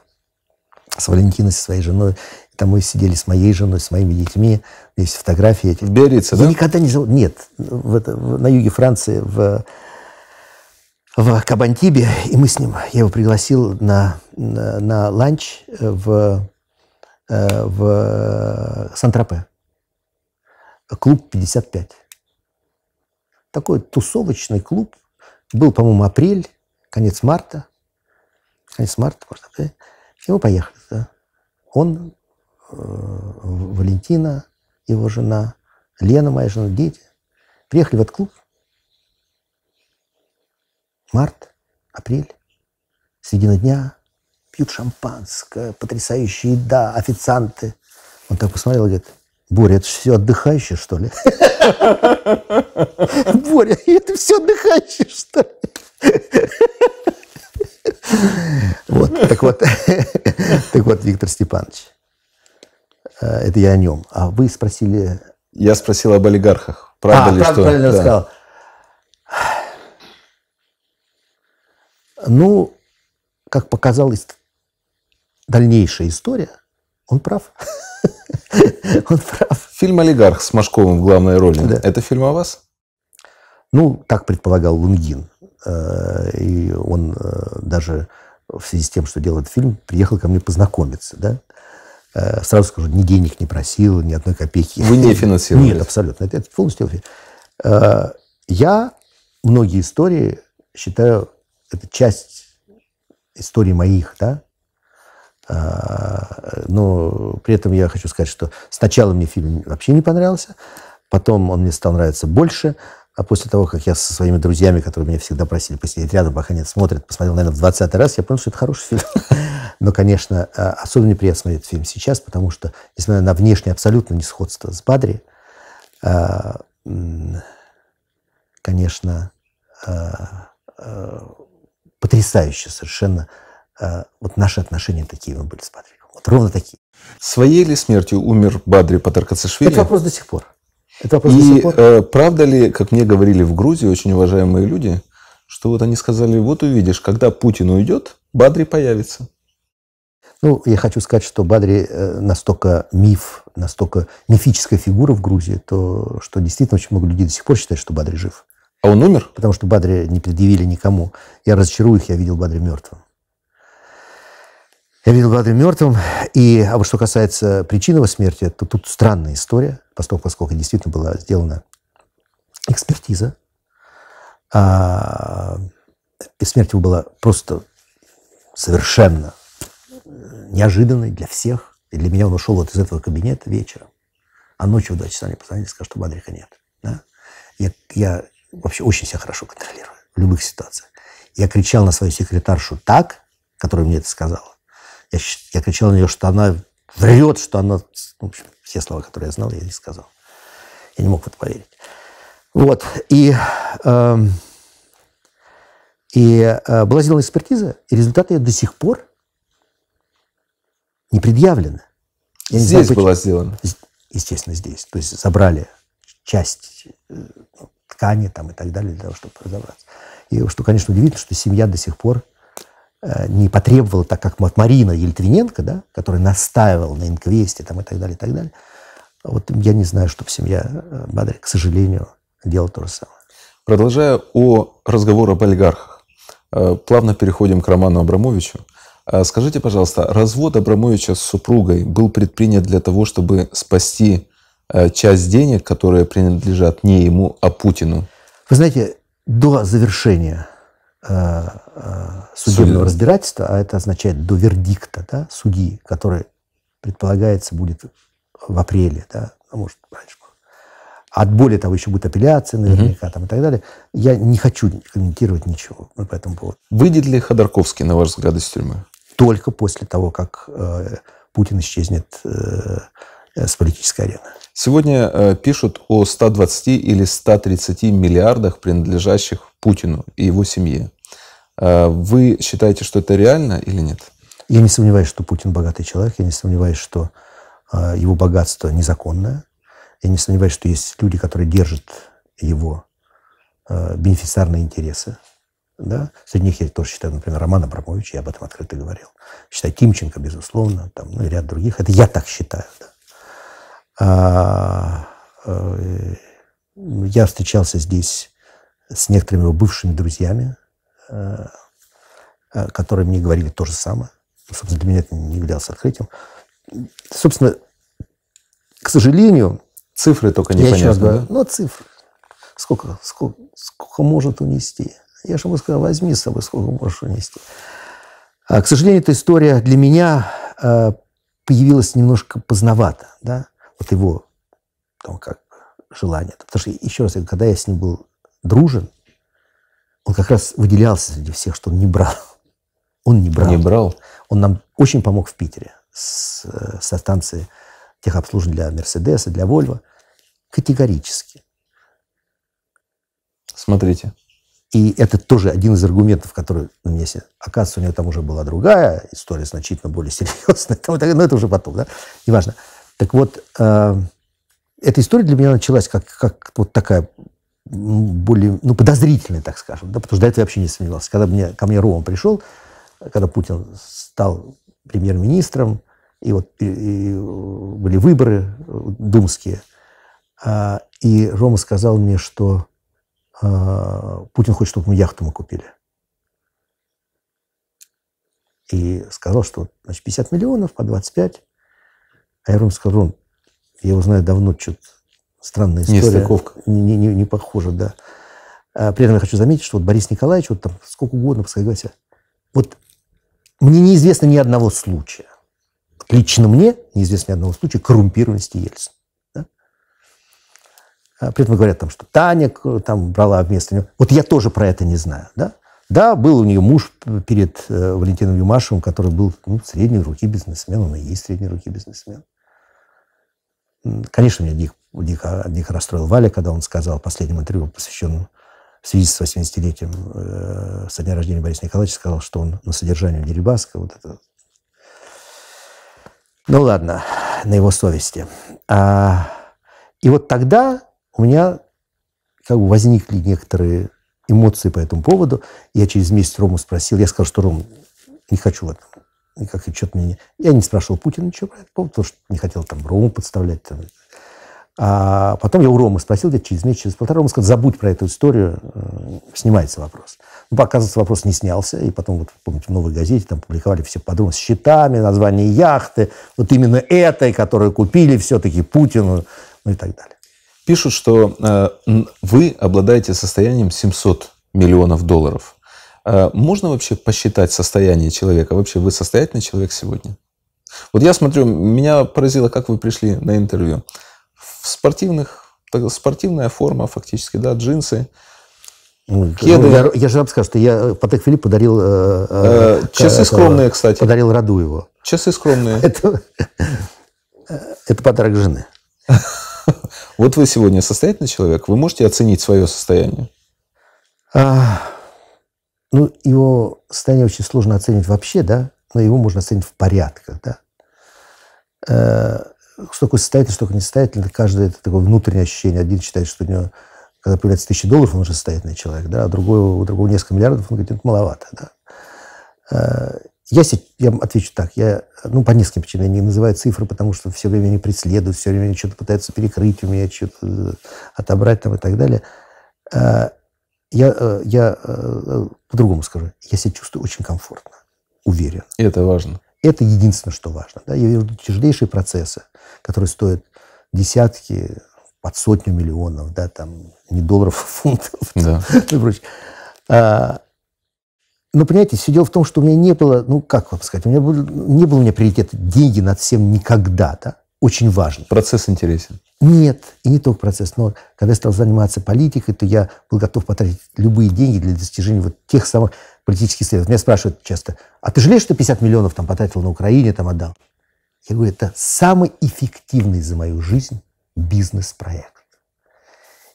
S2: с Валентиной, со своей женой. И там мы сидели с моей женой, с моими детьми. Есть фотографии эти. В Биорице, да? Я никогда не забыл. Нет, в это, в, на юге Франции, в, в Кабантибе. И мы с ним, я его пригласил на, на, на ланч в, э, в Сан-Тропе. Клуб 55. Такой тусовочный клуб. Был, по-моему, апрель конец марта, конец марта, можно. да, и мы поехали да. Он, э, Валентина, его жена, Лена, моя жена, дети. Приехали в этот клуб. Март, апрель, середина дня. Пьют шампанское, потрясающая еда, официанты. Он так посмотрел и говорит, Боря, это все отдыхающие, что ли?
S3: Боря, это все отдыхающие, что ли? Вот, так вот, так
S2: вот, Виктор Степанович, э, это я о нем. А вы спросили... Я спросил об олигархах. Правда а, ли, что... правильно сказал. Ну, как показалась
S1: дальнейшая история, он прав. Он прав. Фильм «Олигарх» с Машковым в главной роли. Это фильм о вас? Ну, так предполагал Лунгин. Э, и он э,
S2: даже в связи с тем, что делает фильм, приехал ко мне познакомиться, да. Э, сразу скажу, ни денег не просил, ни одной копейки. Вы не финансировали? Нет, абсолютно. Это полностью Я многие истории считаю, это часть истории моих, да, но при этом я хочу сказать, что сначала мне фильм вообще не понравился, потом он мне стал нравиться больше, а после того, как я со своими друзьями, которые меня всегда просили посидеть рядом, пока нет, смотрят, посмотрел, наверное, в 20 раз, я понял, что это хороший фильм. Но, конечно, а, особенно неприятно смотреть этот фильм сейчас, потому что, несмотря на внешнее абсолютно несходство с Бадри, а, конечно, а, потрясающе совершенно вот наши отношения такие мы были с Бадри,
S1: Вот ровно такие. Своей ли смертью умер Бадри Патаркацишвили? Это вопрос
S2: до сих пор. Это и э,
S1: правда ли, как мне говорили в Грузии очень уважаемые люди, что вот они сказали, вот увидишь, когда Путин уйдет, Бадри появится. Ну, я хочу сказать, что Бадри э, настолько
S2: миф, настолько мифическая фигура в Грузии, то, что действительно очень много людей до сих пор считают, что Бадри жив. А он умер? Потому что Бадри не предъявили никому. Я разочарую их, я видел Бадри мертвым. Я видел Гладри мертвым. И, а вот что касается причины его смерти, то тут странная история, поскольку, поскольку действительно была сделана экспертиза. А, смерть его была просто совершенно э, неожиданной для всех. И для меня он ушел вот из этого кабинета вечером. А ночью в 2 часа мне позвонили и сказали, что Бадрика нет. Да? Я, я вообще очень себя хорошо контролирую в любых ситуациях. Я кричал на свою секретаршу так, которая мне это сказала, я, я кричал на нее, что она врет, что она... В общем, все слова, которые я знал, я ей сказал. Я не мог в это поверить. Вот. И, э, и э, была сделана экспертиза, и результаты ее до сих пор не предъявлены. Я здесь не знаю, была сделана? Естественно, здесь. То есть забрали часть э, ну, ткани там, и так далее, для того, чтобы разобраться. И что, конечно, удивительно, что семья до сих пор Э, не потребовала, так как вот Марина Ельтвиненко, да, которая настаивала на инквесте там, и так далее, и так далее. Вот я не знаю, что семья э, Бадрик, к сожалению,
S1: делала то же самое. Продолжая о разговоре об олигархах, э, плавно переходим к Роману Абрамовичу. Скажите, пожалуйста, развод Абрамовича с супругой был предпринят для того, чтобы спасти часть денег, которые принадлежат не ему, а Путину?
S2: Вы знаете, до завершения Э, судебного Судья. разбирательства, а это означает до вердикта да, судьи, который, предполагается, будет в апреле, да, а может раньше. От более того, еще будет апелляция наверняка угу. там, и так далее. Я не хочу комментировать ничего по этому поводу.
S1: Выйдет ли Ходорковский, на ваш взгляд, из тюрьмы? Только после того,
S2: как э,
S1: Путин исчезнет э, с политической арены. Сегодня э, пишут о 120 или 130 миллиардах, принадлежащих Путину и его семье. Э, вы считаете, что это реально или нет? Я не сомневаюсь, что Путин богатый человек. Я не сомневаюсь, что
S2: э, его богатство незаконное. Я не сомневаюсь, что есть люди, которые держат его э, бенефициарные интересы. Да? Среди них я тоже считаю, например, Роман Абрамович, я об этом открыто говорил. Считаю Тимченко, безусловно, там, ну и ряд других. Это я так считаю. Да. А, а, я встречался здесь с некоторыми его бывшими друзьями, Э, э, которые мне говорили то же самое. Ну, собственно, для меня это не являлось открытием. Собственно, к сожалению... Цифры только не Я еще раз говорю, ну, а цифры. Сколько, сколько, сколько может унести? Я же ему сказал, возьми с собой, сколько можешь унести. А, к сожалению, эта история для меня э, появилась немножко поздновато, да, вот его там, как желание. Потому что, еще раз, когда я с ним был дружен, он как раз выделялся среди всех, что он не брал. Он не брал. Не брал. Он нам очень помог в Питере с, э, со станции техобслуживания для Мерседеса, для Вольво. Категорически. Смотрите. И это тоже один из аргументов, который на меня сидит. Оказывается, у него там уже была другая история, значительно более серьезная. Но ну, это уже потом, да? Неважно. Так вот, э, эта история для меня началась как, как вот такая более, ну, подозрительный, так скажем, да, потому что до этого я вообще не сомневался. Когда мне, ко мне Роман пришел, когда Путин стал премьер-министром, и вот и, и э, были выборы э, думские, а, и Рома сказал мне, что а, Путин хочет, чтобы мы яхту мы купили. И сказал, что значит, 50 миллионов по 25. А я Рома сказал, Ром, я его знаю давно, что-то Странная история, Если... не, не, не похожа, да. А, при этом я хочу заметить, что вот Борис Николаевич, вот там сколько угодно, пускай говорите, вот мне неизвестно ни одного случая, лично мне неизвестно ни одного случая коррумпированности Ельцина. Да? А, при этом говорят, там, что Таня там брала вместо него. Вот я тоже про это не знаю. Да, да был у нее муж перед э, Валентином Юмашевым, который был ну, средней руки бизнесмен, он и есть средней руки бизнесмен. Конечно, у меня них у них, а, одних расстроил Валя, когда он сказал в последнем интервью, посвященном в связи с 80-летием э, со дня рождения Бориса Николаевича, сказал, что он на содержании Дерибаска. Вот это. Ну ладно, на его совести. А, и вот тогда у меня как бы возникли некоторые эмоции по этому поводу. Я через месяц Рому спросил, я сказал, что Ром, не хочу в этом, Никак, что-то мне... Я не спрашивал Путина ничего по этому поводу, потому что не хотел там Рому подставлять. А потом я у Ромы спросил, где через месяц, через полтора, Рома сказал, забудь про эту историю, э, снимается вопрос. Ну, оказывается, вопрос не снялся, и потом, вот, помните, в «Новой газете» там публиковали все подробно с счетами, название яхты, вот именно этой, которую
S1: купили все-таки Путину, ну и так далее. Пишут, что э, вы обладаете состоянием 700 миллионов долларов. Э, можно вообще посчитать состояние человека? Вообще вы состоятельный человек сегодня? Вот я смотрю, меня поразило, как вы пришли на интервью спортивных, спортивная форма фактически, да, джинсы. Ну, ну, кеды. я,
S2: я же вам скажу, что я э, Патек Филипп подарил... Э, э, э часы это, скромные,
S1: кстати. Подарил Раду его Часы скромные. Это, э, это подарок жены. Вот вы сегодня состоятельный человек, вы можете оценить свое состояние?
S2: А, ну, его состояние очень сложно оценить вообще, да, но его можно оценить в порядках, да столько состоятельный, столько несостоятельный. Каждое это такое внутреннее ощущение. Один считает, что у него, когда появляется тысяча долларов, он уже состоятельный человек, да, а другой, у другого несколько миллиардов, он говорит, «Ну, это маловато, да. Э, я, я отвечу так, я, ну, по нескольким причинам, я не называю цифры, потому что все время они преследуют, все время они что-то пытаются перекрыть у меня, что-то э, отобрать там и так далее. Э, я, я по-другому скажу, я себя чувствую очень комфортно, уверен. это важно. Это единственное, что важно. Да? Я вижу тяжелейшие процессы которые стоят десятки, под сотню миллионов, да, там, не долларов, а фунтов да. Ну и прочее. А, но, ну, понимаете, все дело в том, что у меня не было, ну, как вам сказать, у меня был, не было у меня приоритета деньги над всем никогда, да, очень важно. Процесс интересен. Нет, и не только процесс, но когда я стал заниматься политикой, то я был готов потратить любые деньги для достижения вот тех самых политических целей. Меня спрашивают часто, а ты жалеешь, что 50 миллионов там потратил на Украине, там отдал? Я говорю, это самый эффективный за мою жизнь бизнес-проект.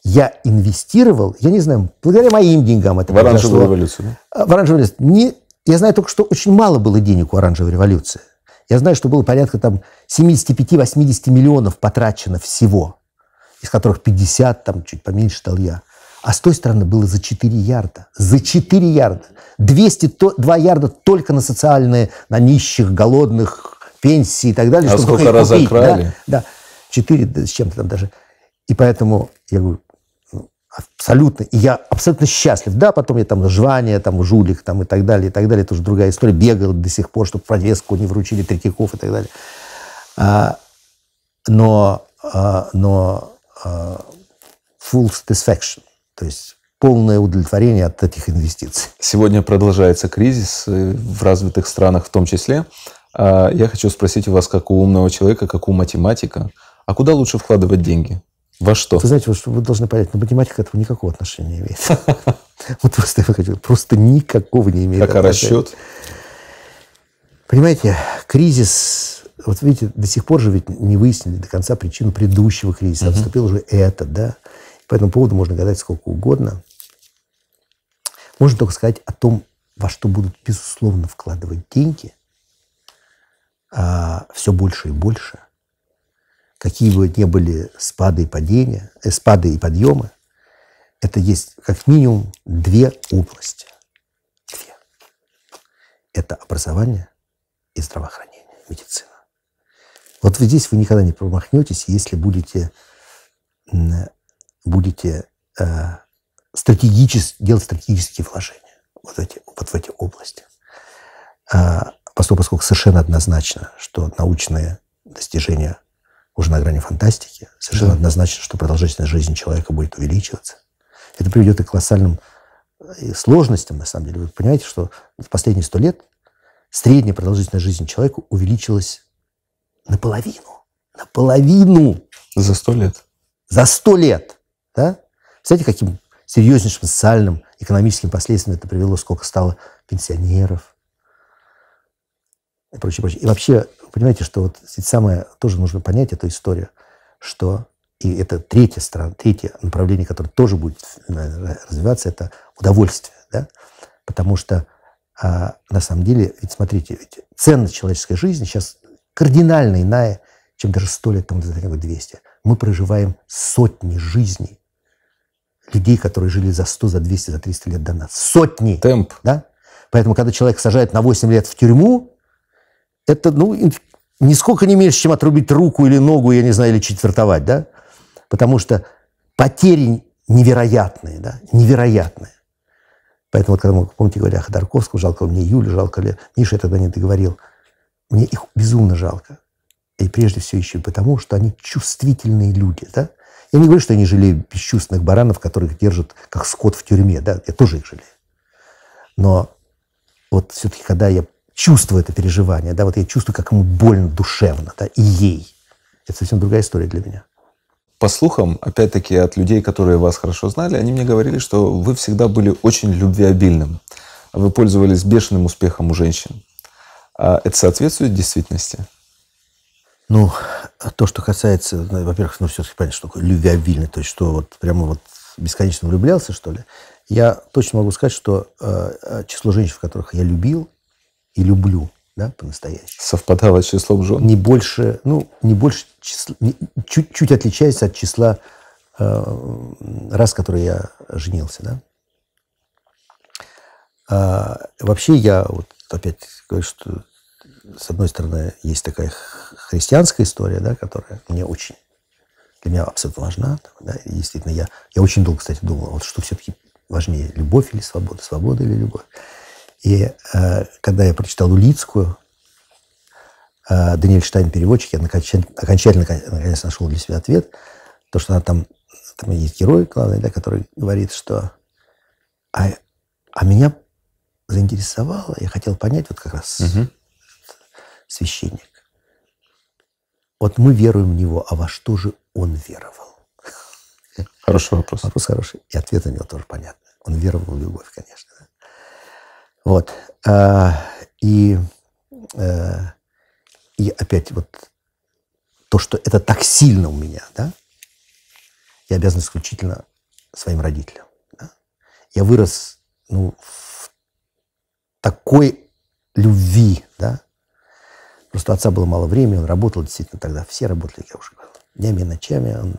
S2: Я инвестировал, я не знаю, благодаря моим деньгам это В произошло. оранжевую революцию. Да? А, в оранжевую революцию. Не, я знаю только, что очень мало было денег у оранжевой революции. Я знаю, что было порядка там 75-80 миллионов потрачено всего, из которых 50, там чуть поменьше стал я. А с той стороны было за 4 ярда. За 4 ярда. 200, 2 ярда только на социальные, на нищих, голодных, пенсии и так далее. А чтобы сколько раз купить, окрали? Да, да, 4 да, с чем-то там даже. И поэтому я говорю, ну, абсолютно, и я абсолютно счастлив. Да, потом я там жвание, там жулик, там и так далее, и так далее. Это уже другая история. Бегал до сих пор, чтобы подвеску не вручили Третьяков и так далее. А, но а, но а, full satisfaction, то есть полное удовлетворение от этих инвестиций.
S1: Сегодня продолжается кризис э, в развитых странах в том числе. А, я хочу спросить у вас, как у умного человека, как у математика, а куда лучше вкладывать деньги? Во что? Вы
S2: знаете, вы должны понять, но ну, математика к этому никакого отношения не имеет.
S1: Вот просто я хочу, просто никакого не имеет. Как а расчет?
S2: Понимаете, кризис, вот видите, до сих пор же ведь не выяснили до конца причину предыдущего кризиса. Угу. Отступил уже это, да? По этому поводу можно гадать сколько угодно. Можно только сказать о том, во что будут, безусловно, вкладывать деньги – а, все больше и больше, какие бы ни были спады и падения, э, спады и подъемы, это есть как минимум две области. Две. Это образование и здравоохранение, медицина. Вот здесь вы никогда не промахнетесь, если будете, будете э, стратегически, делать стратегические вложения вот, эти, вот в эти области. А, поскольку совершенно однозначно, что научные достижения уже на грани фантастики, совершенно да. однозначно, что продолжительность жизни человека будет увеличиваться. Это приведет и к колоссальным э, сложностям, на самом деле. Вы понимаете, что в последние сто лет средняя продолжительность жизни человека увеличилась
S3: наполовину.
S2: Наполовину! За сто лет. За сто лет! Да? Представляете, каким серьезнейшим социальным, экономическим последствиям это привело, сколько стало пенсионеров, и прочее, прочее. И вообще, понимаете, что вот самое тоже нужно понять эту историю, что и это третья стран, третье направление, которое тоже будет развиваться, это удовольствие. Да? Потому что а, на самом деле, ведь смотрите, ведь ценность человеческой жизни сейчас кардинально иная, чем даже сто лет тому назад, 200. Мы проживаем сотни жизней людей, которые жили за 100, за 200, за 300 лет до нас. Сотни. Темп. Да? Поэтому, когда человек сажают на 8 лет в тюрьму, это, ну, нисколько не меньше, чем отрубить руку или ногу, я не знаю, или четвертовать, да? Потому что потери невероятные, да, невероятные. Поэтому, вот, когда мы, помните, говорили о Ходорковском, жалко мне Юлю, жалко ли, Миша я тогда не договорил. Мне их безумно жалко. И прежде всего еще потому, что они чувствительные люди, да? Я не говорю, что они не жалею бесчувственных баранов, которых держат как скот в тюрьме, да, я тоже их жалею. Но вот все-таки, когда я чувствую это переживание, да, вот я чувствую, как ему больно душевно, да, и ей. Это совсем другая история для меня.
S1: По слухам, опять-таки, от людей, которые вас хорошо знали, они мне говорили, что вы всегда были очень любвеобильным. Вы пользовались бешеным успехом у женщин. А это соответствует действительности? Ну, то, что
S2: касается, ну, во-первых, ну, все-таки понятно, что такое любвеобильный, то есть, что вот прямо вот бесконечно влюблялся, что ли, я точно могу сказать, что э, э число женщин, в которых я любил, и люблю, да, по-настоящему.
S1: Совпадало с числом жен? Не
S2: больше, ну, не больше числа, чуть-чуть отличается от числа э, раз, который я женился, да. А, вообще я, вот опять говорю, что с одной стороны есть такая христианская история, да, которая мне очень для меня абсолютно важна. Да, действительно, я, я очень долго, кстати, думал, а вот что все-таки важнее, любовь или свобода, свобода или любовь. И э, когда я прочитал Улицкую, э, Даниэль Штайн, переводчик, я окончательно, окончательно наконец нашел для себя ответ, то, что она там, там есть герой главный, да, который говорит, что а, а меня заинтересовало, я хотел понять вот как раз угу. священник. Вот мы веруем в него, а во что же он веровал? Хороший вопрос. Вопрос хороший. И ответ на него тоже понятный. Он веровал в любовь, конечно. Вот. А, и, э, и опять вот то, что это так сильно у меня, да, я обязан исключительно своим родителям. Да? Я вырос ну, в такой любви, да. Просто у отца было мало времени, он работал действительно тогда, все работали, я уже говорил, днями и ночами. Он,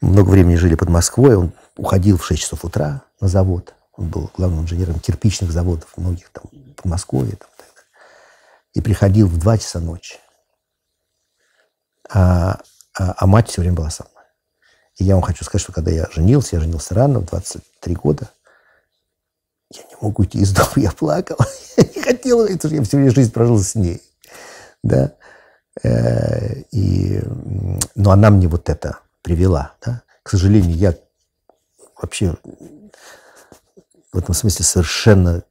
S2: много времени жили под Москвой, он уходил в 6 часов утра на завод, он был главным инженером кирпичных заводов, многих там по Москве. Там, так И приходил в 2 часа ночи. А, а, а мать все время была со мной. И я вам хочу сказать, что когда я женился, я женился рано, в 23 года, я не мог уйти из дома, я плакал.
S3: я не хотел,
S2: это я всю жизнь прожил с ней. Да? Э, и, но она мне вот это привела. Да? К сожалению, я вообще в этом смысле совершенно,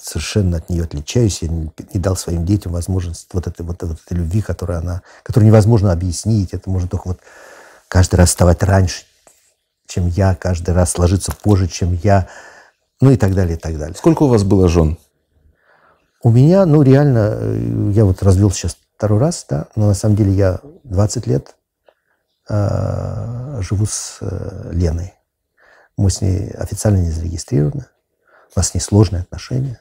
S2: совершенно от нее отличаюсь. Я не, дал своим детям возможность вот этой, вот, вот этой любви, которая она, которую невозможно объяснить. Это можно только вот каждый раз вставать раньше, чем я, каждый раз ложиться позже, чем я, ну и так далее, и так далее. Сколько у вас было жен? У меня, ну реально, э, я вот развел сейчас второй раз, да, но на самом деле я 20 лет э, живу с э, Леной. Мы с ней официально не зарегистрированы. У нас несложные отношения.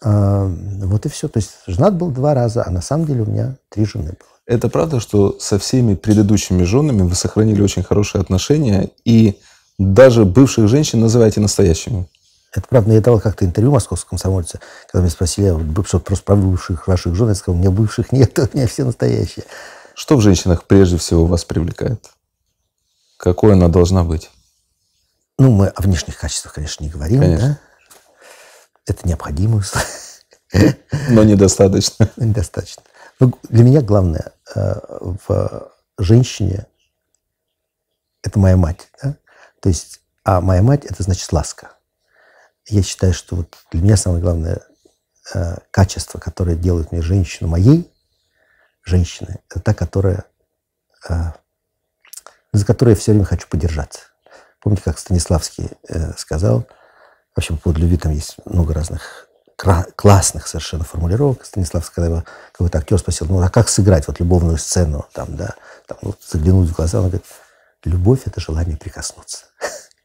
S2: А, вот и все. То есть женат был два раза, а на самом деле у меня три жены
S1: было. Это правда, что со всеми предыдущими женами вы сохранили очень хорошие отношения, и даже бывших женщин называете настоящими? Это правда, я давал как-то интервью московскому
S2: комсомольце, когда меня спросили, что просто про бывших ваших жен, я сказал, у меня бывших нет, у меня все
S1: настоящие. Что в женщинах прежде всего вас привлекает? Какой она должна быть?
S2: Ну, мы о внешних качествах, конечно, не говорим, конечно. да? Это необходимое, Но недостаточно. Недостаточно. Но ну, для меня главное э, в женщине – это моя мать, да? То есть, а моя мать – это значит ласка. Я считаю, что вот для меня самое главное э, качество, которое делает мне женщину моей, женщины, это та, которая, э, за которую я все время хочу подержаться. Помните, как Станиславский э, сказал, вообще по поводу любви там есть много разных классных совершенно формулировок. Станиславский когда его какой-то актер спросил, ну а как сыграть вот любовную сцену, там, да, там, вот, ну, заглянуть в глаза, он говорит, любовь – это желание прикоснуться.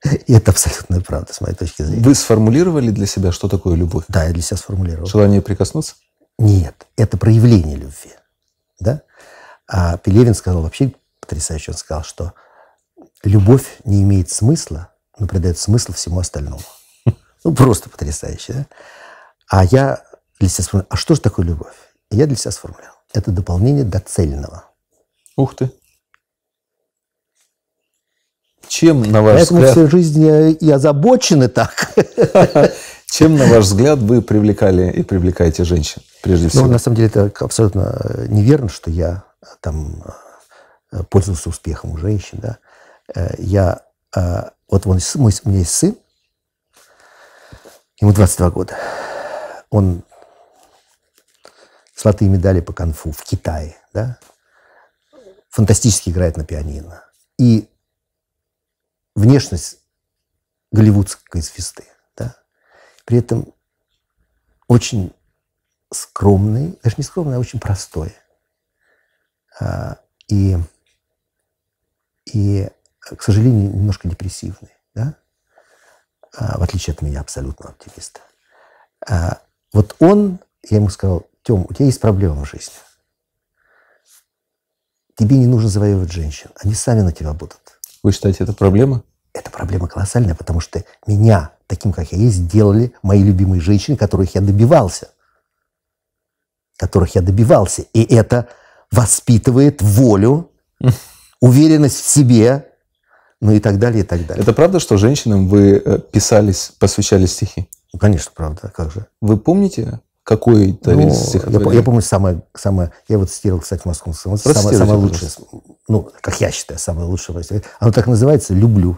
S2: И это абсолютная правда, с моей точки зрения.
S1: Вы сформулировали для себя, что такое любовь? Да, я для себя сформулировал. Желание прикоснуться?
S2: Нет, это проявление любви. Да? А Пелевин сказал вообще потрясающе, он сказал, что любовь не имеет смысла, но придает смысл всему остальному. Ну, просто потрясающе, да? А я для себя сформулировал, а что же такое любовь? я для себя сформулировал. Это дополнение до цельного. Ух ты. Чем,
S1: на ваш Поэтому взгляд... всю
S2: жизнь я, и озабочены так.
S1: Чем, на ваш взгляд, вы привлекали и привлекаете женщин, прежде ну, всего? Ну, на самом деле, это абсолютно неверно, что
S2: я там э, пользовался успехом у женщин, да. Э, я, э, вот он, мой, у меня есть сын, ему 22 года. Он золотые медали по конфу в Китае, да, фантастически играет на пианино. И внешность голливудской звезды, да, при этом очень скромный, даже не скромный, а очень простой. А, и, и к сожалению, немножко депрессивный, да? а, в отличие от меня, абсолютно оптимиста. А, вот он, я ему сказал, Тем, у тебя есть проблема в жизни. Тебе не нужно завоевывать женщин, они сами на тебя будут.
S1: Вы считаете, это проблема?
S2: Это проблема колоссальная, потому что меня, таким, как я есть, сделали мои любимые женщины, которых я добивался. Которых я добивался. И это воспитывает
S1: волю,
S2: уверенность
S1: в себе, ну и так далее, и так далее. Это правда, что женщинам вы э, писались, посвящали стихи? Ну, конечно, правда, как же. Вы
S2: помните
S1: какой-то ну, Я, я
S2: помню самое, самое, я вот цитировал, кстати, Москву, самое, самое лучшее, ну, как я считаю, самое лучшее. Оно так называется «Люблю».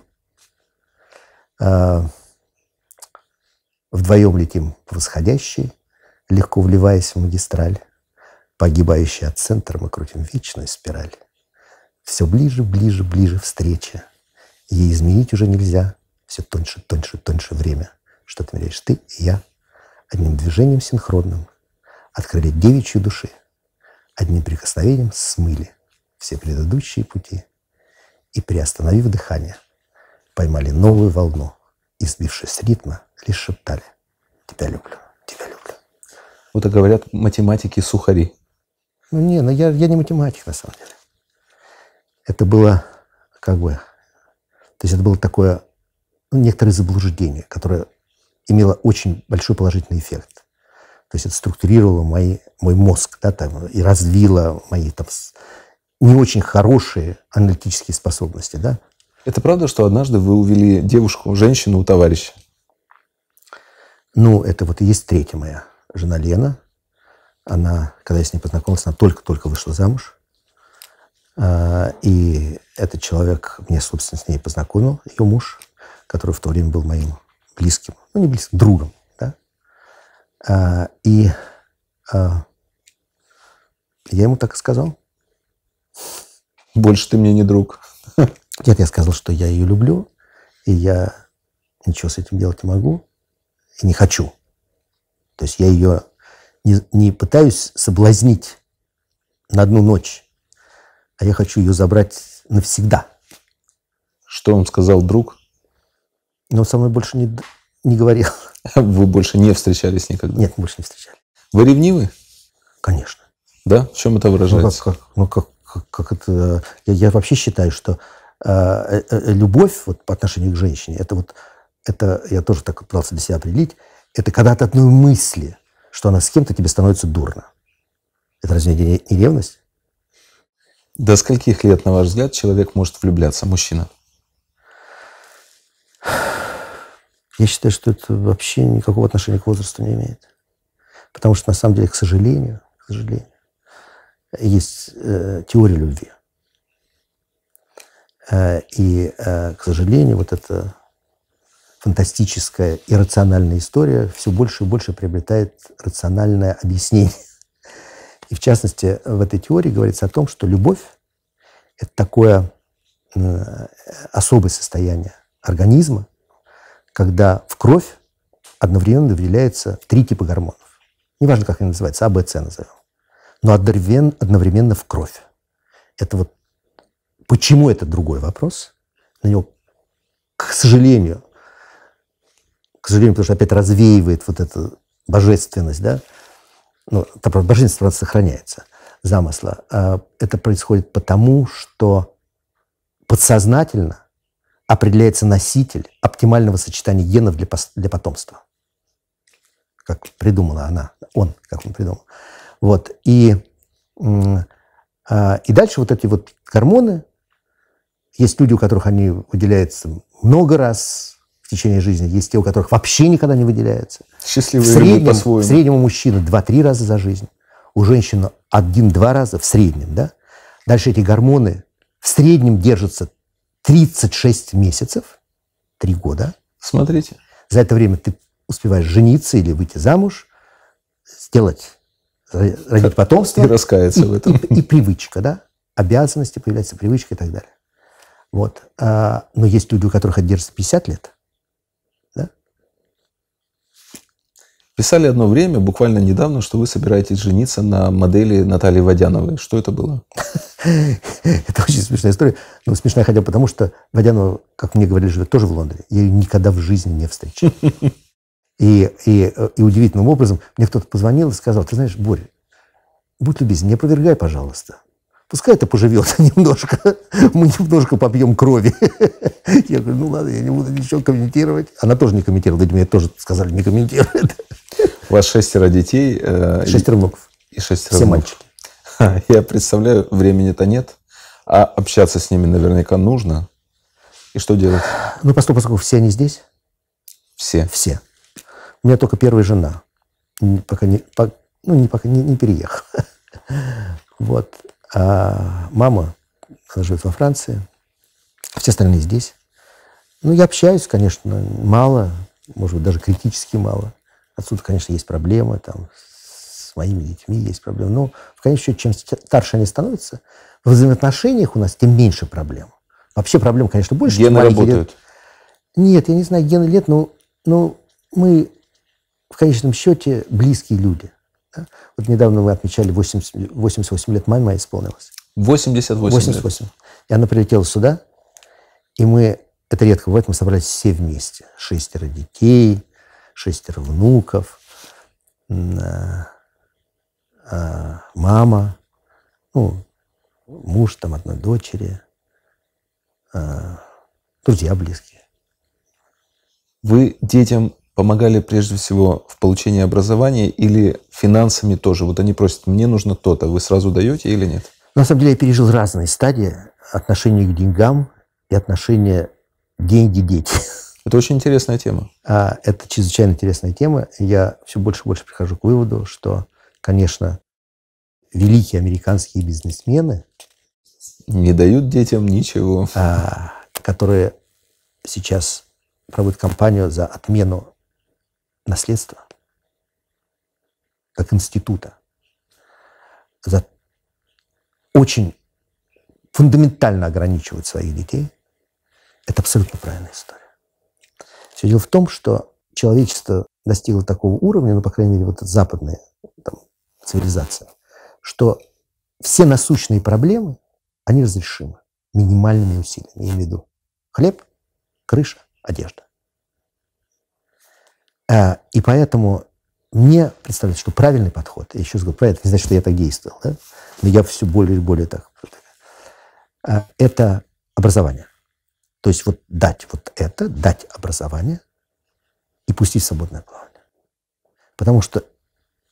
S2: А, вдвоем летим в восходящий, легко вливаясь в магистраль, погибающий от центра, мы крутим вечную спираль. Все ближе, ближе, ближе встреча – и изменить уже нельзя. Все тоньше, тоньше, тоньше время. Что ты меряешь? Ты и я. Одним движением синхронным открыли девичью души. Одним прикосновением смыли все предыдущие пути. И, приостановив дыхание, поймали новую волну. И, сбившись с ритма, лишь шептали «Тебя люблю, тебя люблю».
S1: Вот и говорят математики сухари.
S2: Ну не, ну я, я не математик на самом деле.
S1: Это было как бы то есть это
S2: было такое, ну, некоторое заблуждение, которое имело очень большой положительный эффект. То есть это структурировало мои, мой мозг, да, там, и развило мои там, не очень хорошие аналитические способности, да.
S1: Это правда, что однажды вы увели девушку, женщину у товарища? Ну, это вот и есть
S2: третья моя жена Лена. Она, когда я с ней познакомился, она только-только вышла замуж. А, и этот человек мне собственно, с ней познакомил, ее муж, который в то время был моим близким, ну не близким, другом. Да? А, и а, я ему так и сказал. Больше ты мне не друг. Нет, я сказал, что я ее люблю, и я ничего с этим делать не могу и не хочу. То есть я ее не, не пытаюсь соблазнить на одну ночь
S1: а я хочу ее забрать навсегда. Что вам сказал друг?
S2: Но он со мной больше не, не говорил.
S1: Вы больше не встречались никогда? Нет, больше не встречались. Вы ревнивы? Конечно. Да? В чем это выражается? Ну, как,
S2: как, ну, как, как, как это... Э, я, я вообще считаю, что э, э, э, любовь вот, по отношению к женщине, это вот... Это я тоже так пытался для себя определить. Это когда от одной
S1: мысли, что она с кем-то, тебе становится дурно. Это разве не, не ревность? До скольких лет, на ваш взгляд, человек может влюбляться, мужчина?
S2: Я считаю, что это вообще никакого
S1: отношения к возрасту не
S2: имеет. Потому что, на самом деле, к сожалению, к сожалению, есть э, теория любви. Э, и, э, к сожалению, вот эта фантастическая и рациональная история все больше и больше приобретает рациональное объяснение. И в частности, в этой теории говорится о том, что любовь – это такое э, особое состояние организма, когда в кровь одновременно выделяются три типа гормонов. Неважно, как они называются, А, Б, С назовем. Но одновременно, в кровь. Это вот почему это другой вопрос. На него, к сожалению, к сожалению, потому что опять развеивает вот эту божественность, да, ну, божественство сохраняется, замысла, а, это происходит потому, что подсознательно определяется носитель оптимального сочетания генов для, для потомства. Как придумала она, он, как он придумал. Вот, и, а, и дальше вот эти вот гормоны, есть люди, у которых они выделяются много раз, в течение жизни. Есть те, у которых вообще никогда не выделяется.
S3: Счастливые в среднем, по-своему. В среднем
S2: у мужчины 2-3 раза за жизнь, у женщины 1-2 раза в среднем. Да? Дальше эти гормоны в среднем держатся 36 месяцев, 3 года. Смотрите. За это время ты успеваешь жениться или выйти замуж, сделать, э, родить
S1: потомство. И раскаяться в этом. И,
S2: и привычка, да? Обязанности появляются, привычка и так далее. Вот. А, но есть люди, у которых
S1: это держится 50 лет. Писали одно время, буквально недавно, что вы собираетесь жениться на модели Натальи Водяновой. Что это было?
S3: Это
S2: очень смешная история. Но ну, смешная хотя бы потому, что Водянова, как мне говорили, живет тоже в Лондоне. Я ее никогда в жизни не встречал. И, и, и удивительным образом мне кто-то позвонил и сказал, ты знаешь, Боря, будь любезен, не опровергай, пожалуйста. Пускай это поживет немножко. Мы немножко попьем крови. Я говорю, ну ладно, я не буду ничего комментировать.
S1: Она тоже не комментировала. Ведь мне тоже сказали, не комментируй у вас шестеро детей. Э, шестеро внуков. И шестеро Все внуков. мальчики. Я представляю, времени-то нет, а общаться с ними наверняка нужно. И что делать?
S2: Ну, поскольку, поскольку все они здесь.
S1: Все? Все.
S2: У меня только первая жена. Пока не, по, ну, не, пока не, не переехала. Вот. А мама, она живет во Франции. Все остальные здесь. Ну, я общаюсь, конечно, мало, может быть, даже критически мало. Отсюда, конечно, есть проблемы там, с моими детьми, есть проблемы. Но, в конечном счете, чем старше они становятся, в взаимоотношениях у нас тем меньше проблем. Вообще проблем, конечно, больше. Гены работают. Лет. Нет, я не знаю, гены лет, но, но мы в конечном счете близкие люди. Да? Вот недавно мы отмечали 80, 88 лет маме моей исполнилось.
S1: 88 88.
S2: Лет. И она прилетела сюда, и мы, это редко бывает, мы собрались все вместе. Шестеро детей, шестеро внуков, э, э, мама, ну,
S1: муж там
S2: одной дочери, э, друзья
S1: близкие. Вы детям помогали прежде всего в получении образования или финансами тоже? Вот они просят, мне нужно то-то, вы сразу даете или нет? На
S2: самом деле я пережил разные стадии отношения к деньгам и отношения деньги-дети. Это очень интересная тема. А, это чрезвычайно интересная тема. Я все больше и больше прихожу к выводу, что, конечно, великие американские бизнесмены
S1: не дают детям ничего. А,
S2: которые сейчас проводят кампанию за отмену наследства как института. За очень фундаментально ограничивают своих детей. Это абсолютно правильная история. Все дело в том, что человечество достигло такого уровня, ну, по крайней мере, вот западная там, цивилизация, что все насущные проблемы, они разрешимы минимальными усилиями. Я имею в виду хлеб, крыша, одежда. А, и поэтому мне представляется, что правильный подход, я еще раз говорю, правильный, не значит, что я так действовал, да? но я все более и более так. А, это образование. То есть вот дать вот это, дать образование и пустить свободное плавание. Потому что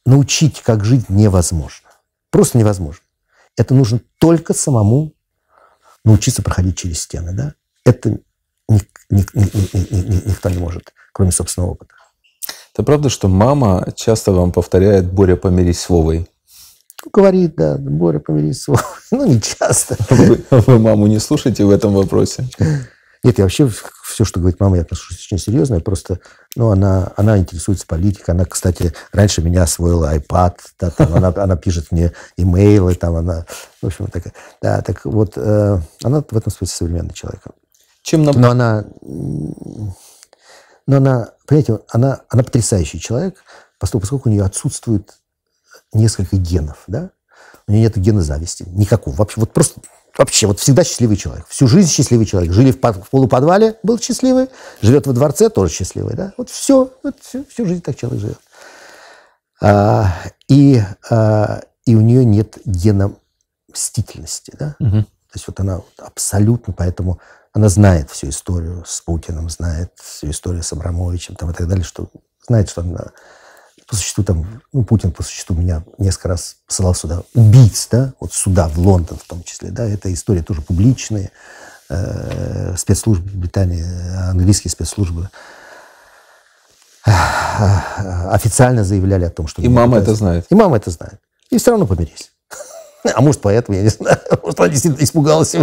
S2: научить, как жить, невозможно. Просто невозможно. Это нужно только самому научиться проходить через стены. Да? Это ник, ник, ник, ник, ник, ник,
S1: никто не может, кроме собственного опыта. Это правда, что мама часто вам повторяет «Боря, помирись с Вовой»?
S2: Говорит, да, Боря, помирись с Вовой. Ну, не
S1: часто. Вы, вы маму не слушаете в этом вопросе? Нет, я вообще
S2: все, что говорит мама, я отношусь очень серьезно. Я просто, ну, она, она интересуется политикой. Она, кстати, раньше меня освоила iPad. Да, там, она, она пишет мне имейлы, там она, в общем, такая. Да, так вот, э, она в этом смысле современный человек. Чем нам... Но она, но она, понимаете, она, она потрясающий человек, поскольку у нее отсутствует несколько генов, да? У нее нет гена зависти никакого. Вообще, вот просто вообще вот всегда счастливый человек. Всю жизнь счастливый человек. Жили в, под, в полуподвале, был счастливый. Живет во дворце, тоже счастливый. Да? Вот все, вот все, всю жизнь так человек живет. А, и, а, и у нее нет гена мстительности. Да? Угу. То есть вот она абсолютно, поэтому она знает всю историю с Путиным, знает всю историю с Абрамовичем там, и так далее, что знает, что она по существу там, ну, Путин по существу меня несколько раз посылал сюда убийц, да, вот сюда, в Лондон в том числе, да, эта история тоже публичная, э, спецслужбы Британии, английские спецслужбы э, официально заявляли о том, что... И мама это знает. И мама это знает. И все равно помирились. А может, поэтому, я не знаю. Может, она действительно испугалась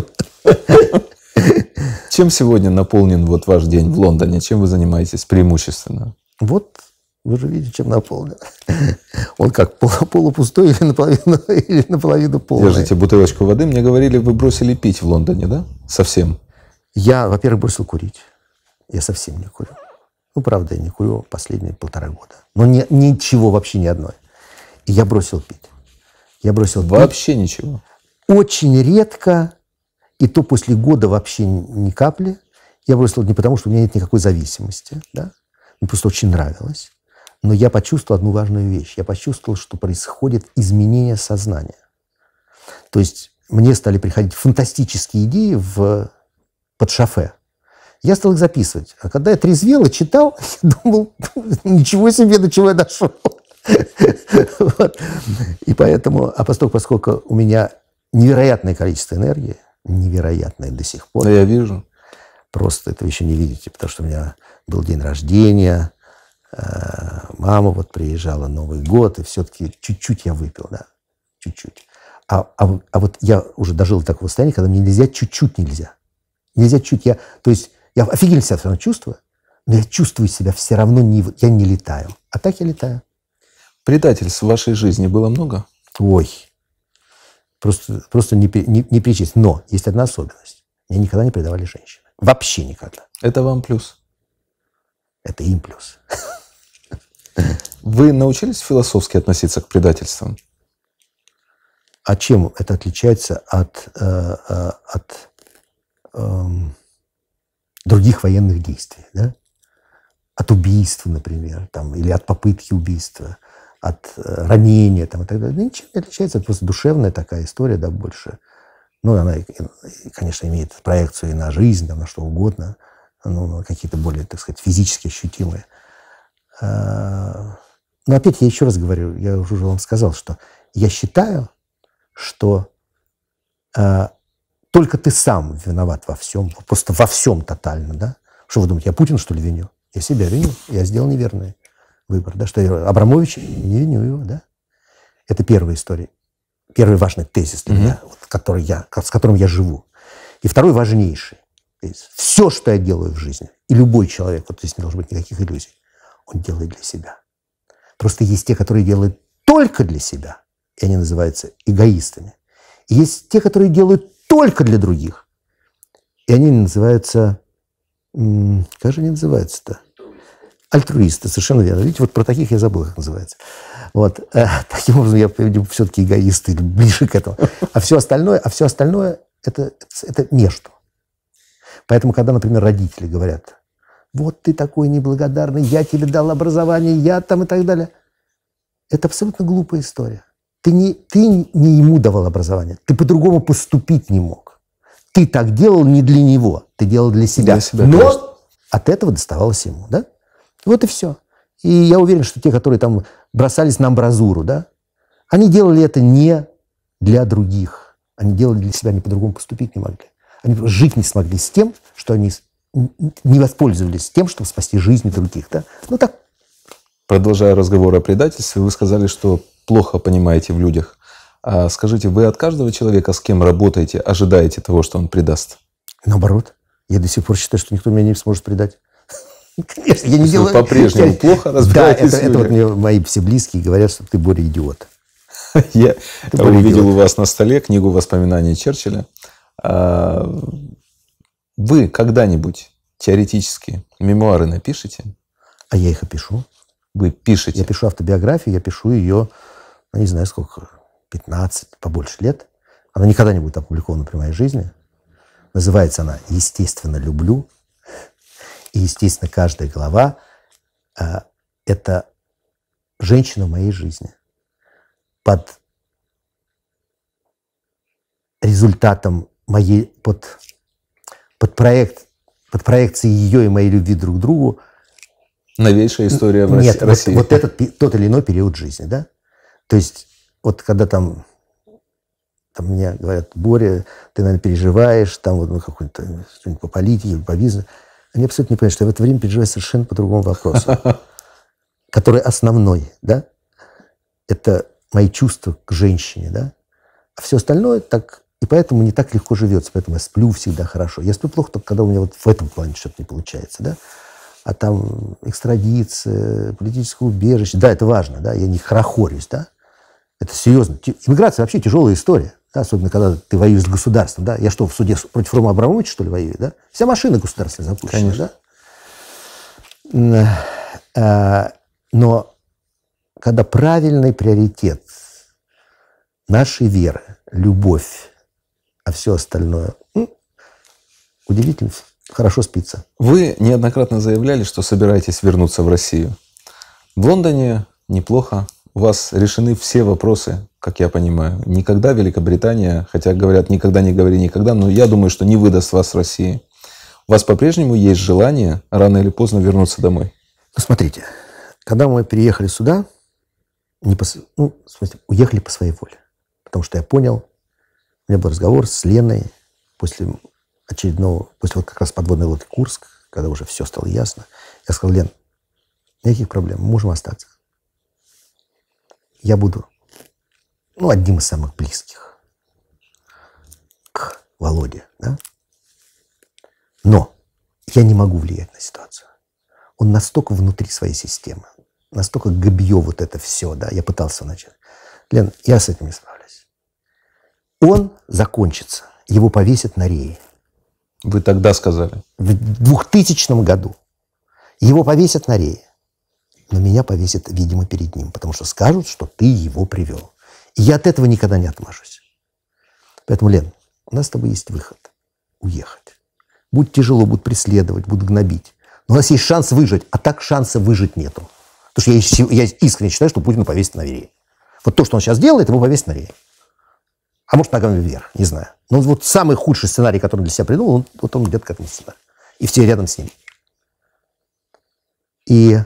S1: Чем сегодня наполнен вот ваш день в Лондоне? Чем вы занимаетесь преимущественно?
S2: Вот вы же видите, чем наполнен.
S1: Он как, полупустой или наполовину, или наполовину полный. Держите бутылочку воды. Мне говорили, вы бросили пить в Лондоне, да? Совсем. Я, во-первых, бросил курить. Я совсем не курю. Ну, правда, я не курю последние полтора года.
S2: Но ни, ничего вообще ни одной. И я бросил пить. Я бросил Вообще пить. ничего? Очень редко. И то после года вообще ни капли. Я бросил не потому, что у меня нет никакой зависимости. Да? Мне просто очень нравилось. Но я почувствовал одну важную вещь. Я почувствовал, что происходит изменение сознания. То есть мне стали приходить фантастические идеи в, под шофе. Я стал их записывать. А когда я трезвел и читал, я думал, «Ну, ничего себе, до чего я дошел. вот. И поэтому, а поскольку, поскольку у меня невероятное количество энергии, невероятное до сих пор. Да я вижу. Просто этого еще не видите, потому что у меня был день рождения, Э, мама вот приезжала Новый год, и все-таки чуть-чуть я выпил, да, чуть-чуть. А, а, а вот я уже дожил до такого состояния, когда мне нельзя, чуть-чуть нельзя. Нельзя чуть, я, то есть я офигенно себя все равно чувствую, но я чувствую себя все равно, не, я не летаю. А так я летаю.
S1: Предательств в вашей жизни было много? Ой, просто, просто не,
S2: не, не перечесть. Но есть одна особенность. Меня никогда не предавали женщины. Вообще никогда.
S1: Это вам плюс? Это им плюс. Вы научились философски относиться к предательствам? А чем это отличается
S2: от, э, э, от эм, других военных действий? Да? От убийства, например, там, или от попытки убийства, от э, ранения там, и так далее. Ничем не отличается, это просто душевная такая история, да, больше. Ну, она, конечно, имеет проекцию и на жизнь, там, на что угодно, но какие-то более, так сказать, физически ощутимые – Э, но опять я еще раз говорю, я уже вам сказал, что я считаю, что э, только ты сам виноват во всем, просто во всем тотально, да? Что вы думаете, я Путин, что ли, виню? Я себя виню, я сделал неверный выбор, да? Что я Абрамович, не виню его, да? Это первая история, первый важный тезис для mm-hmm. меня, вот, который я, с которым я живу. И второй важнейший тезис. Все, что я делаю в жизни, и любой человек, вот здесь не должно быть никаких иллюзий, он делает для себя. Просто есть те, которые делают только для себя, и они называются эгоистами. И есть те, которые делают только для других, и они называются... Как же они называются-то? Альтруисты, совершенно верно. Видите, вот про таких я забыл, как называется. Вот. Э, таким образом, я, видимо, все-таки эгоист или ближе к этому. А все остальное, а все остальное это, это между. Поэтому, когда, например, родители говорят, вот ты такой неблагодарный, я тебе дал образование, я там и так далее. Это абсолютно глупая история. Ты не, ты не ему давал образование, ты по-другому поступить не мог. Ты так делал не для него, ты делал для себя. Для себя Но конечно. от этого доставалось ему, да? Вот и все. И я уверен, что те, которые там бросались на амбразуру, да, они делали это не для других. Они делали для себя, они по-другому поступить не могли. Они жить не смогли с тем, что они не
S1: воспользовались тем, чтобы спасти жизни других. Да? Ну так. Продолжая разговор о предательстве, вы сказали, что плохо понимаете в людях. А скажите, вы от каждого человека, с кем работаете, ожидаете того, что он предаст?
S2: Наоборот. Я
S1: до сих пор считаю, что никто меня не сможет предать.
S2: Конечно, я не делаю... по-прежнему плохо разбираетесь Да, это, вот мне мои все близкие говорят, что ты, Боря, идиот.
S1: Я увидел у вас на столе книгу «Воспоминания Черчилля. А, вы когда-нибудь теоретически мемуары напишите? А я их опишу. Вы пишете? Я пишу автобиографию,
S2: я пишу ее, ну, не знаю сколько, 15, побольше лет. Она никогда не будет опубликована при моей жизни. Называется она «Естественно, люблю». И, естественно, каждая глава э, – это женщина в моей жизни. Под результатом моей, под под проект, под проекции ее и моей любви друг к другу.
S1: Новейшая история в Нет, России. Вот, вот
S2: этот тот или иной период жизни, да? То есть вот когда там там мне говорят, Боря, ты, наверное, переживаешь, там вот ну, какой то по политике, по бизнесу. Они абсолютно не понимают, что я в это время переживаю совершенно по другому вопросу, который основной, да? Это мои чувства к женщине, да? А все остальное так и поэтому не так легко живется, поэтому я сплю всегда хорошо. Я сплю плохо только когда у меня вот в этом плане что-то не получается, да. А там экстрадиция, политическое убежище, да, это важно, да, я не хорохорюсь, да. Это серьезно. Иммиграция вообще тяжелая история, да? особенно когда ты воюешь с государством, да. Я что, в суде против Рома Абрамовича, что ли, воюю, да? Вся машина государственная запущена, Конечно. да. Э, а, но когда правильный приоритет нашей веры, любовь, а все остальное ну, удивительно, хорошо спится.
S3: Вы
S1: неоднократно заявляли, что собираетесь вернуться в Россию. В Лондоне неплохо. У вас решены все вопросы, как я понимаю. Никогда Великобритания, хотя говорят, никогда не говори никогда, но я думаю, что не выдаст вас России. У вас по-прежнему есть желание рано или поздно вернуться домой? Ну, смотрите, когда мы переехали сюда,
S2: не по, ну, в смысле, уехали по своей воле. Потому что я понял, меня был разговор с Леной после очередного, после вот как раз подводной лодки Курск, когда уже все стало ясно. Я сказал, Лен, никаких проблем, можем остаться. Я буду, ну, одним из самых близких к Володе, да? Но я не могу влиять на ситуацию. Он настолько внутри своей системы, настолько гобье вот это все, да, я пытался начать. Лен, я с этим не справлюсь. Он закончится. Его повесят на рее. Вы тогда сказали? В 2000 году. Его повесят на рее. Но меня повесят, видимо, перед ним, потому что скажут, что ты его привел. И я от этого никогда не отмажусь. Поэтому, Лен, у нас с тобой есть выход. Уехать. Будет тяжело, будут преследовать, будут гнобить. Но у нас есть шанс выжить, а так шанса выжить нету. Потому что я, я искренне считаю, что Путина повесят на рее. Вот то, что он сейчас делает, его повесят на рее а может, ногами вверх, не знаю. Но вот самый худший сценарий, который для себя придумал, он, вот он идет к этому сценарию. И все рядом с ним. И,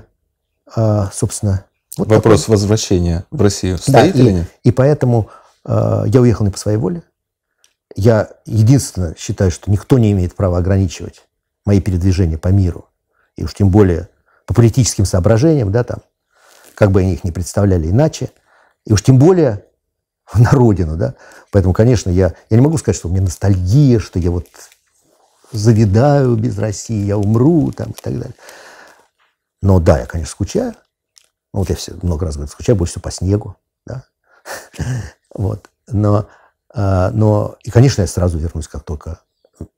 S2: э, собственно...
S1: Вот Вопрос такой. возвращения в Россию стоит да, или и, нет?
S2: И поэтому э, я уехал не по своей воле. Я единственное считаю, что никто не имеет права ограничивать мои передвижения по миру. И уж тем более по политическим соображениям, да, там, как бы они их не представляли иначе. И уж тем более на родину, да. Поэтому, конечно, я, я не могу сказать, что у меня ностальгия, что я вот завидаю без России, я умру там и так далее. Но да, я, конечно, скучаю. Ну, вот я все, много раз говорю, скучаю больше всего по снегу, да. Вот. Но, а, но, и, конечно, я сразу вернусь, как только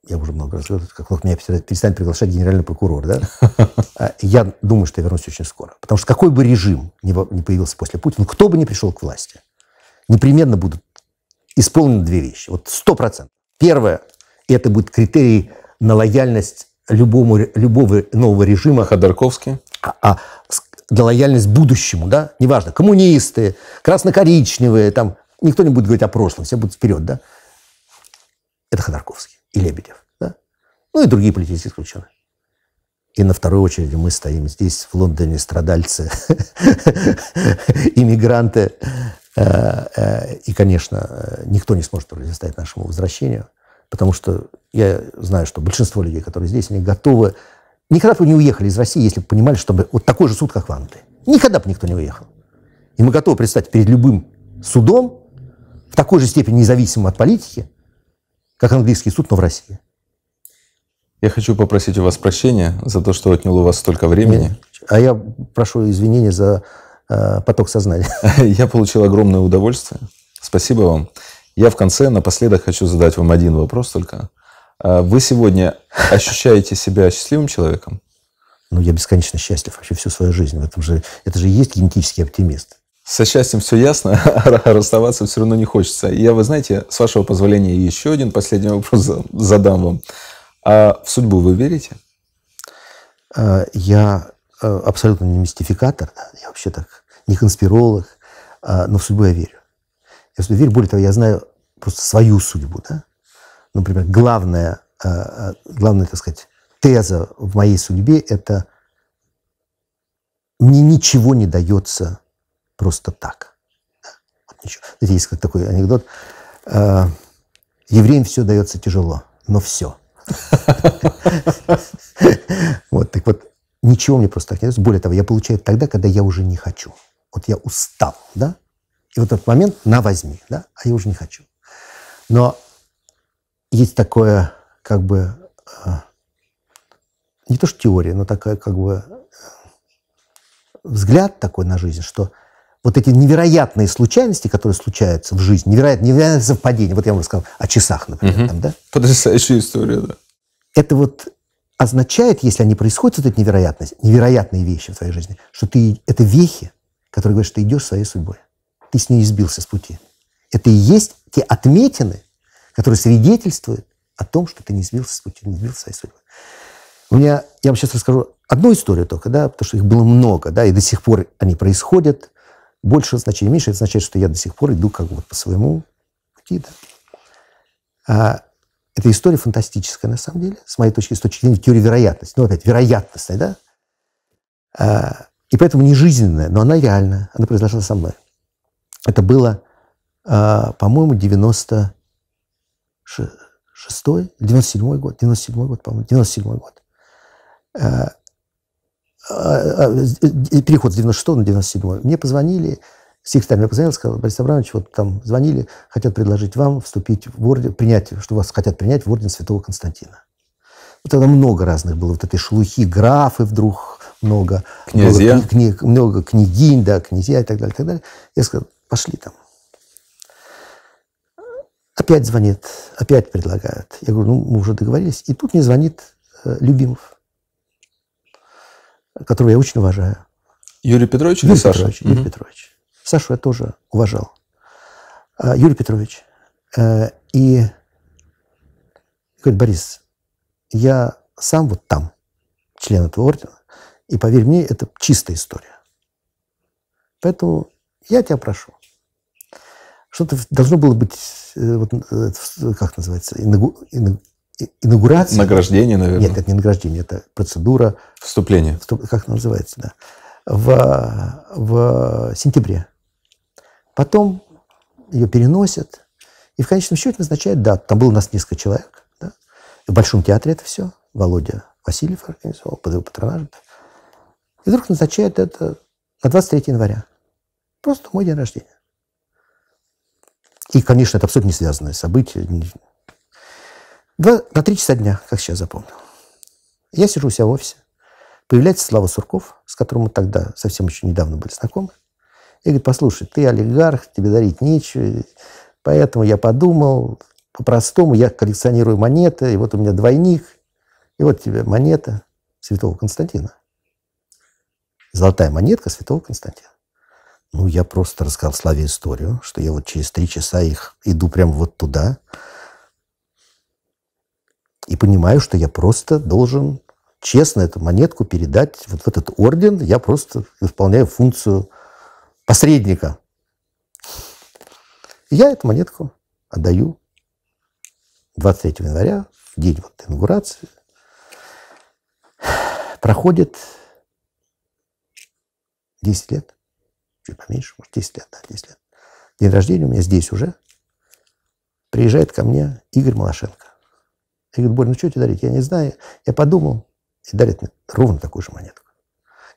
S2: я уже много раз говорил, как только меня перестанет приглашать генеральный прокурор, да, а, я думаю, что я вернусь очень скоро. Потому что какой бы режим не появился после Путина, ну, кто бы ни пришел к власти, непременно будут исполнены две вещи. Вот сто процентов. Первое – это будет критерий на лояльность любому, любого нового режима. Ходорковский. А, а на лояльность будущему, да? Неважно, коммунисты, красно-коричневые, там, никто не будет говорить о прошлом, все будут вперед, да? Это Ходорковский и Лебедев, да? Ну и другие политические исключенные. И на второй очереди мы стоим здесь, в Лондоне, страдальцы, иммигранты, Э, э, и, конечно, э, никто не сможет противостоять нашему возвращению, потому что я знаю, что большинство людей, которые здесь, они готовы... Никогда бы не уехали из России, если бы понимали, что вот такой же суд, как в Англии. Никогда бы никто не уехал. И мы готовы предстать перед любым судом, в такой же степени независимым от политики,
S1: как английский суд, но в России. Я хочу попросить у вас прощения за то, что отняло у вас столько времени. Нет,
S2: а я прошу извинения за Э, поток сознания.
S1: Я получил огромное удовольствие. Спасибо вам. Я в конце, напоследок хочу задать вам один вопрос только. А вы сегодня ощущаете себя счастливым человеком?
S2: Ну, я бесконечно счастлив вообще всю свою жизнь. В этом же, это же и есть генетический оптимист.
S1: Со счастьем все ясно, а расставаться все равно не хочется. Я, вы знаете, с вашего позволения еще один последний вопрос задам вам. А в судьбу вы верите?
S2: Э, я Э, абсолютно не мистификатор, да, я вообще так не конспиролог, а, но в судьбу я верю. Я в судьбу верю, более того, я знаю просто свою судьбу. Да? Например, главная, а, главная, так сказать, теза в моей судьбе – это мне ничего не дается просто так. Да? Вот ничего. Знаете, есть как такой анекдот. евреям все дается тяжело, но все. Вот, так вот, Ничего мне просто так не дается. Более того, я получаю тогда, когда я уже не хочу. Вот я устал, да? И вот этот момент на возьми, да? А я уже не хочу. Но есть такое, как бы, э, не то что теория, но такая, как бы, э, взгляд такой на жизнь, что вот эти невероятные случайности, которые случаются в жизни, невероятные, невероятные совпадения, вот я вам сказал о часах,
S1: например, угу. там, да? Потрясающая история, да.
S2: Это вот означает, если они происходят, вот эти невероятность, невероятные вещи в твоей жизни, что ты, это вехи, которые говорят, что ты идешь своей судьбой. Ты с ней сбился с пути. Это и есть те отметины, которые свидетельствуют о том, что ты не сбился с пути, не сбился своей судьбой. У меня, я вам сейчас расскажу одну историю только, да, потому что их было много, да, и до сих пор они происходят. Больше значения, меньше, это означает, что я до сих пор иду как бы вот по своему пути, да. А, эта история фантастическая, на самом деле, с моей точки, с точки зрения теории вероятности. Ну, опять, вероятность, да? А, и поэтому не жизненная, но она реальная, Она произошла со мной. Это было, а, по-моему, 96-й, 97-й год, 97-й год, по-моему, 97-й год. А, а, а, переход с 96 на 97. Мне позвонили секретарь мне позвонил, сказал, Борис Абрамович, вот там звонили, хотят предложить вам вступить в орден, принять, что вас хотят принять в орден Святого Константина. Вот тогда много разных было, вот этой шелухи, графы вдруг много. Князья. Много, кни, много княгинь, да, князья и так далее, и так далее. Я сказал, пошли там. Опять звонит, опять предлагают. Я говорю, ну, мы уже договорились. И тут мне звонит э, Любимов, которого я очень уважаю.
S1: Юрий Петрович Юрий Петрович, Саша? Юрий угу. Петрович. Сашу я тоже
S2: уважал. А, Юрий Петрович. Э, и говорит, Борис, я сам вот там, член этого ордена, и поверь мне, это чистая история. Поэтому я тебя прошу. Что-то должно было быть, э, вот, э, как называется, инагу, инагу, инаугурация. Награждение, наверное. Нет, это не награждение, это процедура. Вступление. Вступ, как называется, да. В, в сентябре Потом ее переносят, и в конечном счете назначают дату. Там было у нас несколько человек. Да? В Большом театре это все. Володя Васильев организовал под его патронажем. Да? И вдруг назначают это на 23 января. Просто мой день рождения. И, конечно, это абсолютно не связанное событие. Два, на три часа дня, как сейчас запомнил. Я сижу у себя в офисе. Появляется Слава Сурков, с которым мы тогда совсем еще недавно были знакомы. И говорит, послушай, ты олигарх, тебе дарить нечего, поэтому я подумал, по-простому, я коллекционирую монеты, и вот у меня двойник, и вот тебе монета святого Константина. Золотая монетка святого Константина. Ну, я просто рассказал Славе историю, что я вот через три часа их иду прямо вот туда, и понимаю, что я просто должен честно эту монетку передать вот в этот орден. Я просто исполняю функцию посредника. Я эту монетку отдаю 23 января, день вот инаугурации. Проходит 10 лет, чуть поменьше, может, 10 лет, да, 10 лет. День рождения у меня здесь уже. Приезжает ко мне Игорь Малашенко. Я говорю, Боря ну что тебе дарить? Я не знаю. Я подумал, и дарит мне ровно такую же монетку,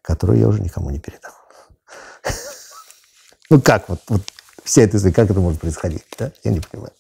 S2: которую я уже никому не передал. Ну как вот, вот вся эта история, как это может происходить? Да? Я не понимаю.